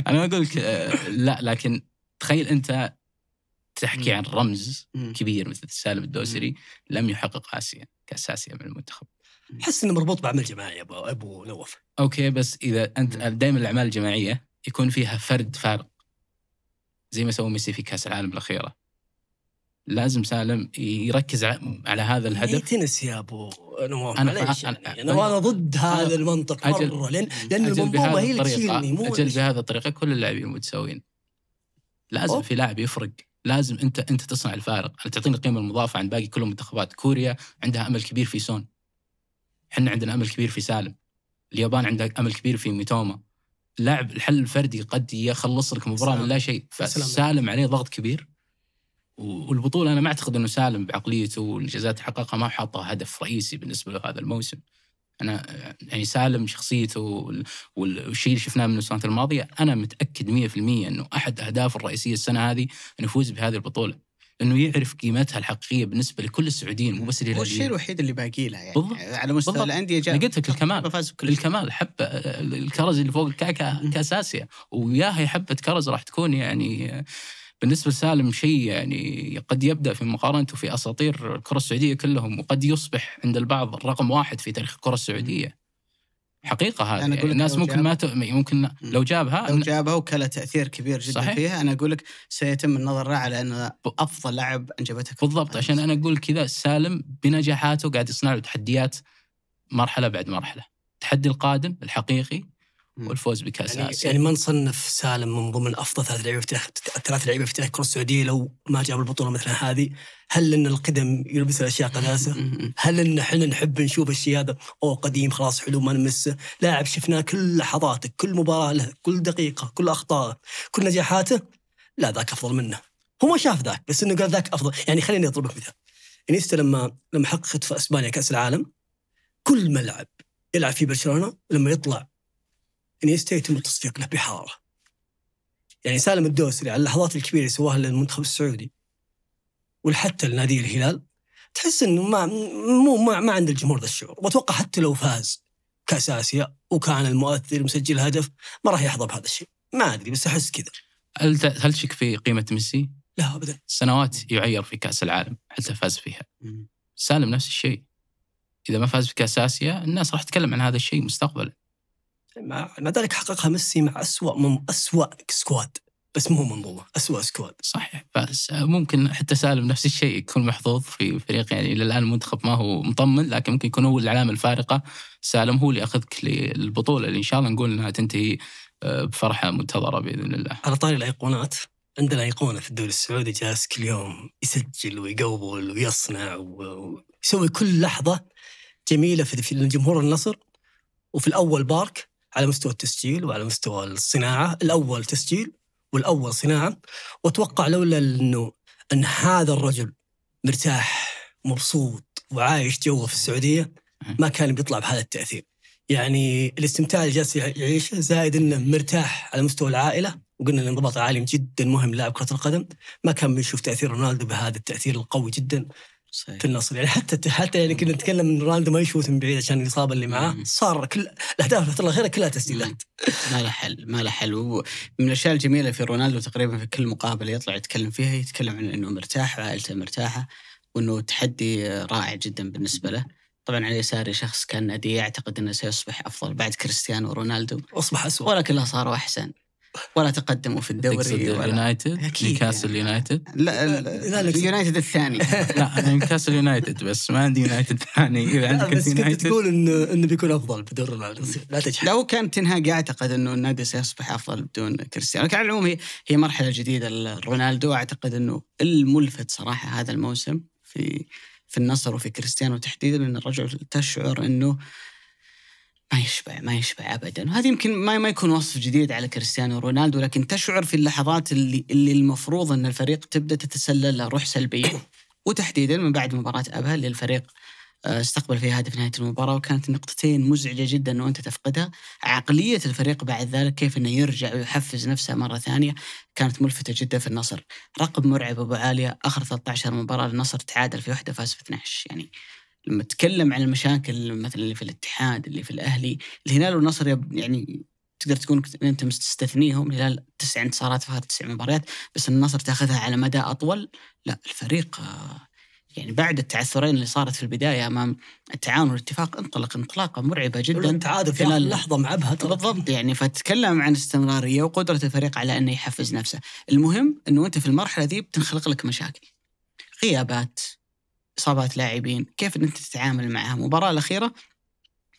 انا اقول لك آه، لا لكن تخيل انت تحكي عن رمز كبير مثل سالم الدوسري لم يحقق اسيا كاس اسيا من المنتخب احس انه مربوط بعمل جماعي ابو ابو نواف اوكي بس اذا انت دائما الاعمال الجماعيه يكون فيها فرد فارق زي ما سوى ميسي في كاس العالم الاخيره لازم سالم يركز على هذا الهدف إيه، تنس يا ابو نواف انا يعني أنا, أنا, ضد هذا المنطق أجل مره لان لان المنظومه هي اللي تشيلني مو اجل بهذا الطريقه كل اللاعبين متساويين لازم أوه. في لاعب يفرق لازم انت انت تصنع الفارق، تعطيني القيمه المضافه عن باقي كل المنتخبات، كوريا عندها امل كبير في سون. احنا عندنا امل كبير في سالم. اليابان عندها امل كبير في ميتوما. اللاعب الحل الفردي قد يخلص لك مباراه من لا شيء، فسالم عليه ضغط كبير. والبطوله انا ما اعتقد انه سالم بعقليته والانجازات اللي حققها ما حاطها هدف رئيسي بالنسبه له هذا الموسم. انا يعني سالم شخصيته والشيء اللي شفناه من السنوات الماضيه انا متاكد 100% انه احد اهدافه الرئيسيه السنه هذه انه يفوز بهذه البطوله انه يعرف قيمتها الحقيقيه بالنسبه لكل السعوديين مو بس هو الشيء الوحيد اللي باقي لها يعني بالضبط. على مستوى الانديه جاء قلت لك الكمال الكمال حبه الكرز اللي فوق الكعكه كاس اسيا وياها حبه كرز راح تكون يعني بالنسبه لسالم شيء يعني قد يبدا في مقارنته في اساطير الكره السعوديه كلهم وقد يصبح عند البعض الرقم واحد في تاريخ الكره السعوديه. حقيقه هذه أنا يعني الناس ممكن ما تؤمن ممكن لو جابها لو جابها وكان تاثير كبير جدا صحيح. فيها انا اقول لك سيتم النظر لها على انه افضل لاعب انجبته بالضبط عشان انا اقول كذا سالم بنجاحاته قاعد يصنع له تحديات مرحله بعد مرحله. التحدي القادم الحقيقي والفوز بكاس يعني اسيا يعني ما نصنف سالم من ضمن افضل ثلاث لعيبه في تاريخ ثلاث لعيبه في تاريخ الكره السعوديه لو ما جاب البطوله مثلا هذه هل ان القدم يلبس الاشياء قداسه؟ هل ان احنا نحب نشوف الشيء هذا اوه قديم خلاص حلو ما نمسه، لاعب شفناه كل لحظاته، كل مباراه له، كل دقيقه، كل اخطائه، كل نجاحاته لا ذاك افضل منه. هو ما شاف ذاك بس انه قال ذاك افضل، يعني خليني اضربك مثال. انيستا لما لما حققت في اسبانيا كاس العالم كل ملعب يلعب فيه برشلونه لما يطلع انيستا يتم التصفيق له بحراره. يعني سالم الدوسري على اللحظات الكبيره اللي سواها للمنتخب السعودي ولحتى لنادي الهلال تحس انه ما مو ما, ما عند الجمهور ذا الشعور، واتوقع حتى لو فاز كاس اسيا وكان المؤثر مسجل هدف ما راح يحظى بهذا الشيء، ما ادري بس احس كذا. هل هل تشك في قيمه ميسي؟ لا ابدا. سنوات يعير في كاس العالم حتى فاز فيها. سالم نفس الشيء. اذا ما فاز في كاس اسيا الناس راح تتكلم عن هذا الشيء مستقبلا. مع, مع ذلك حققها ميسي مع أسوأ مم... أسوأ سكواد بس مو منظومه اسوء سكواد صحيح بس ممكن حتى سالم نفس الشيء يكون محظوظ في فريق يعني الى الان المنتخب ما هو مطمن لكن ممكن يكون هو العلامه الفارقه سالم هو اللي اخذك للبطوله اللي ان شاء الله نقول انها تنتهي آه، بفرحه منتظره باذن الله. على طاري الايقونات عندنا ايقونه في الدوري السعودي جالس كل يوم يسجل ويقول ويصنع ويسوي كل لحظه جميله في الجمهور النصر وفي الاول بارك على مستوى التسجيل وعلى مستوى الصناعه، الاول تسجيل والاول صناعه واتوقع لولا انه ان هذا الرجل مرتاح مبسوط وعايش جوه في السعوديه ما كان بيطلع بهذا التاثير. يعني الاستمتاع اللي جالس يعيشه زائد انه مرتاح على مستوى العائله وقلنا الانضباط العالي جدا مهم لاعب كره القدم ما كان بنشوف تاثير رونالدو بهذا التاثير القوي جدا صحيح. النصر يعني حتى حتى يعني كنا نتكلم ان رونالدو ما يشوت من بعيد عشان الاصابه اللي معاه صار كل الاهداف الله خيرها كلها تسديدات ما له حل ما له حل ومن الاشياء الجميله في رونالدو تقريبا في كل مقابله يطلع يتكلم فيها يتكلم عن انه مرتاح وعائلته مرتاحه وانه تحدي رائع جدا بالنسبه له طبعا على يساري شخص كان نادي يعتقد انه سيصبح افضل بعد كريستيانو رونالدو اصبح اسوء ولكن صاروا احسن ولا تقدموا في الدوري ولا يعني. يونايتد نيوكاسل يونايتد لا اليونايتد الثاني لا نيوكاسل يونايتد بس ما عندي يونايتد ثاني اذا عندك بس كنت تقول انه انه بيكون افضل بدور لا تجحد لو كان تنهاج يعتقد انه النادي سيصبح افضل بدون كريستيانو لكن على العموم هي هي مرحله جديده لرونالدو اعتقد انه الملفت صراحه هذا الموسم في في النصر وفي كريستيانو تحديدا ان الرجل تشعر انه ما يشبع ما يشبع ابدا وهذا يمكن ما, ما يكون وصف جديد على كريستيانو رونالدو لكن تشعر في اللحظات اللي اللي المفروض ان الفريق تبدا تتسلل له روح سلبيه وتحديدا من بعد مباراه ابها اللي الفريق آه، استقبل فيها هدف نهايه المباراه وكانت نقطتين مزعجه جدا وانت تفقدها عقليه الفريق بعد ذلك كيف انه يرجع ويحفز نفسه مره ثانيه كانت ملفته جدا في النصر رقم مرعب ابو عاليه اخر 13 مباراه للنصر تعادل في وحده فاز في 12 يعني لما تكلم عن المشاكل مثلا اللي في الاتحاد اللي في الاهلي الهلال والنصر يعني تقدر تكون انت تستثنيهم الهلال تسع انتصارات في تسع مباريات بس النصر تاخذها على مدى اطول لا الفريق آه، يعني بعد التعثرين اللي صارت في البدايه امام التعاون والاتفاق انطلق انطلاقه مرعبه جدا تعادل في لحظه معبها بالضبط يعني فتكلم عن استمراريه وقدره الفريق على انه يحفز نفسه، المهم انه انت في المرحله دي بتنخلق لك مشاكل غيابات اصابات لاعبين، كيف انت تتعامل معها؟ المباراه الاخيره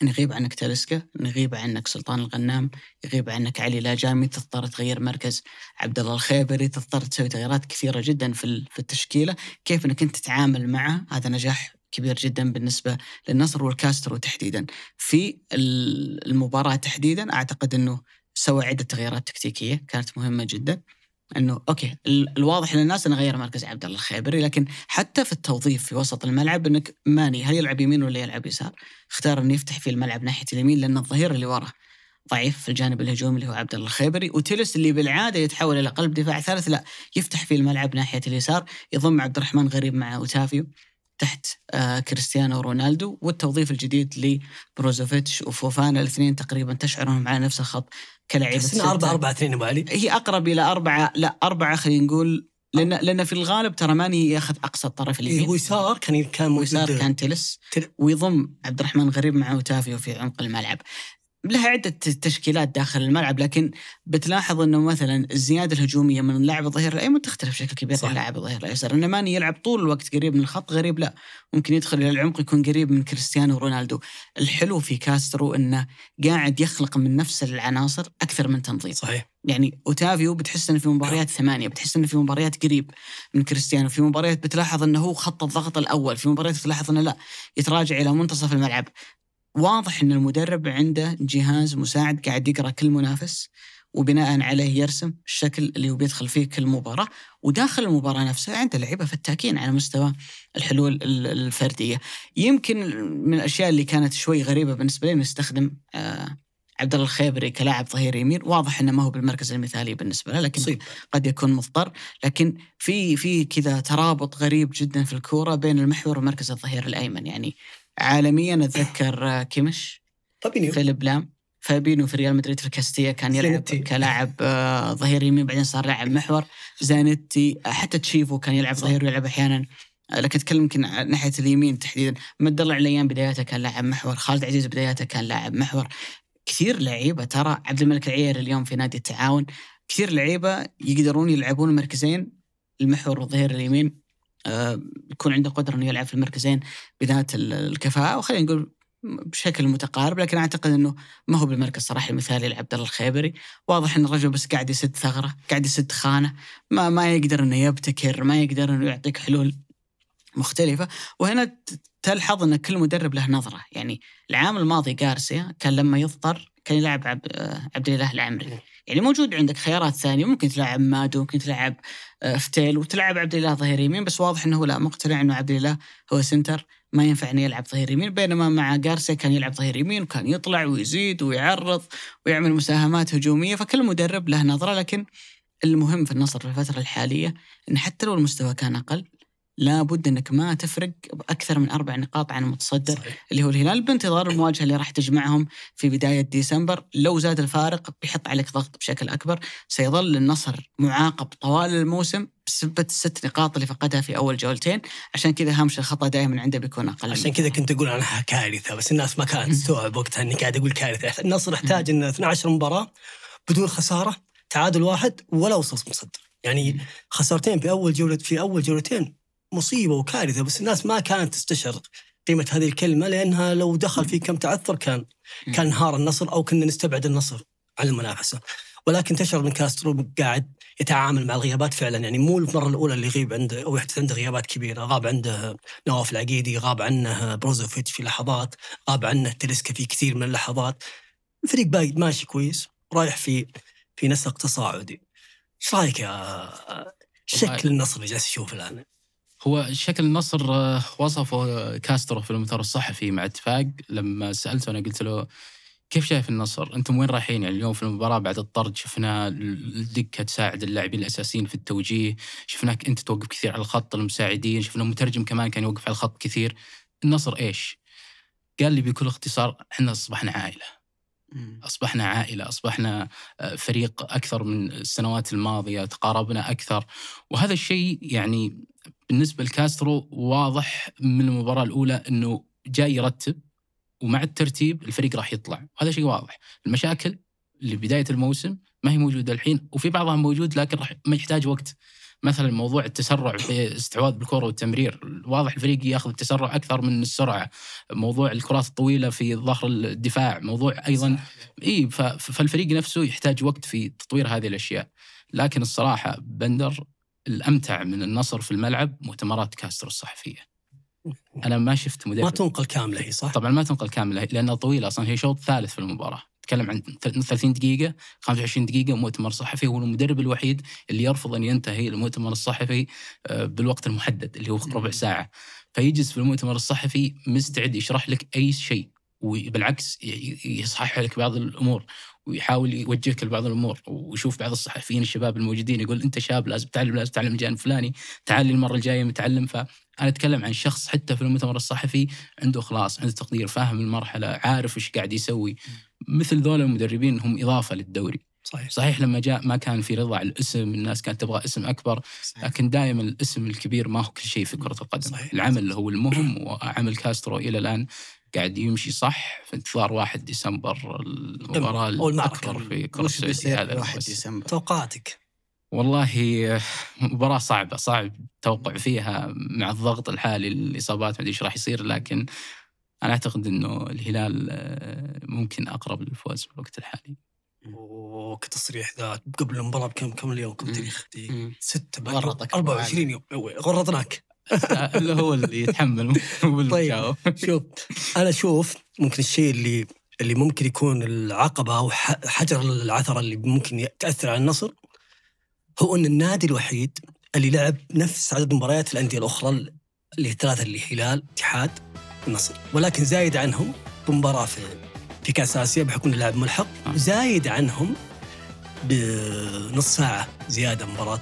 نغيب عنك تلسكا نغيب عنك سلطان الغنام يغيب عنك علي لاجامي تضطر تغير مركز عبد الله الخيبري تضطر تسوي تغييرات كثيره جدا في في التشكيله كيف انك انت تتعامل معه هذا نجاح كبير جدا بالنسبه للنصر والكاسترو تحديدا في المباراه تحديدا اعتقد انه سوى عده تغييرات تكتيكيه كانت مهمه جدا انه اوكي الواضح للناس انه غير مركز عبد الله الخيبري لكن حتى في التوظيف في وسط الملعب انك ماني هل يلعب يمين ولا يلعب يسار؟ اختار انه يفتح في الملعب ناحيه اليمين لان الظهير اللي وراه ضعيف في الجانب الهجومي اللي هو عبد الله الخيبري وتلس اللي بالعاده يتحول الى قلب دفاع ثالث لا يفتح في الملعب ناحيه اليسار يضم عبد الرحمن غريب مع اوتافيو تحت آه، كريستيانو رونالدو والتوظيف الجديد لبروزوفيتش وفوفانا الاثنين تقريبا تشعرهم على نفس الخط كلاعبين تحس 4 4 2 ابو علي هي اقرب الى أربعة لا أربعة خلينا نقول لان لان في الغالب ترى ماني ياخذ اقصى الطرف اليمين إيه، هو يسار كان كان يسار كان تلس ويضم عبد الرحمن غريب مع اوتافيو في عمق الملعب لها عدة تشكيلات داخل الملعب لكن بتلاحظ انه مثلا الزيادة الهجومية من لاعب الظهير الايمن تختلف بشكل كبير صح. عن لاعب الظهير الايسر، انه ماني يلعب طول الوقت قريب من الخط غريب لا، ممكن يدخل الى العمق يكون قريب من كريستيانو رونالدو، الحلو في كاسترو انه قاعد يخلق من نفس العناصر اكثر من تنظيم. صحيح. يعني اوتافيو بتحس انه في مباريات ثمانيه، بتحس انه في مباريات قريب من كريستيانو، في مباريات بتلاحظ انه هو خط الضغط الاول، في مباريات بتلاحظ انه لا يتراجع الى منتصف الملعب، واضح ان المدرب عنده جهاز مساعد قاعد يقرا كل منافس وبناء عليه يرسم الشكل اللي هو بيدخل فيه كل مباراه وداخل المباراه نفسها عنده لعيبه فتاكين على مستوى الحلول الفرديه يمكن من الاشياء اللي كانت شوي غريبه بالنسبه لي نستخدم آه، عبد الله الخيبري كلاعب ظهير يمين واضح انه ما هو بالمركز المثالي بالنسبه له لكن صيب. قد يكون مضطر لكن في في كذا ترابط غريب جدا في الكوره بين المحور ومركز الظهير الايمن يعني عالميا اتذكر آه، كيمش فابينيو فيليب لام فابينو في ريال مدريد في الكاستيا كان يلعب زينتي. كلاعب آه، ظهير يمين بعدين صار لاعب محور زانيتي حتى تشيفو كان يلعب ظهير ويلعب احيانا آه، لكن اتكلم يمكن ناحيه اليمين تحديدا مد الله عليان بداياته كان لاعب محور خالد عزيز بداياته كان لاعب محور كثير لعيبه ترى عبد الملك العير اليوم في نادي التعاون كثير لعيبه يقدرون يلعبون مركزين المحور والظهير اليمين آه، يكون عنده قدره انه يلعب في المركزين بذات الكفاءه وخلينا نقول بشكل متقارب لكن اعتقد انه ما هو بالمركز صراحه المثالي لعبد الله الخيبري واضح ان الرجل بس قاعد يسد ثغره قاعد يسد خانه ما ما يقدر انه يبتكر ما يقدر انه يعطيك حلول مختلفة وهنا تلحظ أن كل مدرب له نظرة يعني العام الماضي جارسيا كان لما يضطر كان يلعب عبد آه، الاله العمري يعني موجود عندك خيارات ثانيه ممكن تلعب مادو ممكن تلعب آه، فتيل وتلعب عبد الاله ظهير يمين بس واضح انه لا مقتنع انه عبد الاله هو سنتر ما ينفع انه يلعب ظهير يمين بينما مع جارسيا كان يلعب ظهير يمين وكان يطلع ويزيد ويعرض ويعمل مساهمات هجوميه فكل مدرب له نظره لكن المهم في النصر في الفتره الحاليه ان حتى لو المستوى كان اقل لابد انك ما تفرق باكثر من اربع نقاط عن المتصدر صحيح. اللي هو الهلال بانتظار المواجهه اللي راح تجمعهم في بدايه ديسمبر، لو زاد الفارق بيحط عليك ضغط بشكل اكبر، سيظل النصر معاقب طوال الموسم بسبب الست نقاط اللي فقدها في اول جولتين، عشان كذا هامش الخطا دائما عنده بيكون اقل عشان كذا كنت اقول عنها كارثه بس الناس ما كانت تستوعب وقتها اني قاعد اقول كارثه، النصر احتاج ان 12 مباراه بدون خساره، تعادل واحد ولا وصل مصدر، يعني خسارتين في اول جوله في اول جولتين مصيبه وكارثه بس الناس ما كانت تستشعر قيمه هذه الكلمه لانها لو دخل في كم تعثر كان كان انهار النصر او كنا نستبعد النصر عن المنافسه ولكن تشعر ان كاسترو قاعد يتعامل مع الغيابات فعلا يعني مو المره الاولى اللي يغيب عنده او يحدث عنده غيابات كبيره غاب عنده نواف العقيدي غاب عنه بروزوفيتش في لحظات غاب عنه تلسكا في كثير من اللحظات الفريق باقي ماشي كويس رايح في في نسق تصاعدي ايش رايك يا شكل النصر اللي جالس يشوفه الان هو شكل النصر آه، وصفه كاسترو في المؤتمر الصحفي مع اتفاق لما سالته انا قلت له كيف شايف النصر؟ انتم وين رايحين؟ يعني اليوم في المباراه بعد الطرد شفنا الدكه تساعد اللاعبين الاساسيين في التوجيه، شفناك انت توقف كثير على الخط المساعدين، شفنا مترجم كمان كان يوقف على الخط كثير، النصر ايش؟ قال لي بكل اختصار احنا اصبحنا عائله. اصبحنا عائله، اصبحنا آه، فريق اكثر من السنوات الماضيه، تقاربنا اكثر، وهذا الشيء يعني بالنسبه لكاسترو واضح من المباراه الاولى انه جاي يرتب ومع الترتيب الفريق راح يطلع وهذا شيء واضح المشاكل اللي بدايه الموسم ما هي موجوده الحين وفي بعضها موجود لكن راح ما يحتاج وقت مثلا موضوع التسرع في استحواذ بالكره والتمرير واضح الفريق ياخذ التسرع اكثر من السرعه موضوع الكرات الطويله في ظهر الدفاع موضوع ايضا اي فالفريق نفسه يحتاج وقت في تطوير هذه الاشياء لكن الصراحه بندر الامتع من النصر في الملعب مؤتمرات كاسترو الصحفيه. انا ما شفت مدرب ما تنقل كامله هي صح؟ طبعا ما تنقل كامله لانها طويله اصلا هي شوط ثالث في المباراه، تكلم عن 30 دقيقه 25 دقيقه مؤتمر صحفي هو المدرب الوحيد اللي يرفض ان ينتهي المؤتمر الصحفي آه، بالوقت المحدد اللي هو ربع ساعه فيجلس في المؤتمر الصحفي مستعد يشرح لك اي شيء وبالعكس يصحح لك بعض الامور ويحاول يوجهك لبعض الامور ويشوف بعض الصحفيين الشباب الموجودين يقول انت شاب لازم تتعلم لازم تتعلم الجانب الفلاني تعال المره الجايه متعلم فانا اتكلم عن شخص حتى في المؤتمر الصحفي عنده اخلاص عنده تقدير فاهم المرحله عارف ايش قاعد يسوي مثل ذول المدربين هم اضافه للدوري صحيح صحيح لما جاء ما كان في رضا على الاسم الناس كانت تبغى اسم اكبر صحيح. لكن دائما الاسم الكبير ما هو كل شيء في كره القدم صحيح. العمل هو المهم وعمل كاسترو الى الان قاعد يمشي صح في انتظار 1 ديسمبر المباراه الاكبر في كره السعوديه هذا 1 ديسمبر توقعاتك والله مباراة صعبة صعب توقع فيها مع الضغط الحالي الإصابات ما أدري إيش راح يصير لكن أنا أعتقد أنه الهلال آه، ممكن أقرب للفوز في الوقت الحالي وكتصريح ذا قبل المباراه بكم كم اليوم كم تاريخ؟ 6 24 يوم أيوة، غرطناك اللي هو اللي يتحمل طيب شوف انا اشوف ممكن الشيء اللي اللي ممكن يكون العقبه او حجر العثره اللي ممكن تاثر على النصر هو ان النادي الوحيد اللي لعب نفس عدد مباريات الانديه الاخرى اللي الثلاثه اللي هلال اتحاد النصر ولكن زايد عنهم بمباراه في في كاس اسيا بحكم اللاعب ملحق نعم. زايد عنهم بنص ساعه زياده مباراه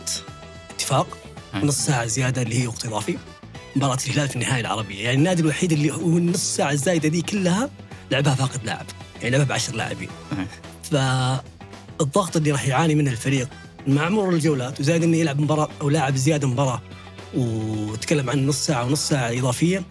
اتفاق نص ساعه زياده اللي هي وقت اضافي مباراه الهلال في النهائي العربيه يعني النادي الوحيد اللي هو النص ساعه الزايده دي كلها لعبها فاقد لاعب يعني لعبها بعشر لاعبين فالضغط اللي راح يعاني منه الفريق مع مرور الجولات وزائد انه يلعب مباراه او لاعب زياده مباراه وتكلم عن نص ساعه ونص ساعه اضافيه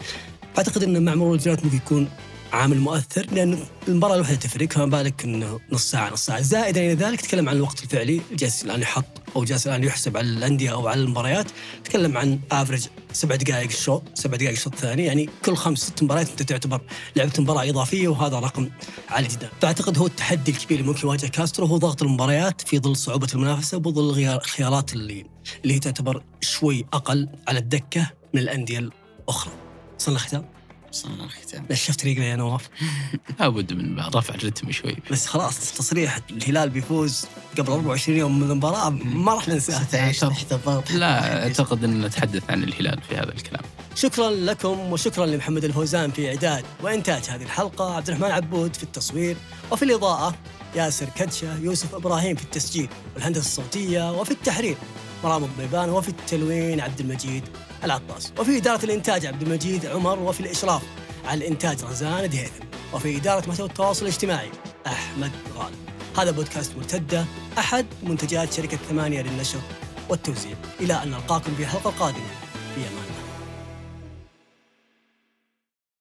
اعتقد انه مع مرور الجولات ممكن يكون عامل مؤثر لان المباراه الوحيده تفرق فما بالك انه نص ساعه نص ساعه زائدا الى يعني ذلك تكلم عن الوقت الفعلي جالس الان يحط او جالس الان يحسب على الانديه او على المباريات تكلم عن افرج سبع دقائق الشو سبع دقائق الشوط الثاني يعني كل خمس ست مباريات انت تعتبر لعبت مباراه اضافيه وهذا رقم عالي جدا فاعتقد هو التحدي الكبير اللي ممكن يواجه كاسترو هو ضغط المباريات في ظل صعوبه المنافسه وظل الخيارات اللي اللي هي تعتبر شوي اقل على الدكه من الانديه الاخرى وصلنا الختام صار الختام نشفت ريقنا يا نواف لابد من رفع الرتم شوي بس خلاص تصريح الهلال بيفوز قبل 24 يوم من المباراه ما راح ننساه تعيش تحت الضغط لا اعتقد ان نتحدث عن الهلال في هذا الكلام شكرا لكم وشكرا لمحمد الفوزان في اعداد وانتاج هذه الحلقه عبد الرحمن عبود في التصوير وفي الاضاءه ياسر كدشه يوسف ابراهيم في التسجيل والهندسه الصوتيه وفي التحرير مرام الضيبان وفي التلوين عبد المجيد العطاس وفي إدارة الإنتاج عبد المجيد عمر وفي الإشراف على الإنتاج رزان دهيثم وفي إدارة محتوى التواصل الاجتماعي أحمد غالب هذا بودكاست مرتدة أحد منتجات شركة ثمانية للنشر والتوزيع إلى أن نلقاكم في حلقة قادمة في أمان